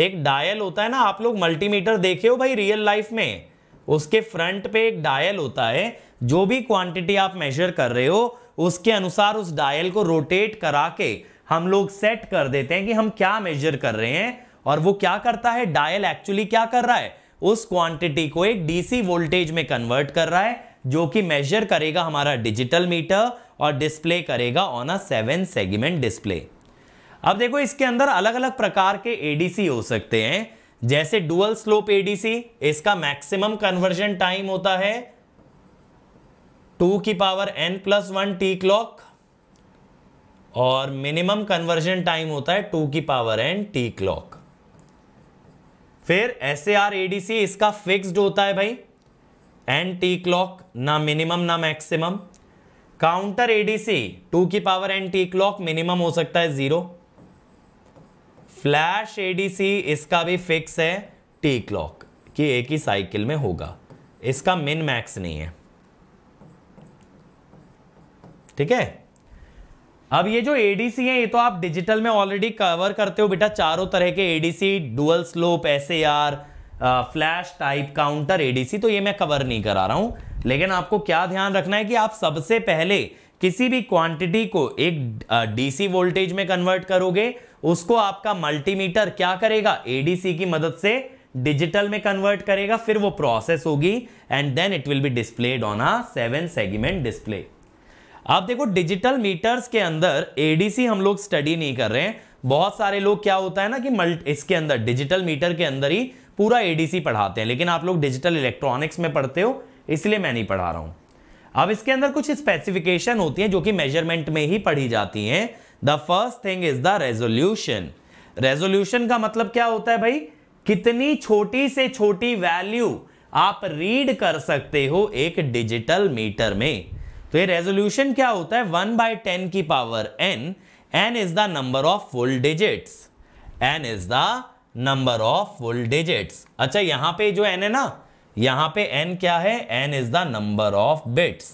एक डायल होता है ना आप लोग मल्टीमीटर देखे हो भाई रियल लाइफ में उसके फ्रंट पे एक डायल होता है जो भी क्वांटिटी आप मेजर कर रहे हो उसके अनुसार उस डायल को रोटेट करा के हम लोग सेट कर देते हैं कि हम क्या मेजर कर रहे हैं और वो क्या करता है डायल एक्चुअली क्या कर रहा है उस क्वांटिटी को एक डीसी वोल्टेज में कन्वर्ट कर रहा है जो कि मेजर करेगा हमारा डिजिटल मीटर और डिस्प्ले करेगा on a seven segment display अब देखो इसके अंदर अलग अलग प्रकार के एडीसी हो सकते हैं जैसे डुअल स्लोप एडीसी इसका मैक्सिमम कन्वर्जन टाइम होता है टू की power N plus one T clock और मिनिमम कन्वर्जन टाइम होता है टू की पावर एन टी क्लॉक फिर एस ए आर एडीसी इसका फिक्स्ड होता है भाई एन टी क्लॉक ना मिनिमम ना मैक्सिमम काउंटर एडीसी टू की power N T clock minimum हो सकता है ज़ीरो फ्लैश एडीसी इसका भी फिक्स है टी क्लॉक कि एक ही साइकिल में होगा इसका मिन मैक्स नहीं है ठीक है अब ये जो एडीसी है ये तो आप डिजिटल में ऑलरेडी कवर करते हो बेटा चारों तरह के ADC dual slope S flash type counter ADC तो ये मैं कवर नहीं करा रहा हूं लेकिन आपको क्या ध्यान रखना है कि आप सबसे पहले किसी भी क्वांटिटी को एक डीसी वोल्टेज में कन्वर्ट करोगे उसको आपका मल्टीमीटर क्या करेगा एडीसी की मदद से डिजिटल में कन्वर्ट करेगा फिर वो प्रोसेस होगी and then it will be displayed on a seven segment display आप देखो डिजिटल मीटर्स के अंदर एडीसी हम लोग स्टडी नहीं कर रहे हैं बहुत सारे लोग क्या होता है ना कि मल्ट इसके अंदर डिजिटल मीटर के अंदर ही पूरा एडीसी पढ़ाते हैं लेकिन आप लोग डिजिटल इलेक्ट्रॉनिक्स में पढ़ते हो इसलिए मैं नहीं पढ़ा रहा हूं अब इसके अंदर कुछ स्पेसिफिकेशन होती है जो कि मेजरमेंट में ही पढ़ी जाती है the first thing is the resolution resolution का मतलब क्या होता है भाई कितनी छोटी से छोटी वैल्यू आप रीड कर सकते हो एक डिजिटल मीटर में तो ये रेजोल्यूशन क्या होता है वन बाय टेन की power N N is the number of full digits N is the number of full digits अच्छा यहां पे जो एन है ना यहां पे एन क्या है N is the number of bits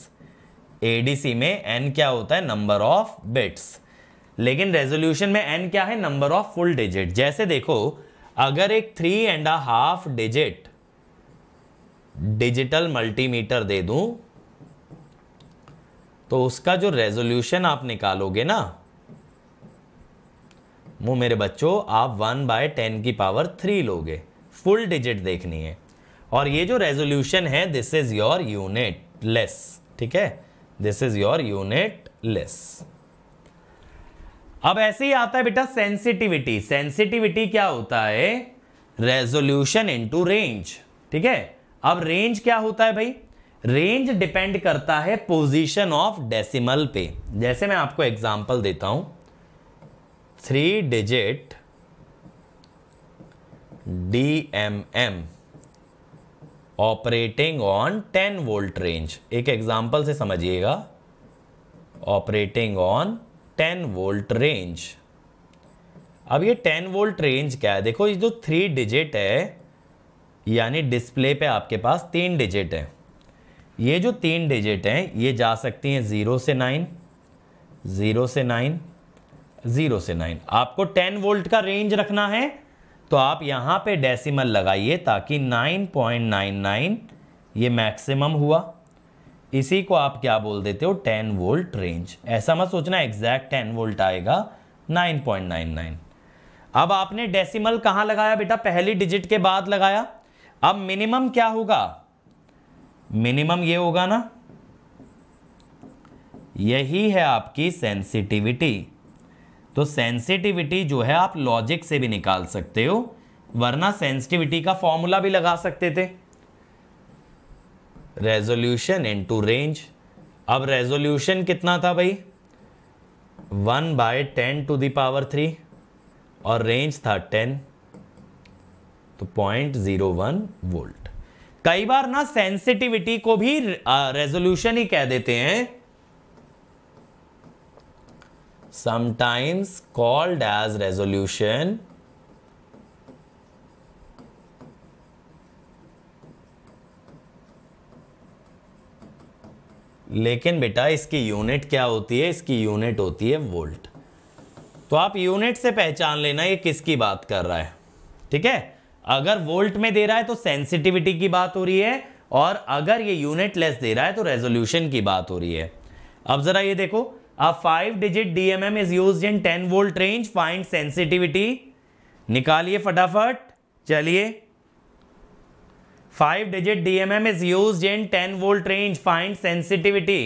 ADC में एन क्या होता है नंबर ऑफ बिट्स लेकिन रेजोल्यूशन में एन क्या है नंबर ऑफ फुल डिजिट जैसे देखो अगर एक three and half digit digital multimeter दे दूं तो उसका जो रेजोल्यूशन आप निकालोगे ना वो मेरे बच्चों आप वन बाय टेन की पावर थ्री लोगे फुल डिजिट देखनी है और ये जो रेजोल्यूशन है this is your unit less ठीक है this is your unit less अब ऐसे ही आता है बेटा सेंसिटिविटी सेंसिटिविटी क्या होता है रेजोल्यूशन इनटू रेंज ठीक है अब रेंज क्या होता है भाई रेंज डिपेंड करता है पोजीशन ऑफ डेसिमल पे जैसे मैं आपको एग्जांपल देता हूं three digit D M M operating on ten volt range एक एग्जांपल से समझिएगा operating on ten volt range अब ये टेन वोल्ट रेंज क्या है देखो ये जो थ्री डिजिट है यानी डिस्प्ले पे आपके पास तीन डिजिट है ये जो तीन डिजिट हैं ये जा सकती हैं ज़ीरो से नाइन ज़ीरो से नाइन ज़ीरो से नाइन आपको टेन वोल्ट का रेंज रखना है तो आप यहाँ पे डेसिमल लगाइए ताकि नाइन पॉइंट नाइन नाइन ये मैक्सिमम हुआ इसी को आप क्या बोल देते हो टेन वोल्ट रेंज ऐसा मत सोचना एग्जैक्ट टेन वोल्ट आएगा नाइन पॉइंट नाइन नाइन अब आपने डेसिमल कहाँ लगाया बेटा पहली डिजिट के बाद लगाया अब मिनिमम क्या होगा मिनिमम ये होगा ना यही है आपकी सेंसिटिविटी तो सेंसिटिविटी जो है आप लॉजिक से भी निकाल सकते हो वरना सेंसिटिविटी का फॉर्मूला भी लगा सकते थे रेजोल्यूशन इनटू रेंज अब रेजोल्यूशन कितना था भाई one by ten to the power three और रेंज था टेन तो पॉइंट ज़ीरो वन वोल्ट कई बार ना सेंसिटिविटी को भी रेजोल्यूशन ही कह देते हैं समटाइम्स कॉल्ड एज रेजोल्यूशन लेकिन बेटा इसकी यूनिट क्या होती है इसकी यूनिट होती है वोल्ट तो आप यूनिट से पहचान लेना ये किसकी बात कर रहा है ठीक है अगर वोल्ट में दे रहा है तो सेंसिटिविटी की बात हो रही है और अगर ये यूनिट लेस दे रहा है तो रेजोल्यूशन की बात हो रही है अब जरा ये देखो a five digit DMM is use in ten volt range find sensitivity निकालिए फटाफट चलिए five digit DMM is use in ten volt range find sensitivity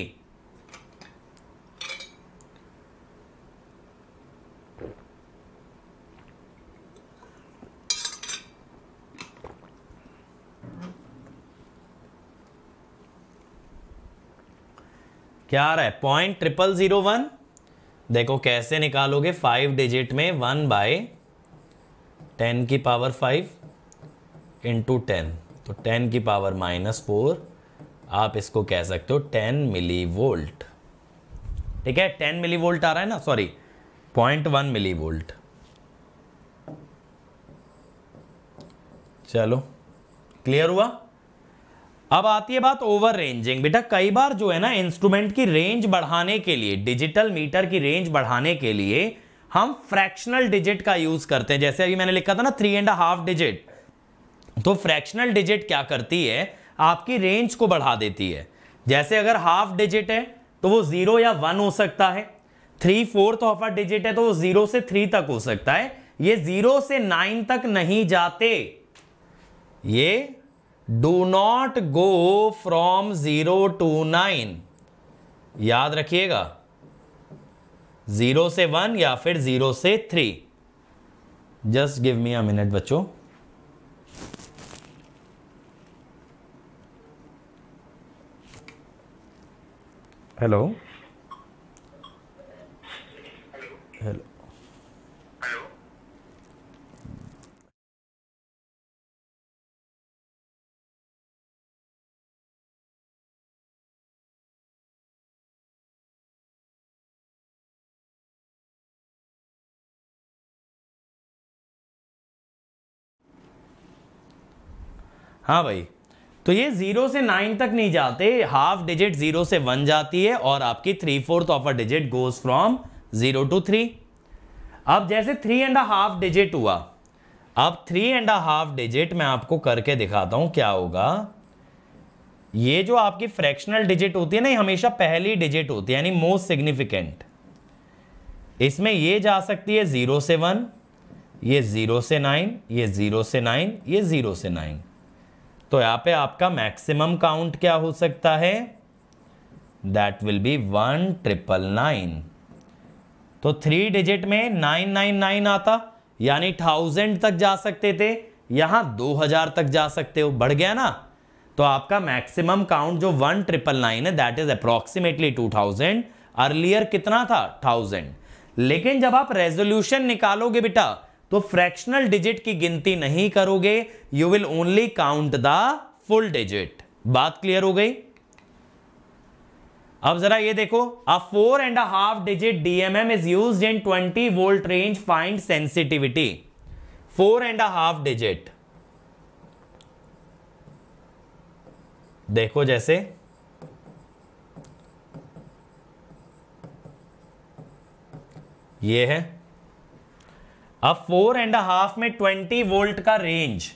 क्या आ रहा है पॉइंट ट्रिपल जीरो वन देखो कैसे निकालोगे फाइव डिजिट में वन बाय टेन की पावर फाइव इंटू टेन तो टेन की पावर माइनस फोर आप इसको कह सकते हो टेन मिली वोल्ट ठीक है टेन मिली वोल्ट आ रहा है ना sorry point one milli volt चलो क्लियर हुआ अब आती है बात ओवर रेंजिंग बेटा कई बार जो है ना इंस्ट्रूमेंट की रेंज बढ़ाने के लिए डिजिटल मीटर की रेंज बढ़ाने के लिए हम फ्रैक्शनल डिजिट का यूज करते हैं जैसे अभी मैंने लिखा था ना थ्री एंड हाफ डिजिट तो फ्रैक्शनल डिजिट क्या करती है आपकी रेंज को बढ़ा देती है जैसे अगर हाफ डिजिट है तो वो जीरो या वन हो सकता है three fourth of a digit है तो वो जीरो से थ्री तक हो सकता है ये जीरो से नाइन तक नहीं जाते ये do not go from zero to nine याद रखिएगा ज़ीरो से वन या फिर ज़ीरो से three just give me a minute बच्चों हेलो हाँ भाई तो ये जीरो से नाइन तक नहीं जाते हाफ डिजिट जीरो से वन जाती है और आपकी three fourth of a digit goes from zero to three अब जैसे three and a half digit हुआ अब three and a half digit मैं आपको करके दिखाता हूं क्या होगा ये जो आपकी फ्रैक्शनल डिजिट होती है ना ये हमेशा पहली डिजिट होती है यानी मोस्ट सिग्निफिकेंट इसमें ये जा सकती है जीरो से वन ये जीरो से नाइन ये जीरो से नाइन ये जीरो से नाइन तो यहाँ पे आपका मैक्सिमम काउंट क्या हो सकता है that will be one triple nine तो थ्री डिजिट में नाइन नाइन नाइन आता यानी थाउजेंड तक जा सकते थे यहाँ दो हजार तक जा सकते हो बढ़ गया ना तो आपका मैक्सिमम काउंट जो वन ट्रिपल नाइन है that is approximately two thousand earlier कितना था थाउजेंड लेकिन जब आप रेजोल्यूशन निकालोगे बेटा तो फ्रैक्शनल डिजिट की गिनती नहीं करोगे you will only count the full digit बात क्लियर हो गई अब जरा ये देखो a four and a half digit DMM is use in twenty volt range find sensitivity four and a half digit देखो जैसे ये है अब फोर एंड हाफ में ट्वेंटी वोल्ट का रेंज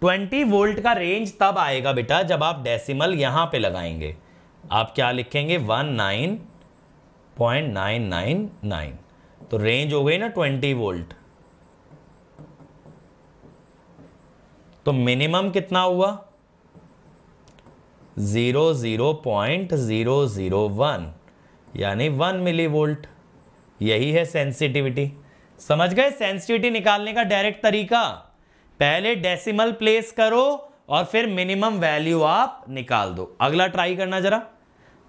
ट्वेंटी वोल्ट का रेंज तब आएगा बेटा जब आप डेसिमल यहां पे लगाएंगे आप क्या लिखेंगे one nine point nine nine nine तो रेंज हो गई ना ट्वेंटी वोल्ट तो मिनिमम कितना हुआ zero zero point zero zero one यानी वन मिली वोल्ट यही है सेंसिटिविटी समझ गए सेंसिटिविटी निकालने का डायरेक्ट तरीका पहले डेसिमल प्लेस करो और फिर मिनिमम वैल्यू आप निकाल दो अगला ट्राई करना जरा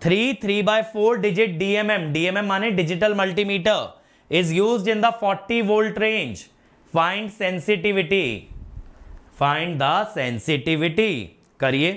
three three by four digit DMM DMM माने digital multimeter is use in the forty volt range find sensitivity find the sensitivity करिए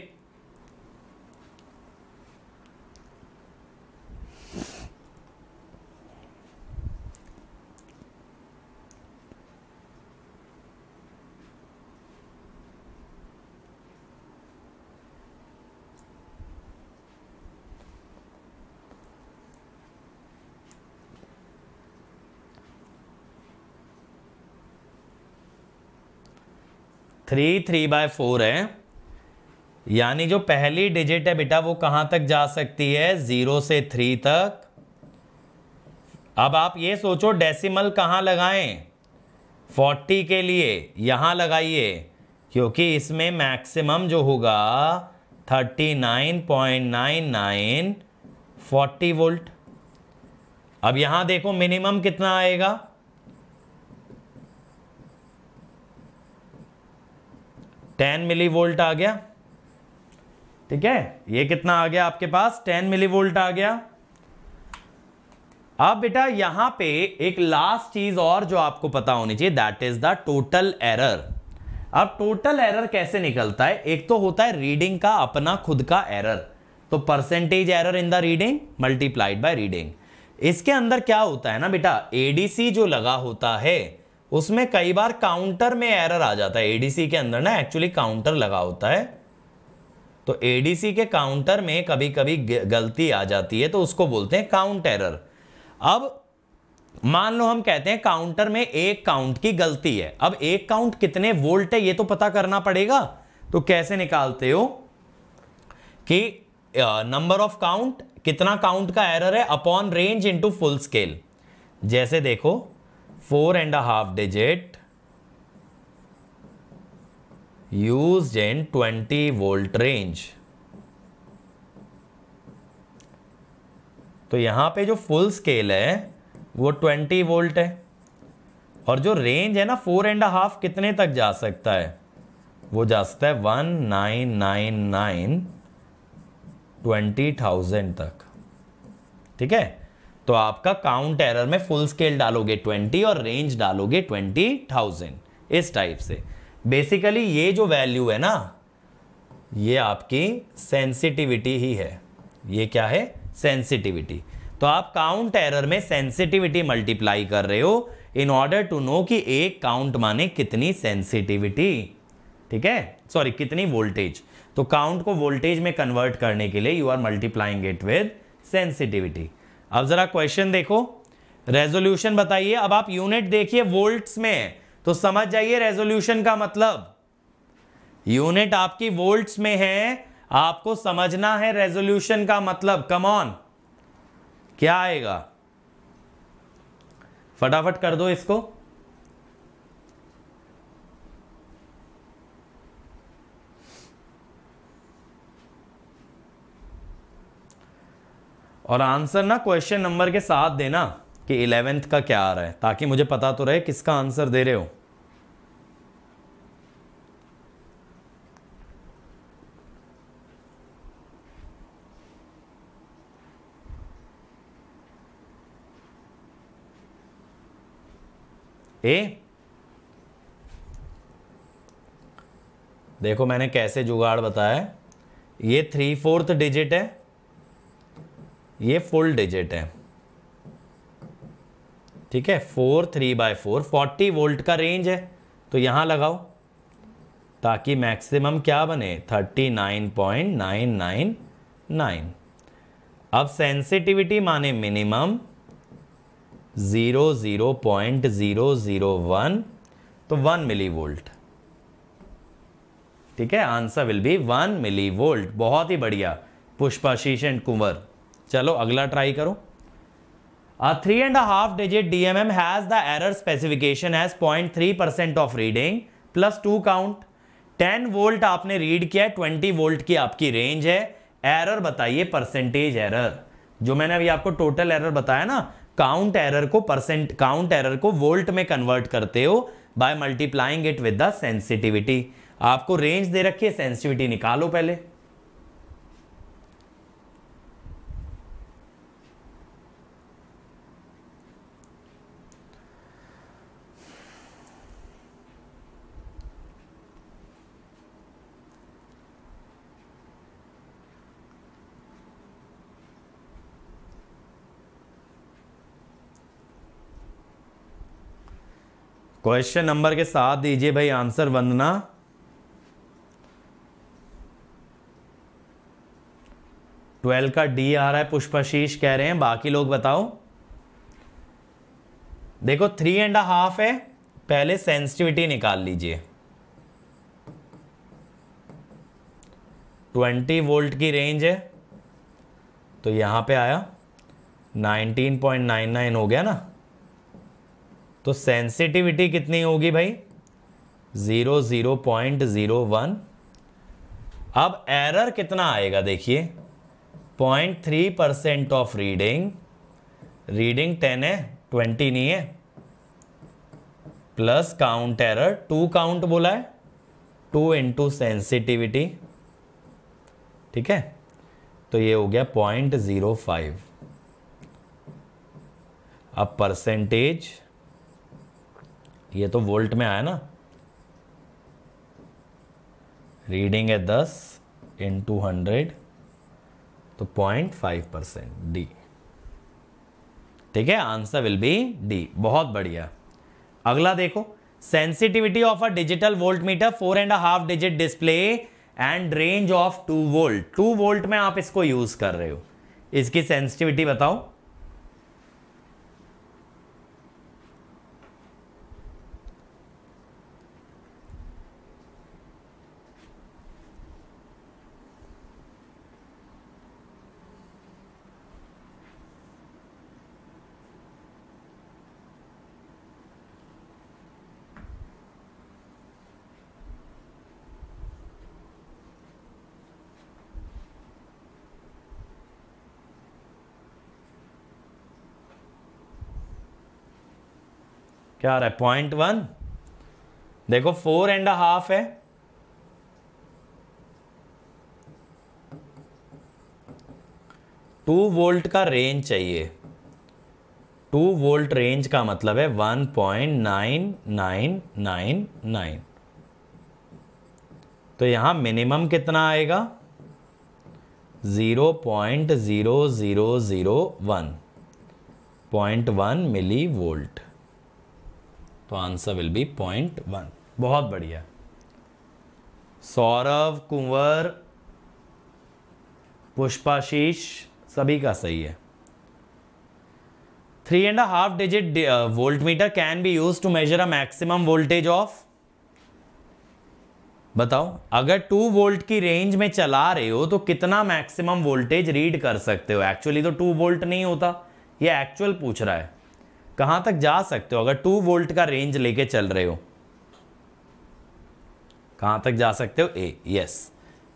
थ्री थ्री बाय फोर है यानी जो पहली डिजिट है बेटा वो कहाँ तक जा सकती है ज़ीरो से थ्री तक अब आप ये सोचो डेसिमल कहाँ लगाएं फोर्टी के लिए यहाँ लगाइए क्योंकि इसमें मैक्सिमम जो होगा thirty nine point nine nine forty volt अब यहाँ देखो मिनिमम कितना आएगा टेन मिली वोल्ट आ गया ठीक है ये कितना आ गया आपके पास टेन मिली वोल्ट आ गया अब बेटा यहां पे एक लास्ट चीज और जो आपको पता होनी चाहिए that is the total error अब टोटल एरर कैसे निकलता है एक तो होता है रीडिंग का अपना खुद का एरर तो percentage error in the reading multiplied by reading इसके अंदर क्या होता है ना बेटा एडीसी जो लगा होता है उसमें कई बार काउंटर में एरर आ जाता है एडीसी के अंदर ना एक्चुअली काउंटर लगा होता है तो एडीसी के काउंटर में कभी कभी गलती आ जाती है तो उसको बोलते हैं काउंट एरर अब मान लो हम कहते हैं काउंटर में एक काउंट की गलती है अब एक काउंट कितने वोल्ट है ये तो पता करना पड़ेगा तो कैसे निकालते हो कि नंबर ऑफ काउंट कितना काउंट का एरर है upon range into full scale जैसे देखो four and a half digit use in twenty volt range तो यहां पे जो फुल स्केल है वो ट्वेंटी वोल्ट है और जो रेंज है ना फोर एंड हाफ कितने तक जा सकता है वो जा सकता है one nine nine nine twenty thousand तक ठीक है तो आपका काउंट एरर में फुल स्केल डालोगे ट्वेंटी और रेंज डालोगे ट्वेंटी थाउजेंड इस टाइप से बेसिकली ये जो वैल्यू है ना ये आपकी सेंसिटिविटी ही है ये क्या है सेंसिटिविटी तो आप काउंट एरर में सेंसिटिविटी मल्टीप्लाई कर रहे हो इन ऑर्डर टू नो कि एक काउंट माने कितनी सेंसिटिविटी ठीक है सॉरी कितनी वोल्टेज तो काउंट को वोल्टेज में कन्वर्ट करने के लिए you are multiplying it with sensitivity अब ज़रा क्वेश्चन देखो रेजोल्यूशन बताइए अब आप यूनिट देखिए वोल्ट्स में तो समझ जाइए रेजोल्यूशन का मतलब यूनिट आपकी वोल्ट्स में है आपको समझना है रेजोल्यूशन का मतलब कमॉन क्या आएगा फटाफट कर दो इसको और आंसर ना क्वेश्चन नंबर के साथ देना कि इलेवेंथ का क्या आ रहा है ताकि मुझे पता तो रहे किसका आंसर दे रहे हो ए देखो मैंने कैसे जुगाड़ बताया ये थ्री फोर्थ डिजिट है ये फुल डिजिट है ठीक है four three by four forty volt का रेंज है तो यहां लगाओ ताकि मैक्सिमम क्या बने thirty nine point nine nine nine अब सेंसिटिविटी माने minimum zero zero point zero zero one तो वन मिली वोल्ट ठीक है answer will be one milli volt बहुत ही बढ़िया पुष्पाशीष एंड कुंवर चलो अगला ट्राई करो three and half digit DMM has the error specification has point three percent of reading plus two count ten volt आपने read किया है ट्वेंटी वोल्ट की आपकी रेंज है एरर बताइए परसेंटेज एरर जो मैंने अभी आपको टोटल एरर बताया ना काउंट एरर को परसेंट काउंट एरर को वोल्ट में कन्वर्ट करते हो by multiplying it with the sensitivity आपको रेंज दे रखी है सेंसिटिविटी निकालो पहले क्वेश्चन नंबर के साथ दीजिए भाई आंसर वंदना ट्वेल्व का डी आ रहा है पुष्पाशीष कह रहे हैं बाकी लोग बताओ देखो थ्री एंड हाफ है पहले सेंसिटिविटी निकाल लीजिए ट्वेंटी वोल्ट की रेंज है तो यहां पे आया नाइनटीन पॉइंट नाइन नाइन हो गया ना तो सेंसिटिविटी कितनी होगी भाई zero zero point zero one अब एरर कितना आएगा देखिए point three percent of reading reading ten है ट्वेंटी नहीं है plus count error two count बोला है टू इंटू सेंसिटिविटी ठीक है तो ये हो गया पॉइंट ज़ीरो फाइव अब परसेंटेज ये तो वोल्ट में आया ना रीडिंग है दस इन टू हंड्रेड तो पॉइंट फाइव परसेंट डी ठीक है आंसर विल बी डी बहुत बढ़िया अगला देखो sensitivity of a digital volt meter four and half digit display and range of two volt two volt में आप इसको यूज कर रहे हो इसकी सेंसिटिविटी बताओ क्या आ रहा है पॉइंट वन देखो फोर एंड हाफ है टू वोल्ट का रेंज चाहिए टू वोल्ट रेंज का मतलब है one point nine nine nine nine तो यहां मिनिमम कितना आएगा zero point zero zero zero one point one milli volt तो answer will be point one बहुत बढ़िया सौरभ कुंवर पुष्पाशीष सभी का सही है three and half digit volt meter can be use to measure a maximum voltage of बताओ अगर टू वोल्ट की रेंज में चला रहे हो तो कितना मैक्सिमम वोल्टेज रीड कर सकते हो एक्चुअली तो टू वोल्ट नहीं होता ये एक्चुअल पूछ रहा है कहां तक जा सकते हो अगर टू वोल्ट का रेंज लेके चल रहे हो कहां तक जा सकते हो ए यस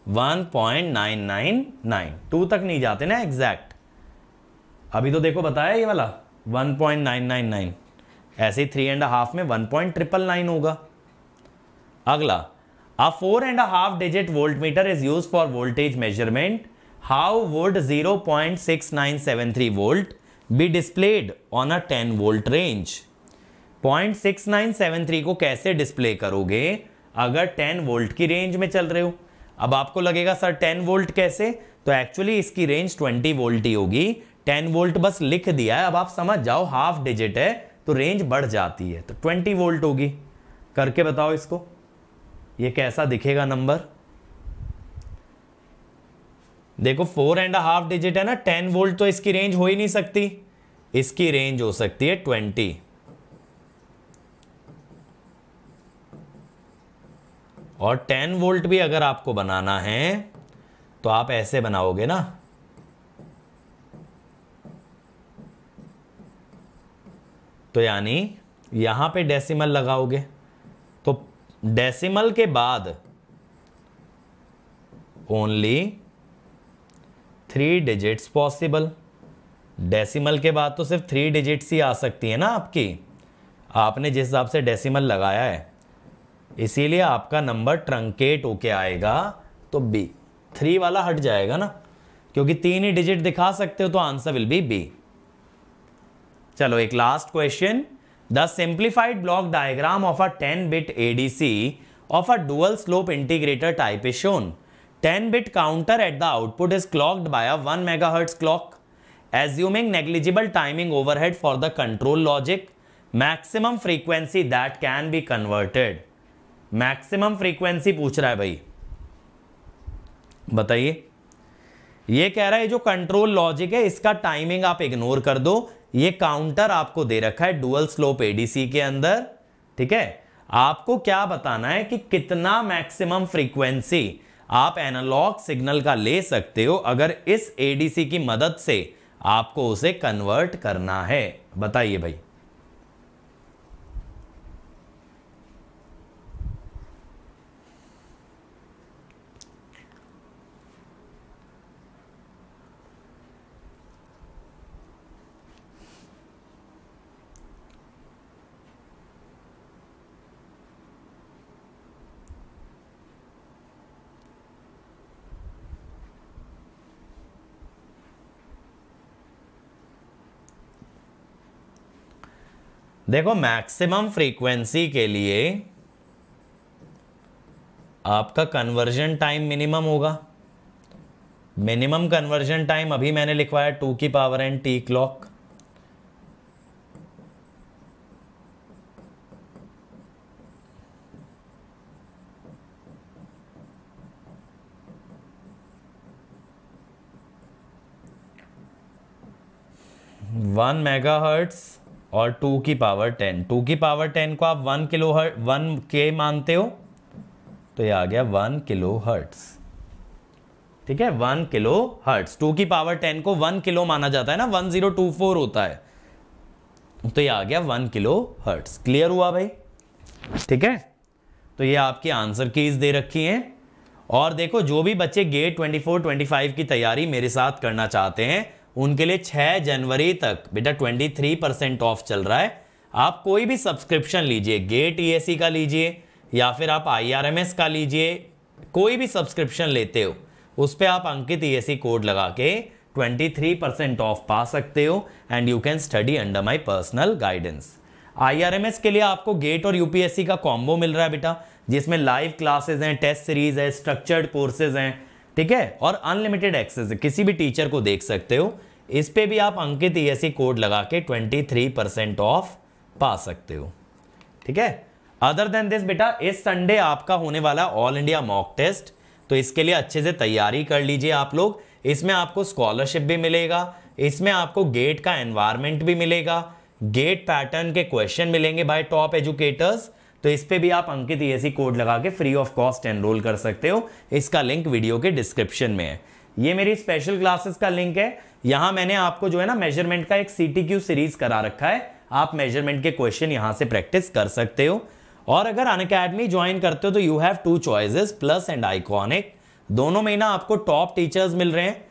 1.999 टू तक नहीं जाते ना एग्जैक्ट अभी तो देखो बताया ये वाला 1.999 ऐसे ही थ्री एंड हाफ में वन पॉइंट ट्रिपल नाइन होगा अगला a four and half digit volt meter is use for voltage measurement how would 0.6973 volt be displayed on a 10 volt range point six nine seven three को कैसे display करोगे अगर 10 volt की range में चल रहे हो अब आपको लगेगा सर 10 वोल्ट कैसे तो एक्चुअली इसकी रेंज 20 वोल्ट ही होगी 10 वोल्ट बस लिख दिया है अब आप समझ जाओ हाफ डिजिट है तो रेंज बढ़ जाती है तो 20 वोल्ट होगी करके बताओ इसको ये कैसा दिखेगा नंबर देखो फोर एंड हाफ डिजिट है ना टेन वोल्ट तो इसकी रेंज हो ही नहीं सकती इसकी रेंज हो सकती है ट्वेंटी और टेन वोल्ट भी अगर आपको बनाना है तो आप ऐसे बनाओगे ना तो यानी यहां पे डेसिमल लगाओगे तो डेसिमल के बाद only three digits possible decimal के बाद तो सिर्फ थ्री डिजिट्स ही आ सकती है ना आपकी आपने जिस हिसाब से डेसिमल लगाया है इसीलिए आपका नंबर ट्रंकेट होके आएगा तो बी थ्री वाला हट जाएगा ना क्योंकि तीन ही डिजिट दिखा सकते हो तो आंसर विल बी बी चलो एक last question the simplified block diagram of a ten bit ADC of a dual slope integrator type is shown 10 bit counter at the output is clocked by a 1 megahertz clock assuming negligible timing overhead for the control logic maximum frequency that can be converted maximum frequency पूछ रहा है भाई बताइए ये कह रहा है जो कंट्रोल लॉजिक है इसका टाइमिंग आप इग्नोर कर दो ये काउंटर आपको दे रखा है डुअल स्लोप एडीसी के अंदर ठीक है आपको क्या बताना है कि कितना मैक्सिमम फ्रीक्वेंसी आप एनालॉग सिग्नल का ले सकते हो अगर इस एडीसी की मदद से आपको उसे कन्वर्ट करना है बताइए भाई देखो मैक्सिमम फ्रीक्वेंसी के लिए आपका कन्वर्जन टाइम मिनिमम होगा मिनिमम कन्वर्जन टाइम अभी मैंने लिखवाया टू की power and T clock one megahertz और टू की पावर टेन टू की पावर टेन को आप वन किलो हर्ट वन के मानते हो तो ये आ गया वन किलो हर्ट्स ठीक है वन किलो हर्ट्स टू की पावर टेन को वन किलो माना जाता है ना वन जीरो टू फोर होता है तो ये आ गया वन किलो हर्ट्स क्लियर हुआ भाई ठीक है तो ये आपकी आंसर कीज दे रखी हैं और देखो जो भी बच्चे गेट 24 25 की तैयारी मेरे साथ करना चाहते हैं उनके लिए 6 जनवरी तक बेटा 23 परसेंट ऑफ चल रहा है आप कोई भी सब्सक्रिप्शन लीजिए गेट ई e का लीजिए या फिर आप आई का लीजिए कोई भी सब्सक्रिप्शन लेते हो उस पर आप अंकित ई e कोड लगा के 23 परसेंट ऑफ पा सकते हो and you can study under my personal guidance IRMS के लिए आपको गेट और यूपीएससी का कॉम्बो मिल रहा है बेटा जिसमें लाइव क्लासेज हैं टेस्ट सीरीज है स्ट्रक्चर्ड कोर्सेज हैं ठीक है और अनलिमिटेड एक्सेस किसी भी टीचर को देख सकते हो इस पर भी आप अंकित ई e कोड लगा के ट्वेंटी थ्री परसेंट ऑफ पा सकते हो ठीक है अदर देन दिस बेटा इस संडे आपका होने वाला ऑल इंडिया मॉक टेस्ट तो इसके लिए अच्छे से तैयारी कर लीजिए आप लोग इसमें आपको स्कॉलरशिप भी मिलेगा इसमें आपको गेट का एनवायरमेंट भी मिलेगा गेट पैटर्न के क्वेश्चन मिलेंगे बाय टॉप एजुकेटर्स तो इस पर भी आप अंकित ई e कोड लगा के फ्री ऑफ कॉस्ट एनरोल कर सकते हो इसका लिंक वीडियो के डिस्क्रिप्शन में है ये मेरी स्पेशल क्लासेस का लिंक है यहाँ मैंने आपको जो है ना मेजरमेंट का एक सी सीरीज करा रखा है आप मेजरमेंट के क्वेश्चन यहाँ से प्रैक्टिस कर सकते हो और अगर अन अकेडमी ज्वाइन करते हो तो you have two choices plus and iconic दोनों में ना आपको टॉप टीचर्स मिल रहे हैं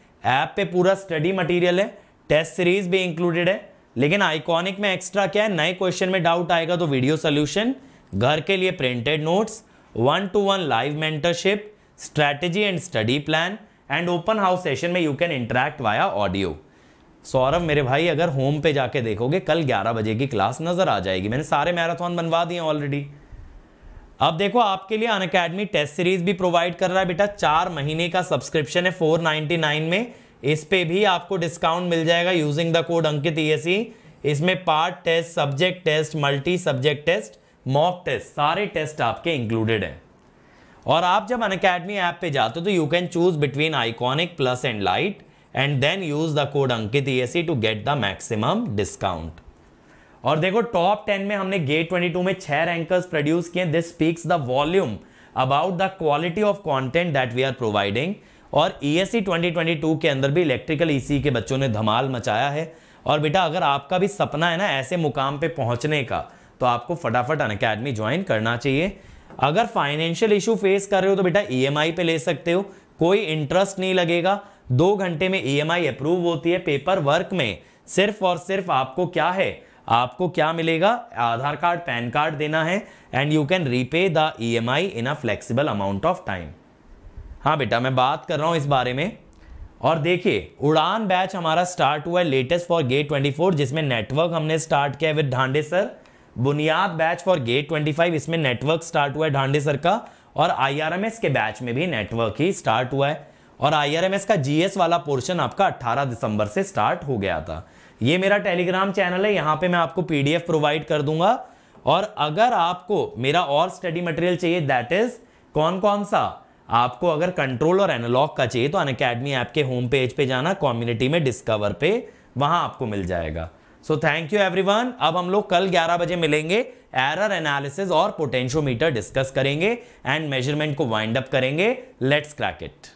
ऐप पे पूरा स्टडी मटेरियल है टेस्ट सीरीज भी इंक्लूडेड है लेकिन आइकॉनिक में एक्स्ट्रा क्या है नए क्वेश्चन में डाउट आएगा तो वीडियो सोल्यूशन घर के लिए printed notes one to one live mentorship strategy and study plan and open house session में you can interact via audio Saurabh मेरे भाई अगर होम पे जाके देखोगे कल 11 बजे की क्लास नज़र आ जाएगी मैंने सारे मैराथन बनवा दिए ऑलरेडी अब देखो आपके लिए अन अकेडमी टेस्ट सीरीज भी प्रोवाइड कर रहा है बेटा चार महीने का सब्सक्रिप्शन है 499 में इस पे भी आपको डिस्काउंट मिल जाएगा using the code Ankit E e e। इसमें part test subject test multi subject test mock test सारे टेस्ट आपके इंक्लूडेड हैं और आप जब अन अकेडमी ऐप पे जाते हो तो you can choose between iconic plus and lite and then use the code Ankit E to get the maximum discount और देखो टॉप टेन में हमने गेट ट्वेंटी टू में छह रैंकर्स प्रोड्यूस किए this speaks the volume about the quality of content that we are providing और E S C twenty twenty two के अंदर भी इलेक्ट्रिकल ई सी के बच्चों ने धमाल मचाया है और बेटा अगर आपका भी सपना है ना ऐसे मुकाम पे पहुंचने का तो आपको फटाफट अन अकेडमी ज्वाइन करना चाहिए अगर फाइनेंशियल इशू फेस कर रहे हो तो बेटा ई e पे ले सकते हो कोई इंटरेस्ट नहीं लगेगा दो घंटे में ई e अप्रूव होती है पेपर वर्क में सिर्फ और सिर्फ आपको क्या है आपको क्या मिलेगा आधार कार्ड पैन कार्ड देना है and you can repay the E M I in a flexible amount of time हाँ बेटा मैं बात कर रहा हूँ इस बारे में और देखिए उड़ान बैच हमारा स्टार्ट हुआ है लेटेस्ट फॉर गेट 24 जिसमें नेटवर्क हमने स्टार्ट किया है with Dhande sir Buniyaad batch for GATE 25 इसमें नेटवर्क स्टार्ट हुआ है ढांडे सर का और आईआरएमएस के बैच में भी नेटवर्क ही स्टार्ट हुआ है और आईआरएमएस का जीएस वाला पोर्शन आपका 18 दिसंबर से स्टार्ट हो गया था ये मेरा टेलीग्राम चैनल है यहाँ पे मैं आपको पीडीएफ प्रोवाइड कर दूंगा और अगर आपको मेरा और स्टडी मटेरियल चाहिए दैट इज कौन कौन सा आपको अगर कंट्रोल और एनालॉग का चाहिए तो अन ऐप के होम पेज पे जाना कम्युनिटी में डिस्कवर पे वहाँ आपको मिल जाएगा सो थैंक यू एवरीवन अब हम लोग कल 11 बजे मिलेंगे एरर एनालिसिस और पोटेंशियोमीटर डिस्कस करेंगे एंड मेजरमेंट को वाइंड अप करेंगे लेट्स क्रैक इट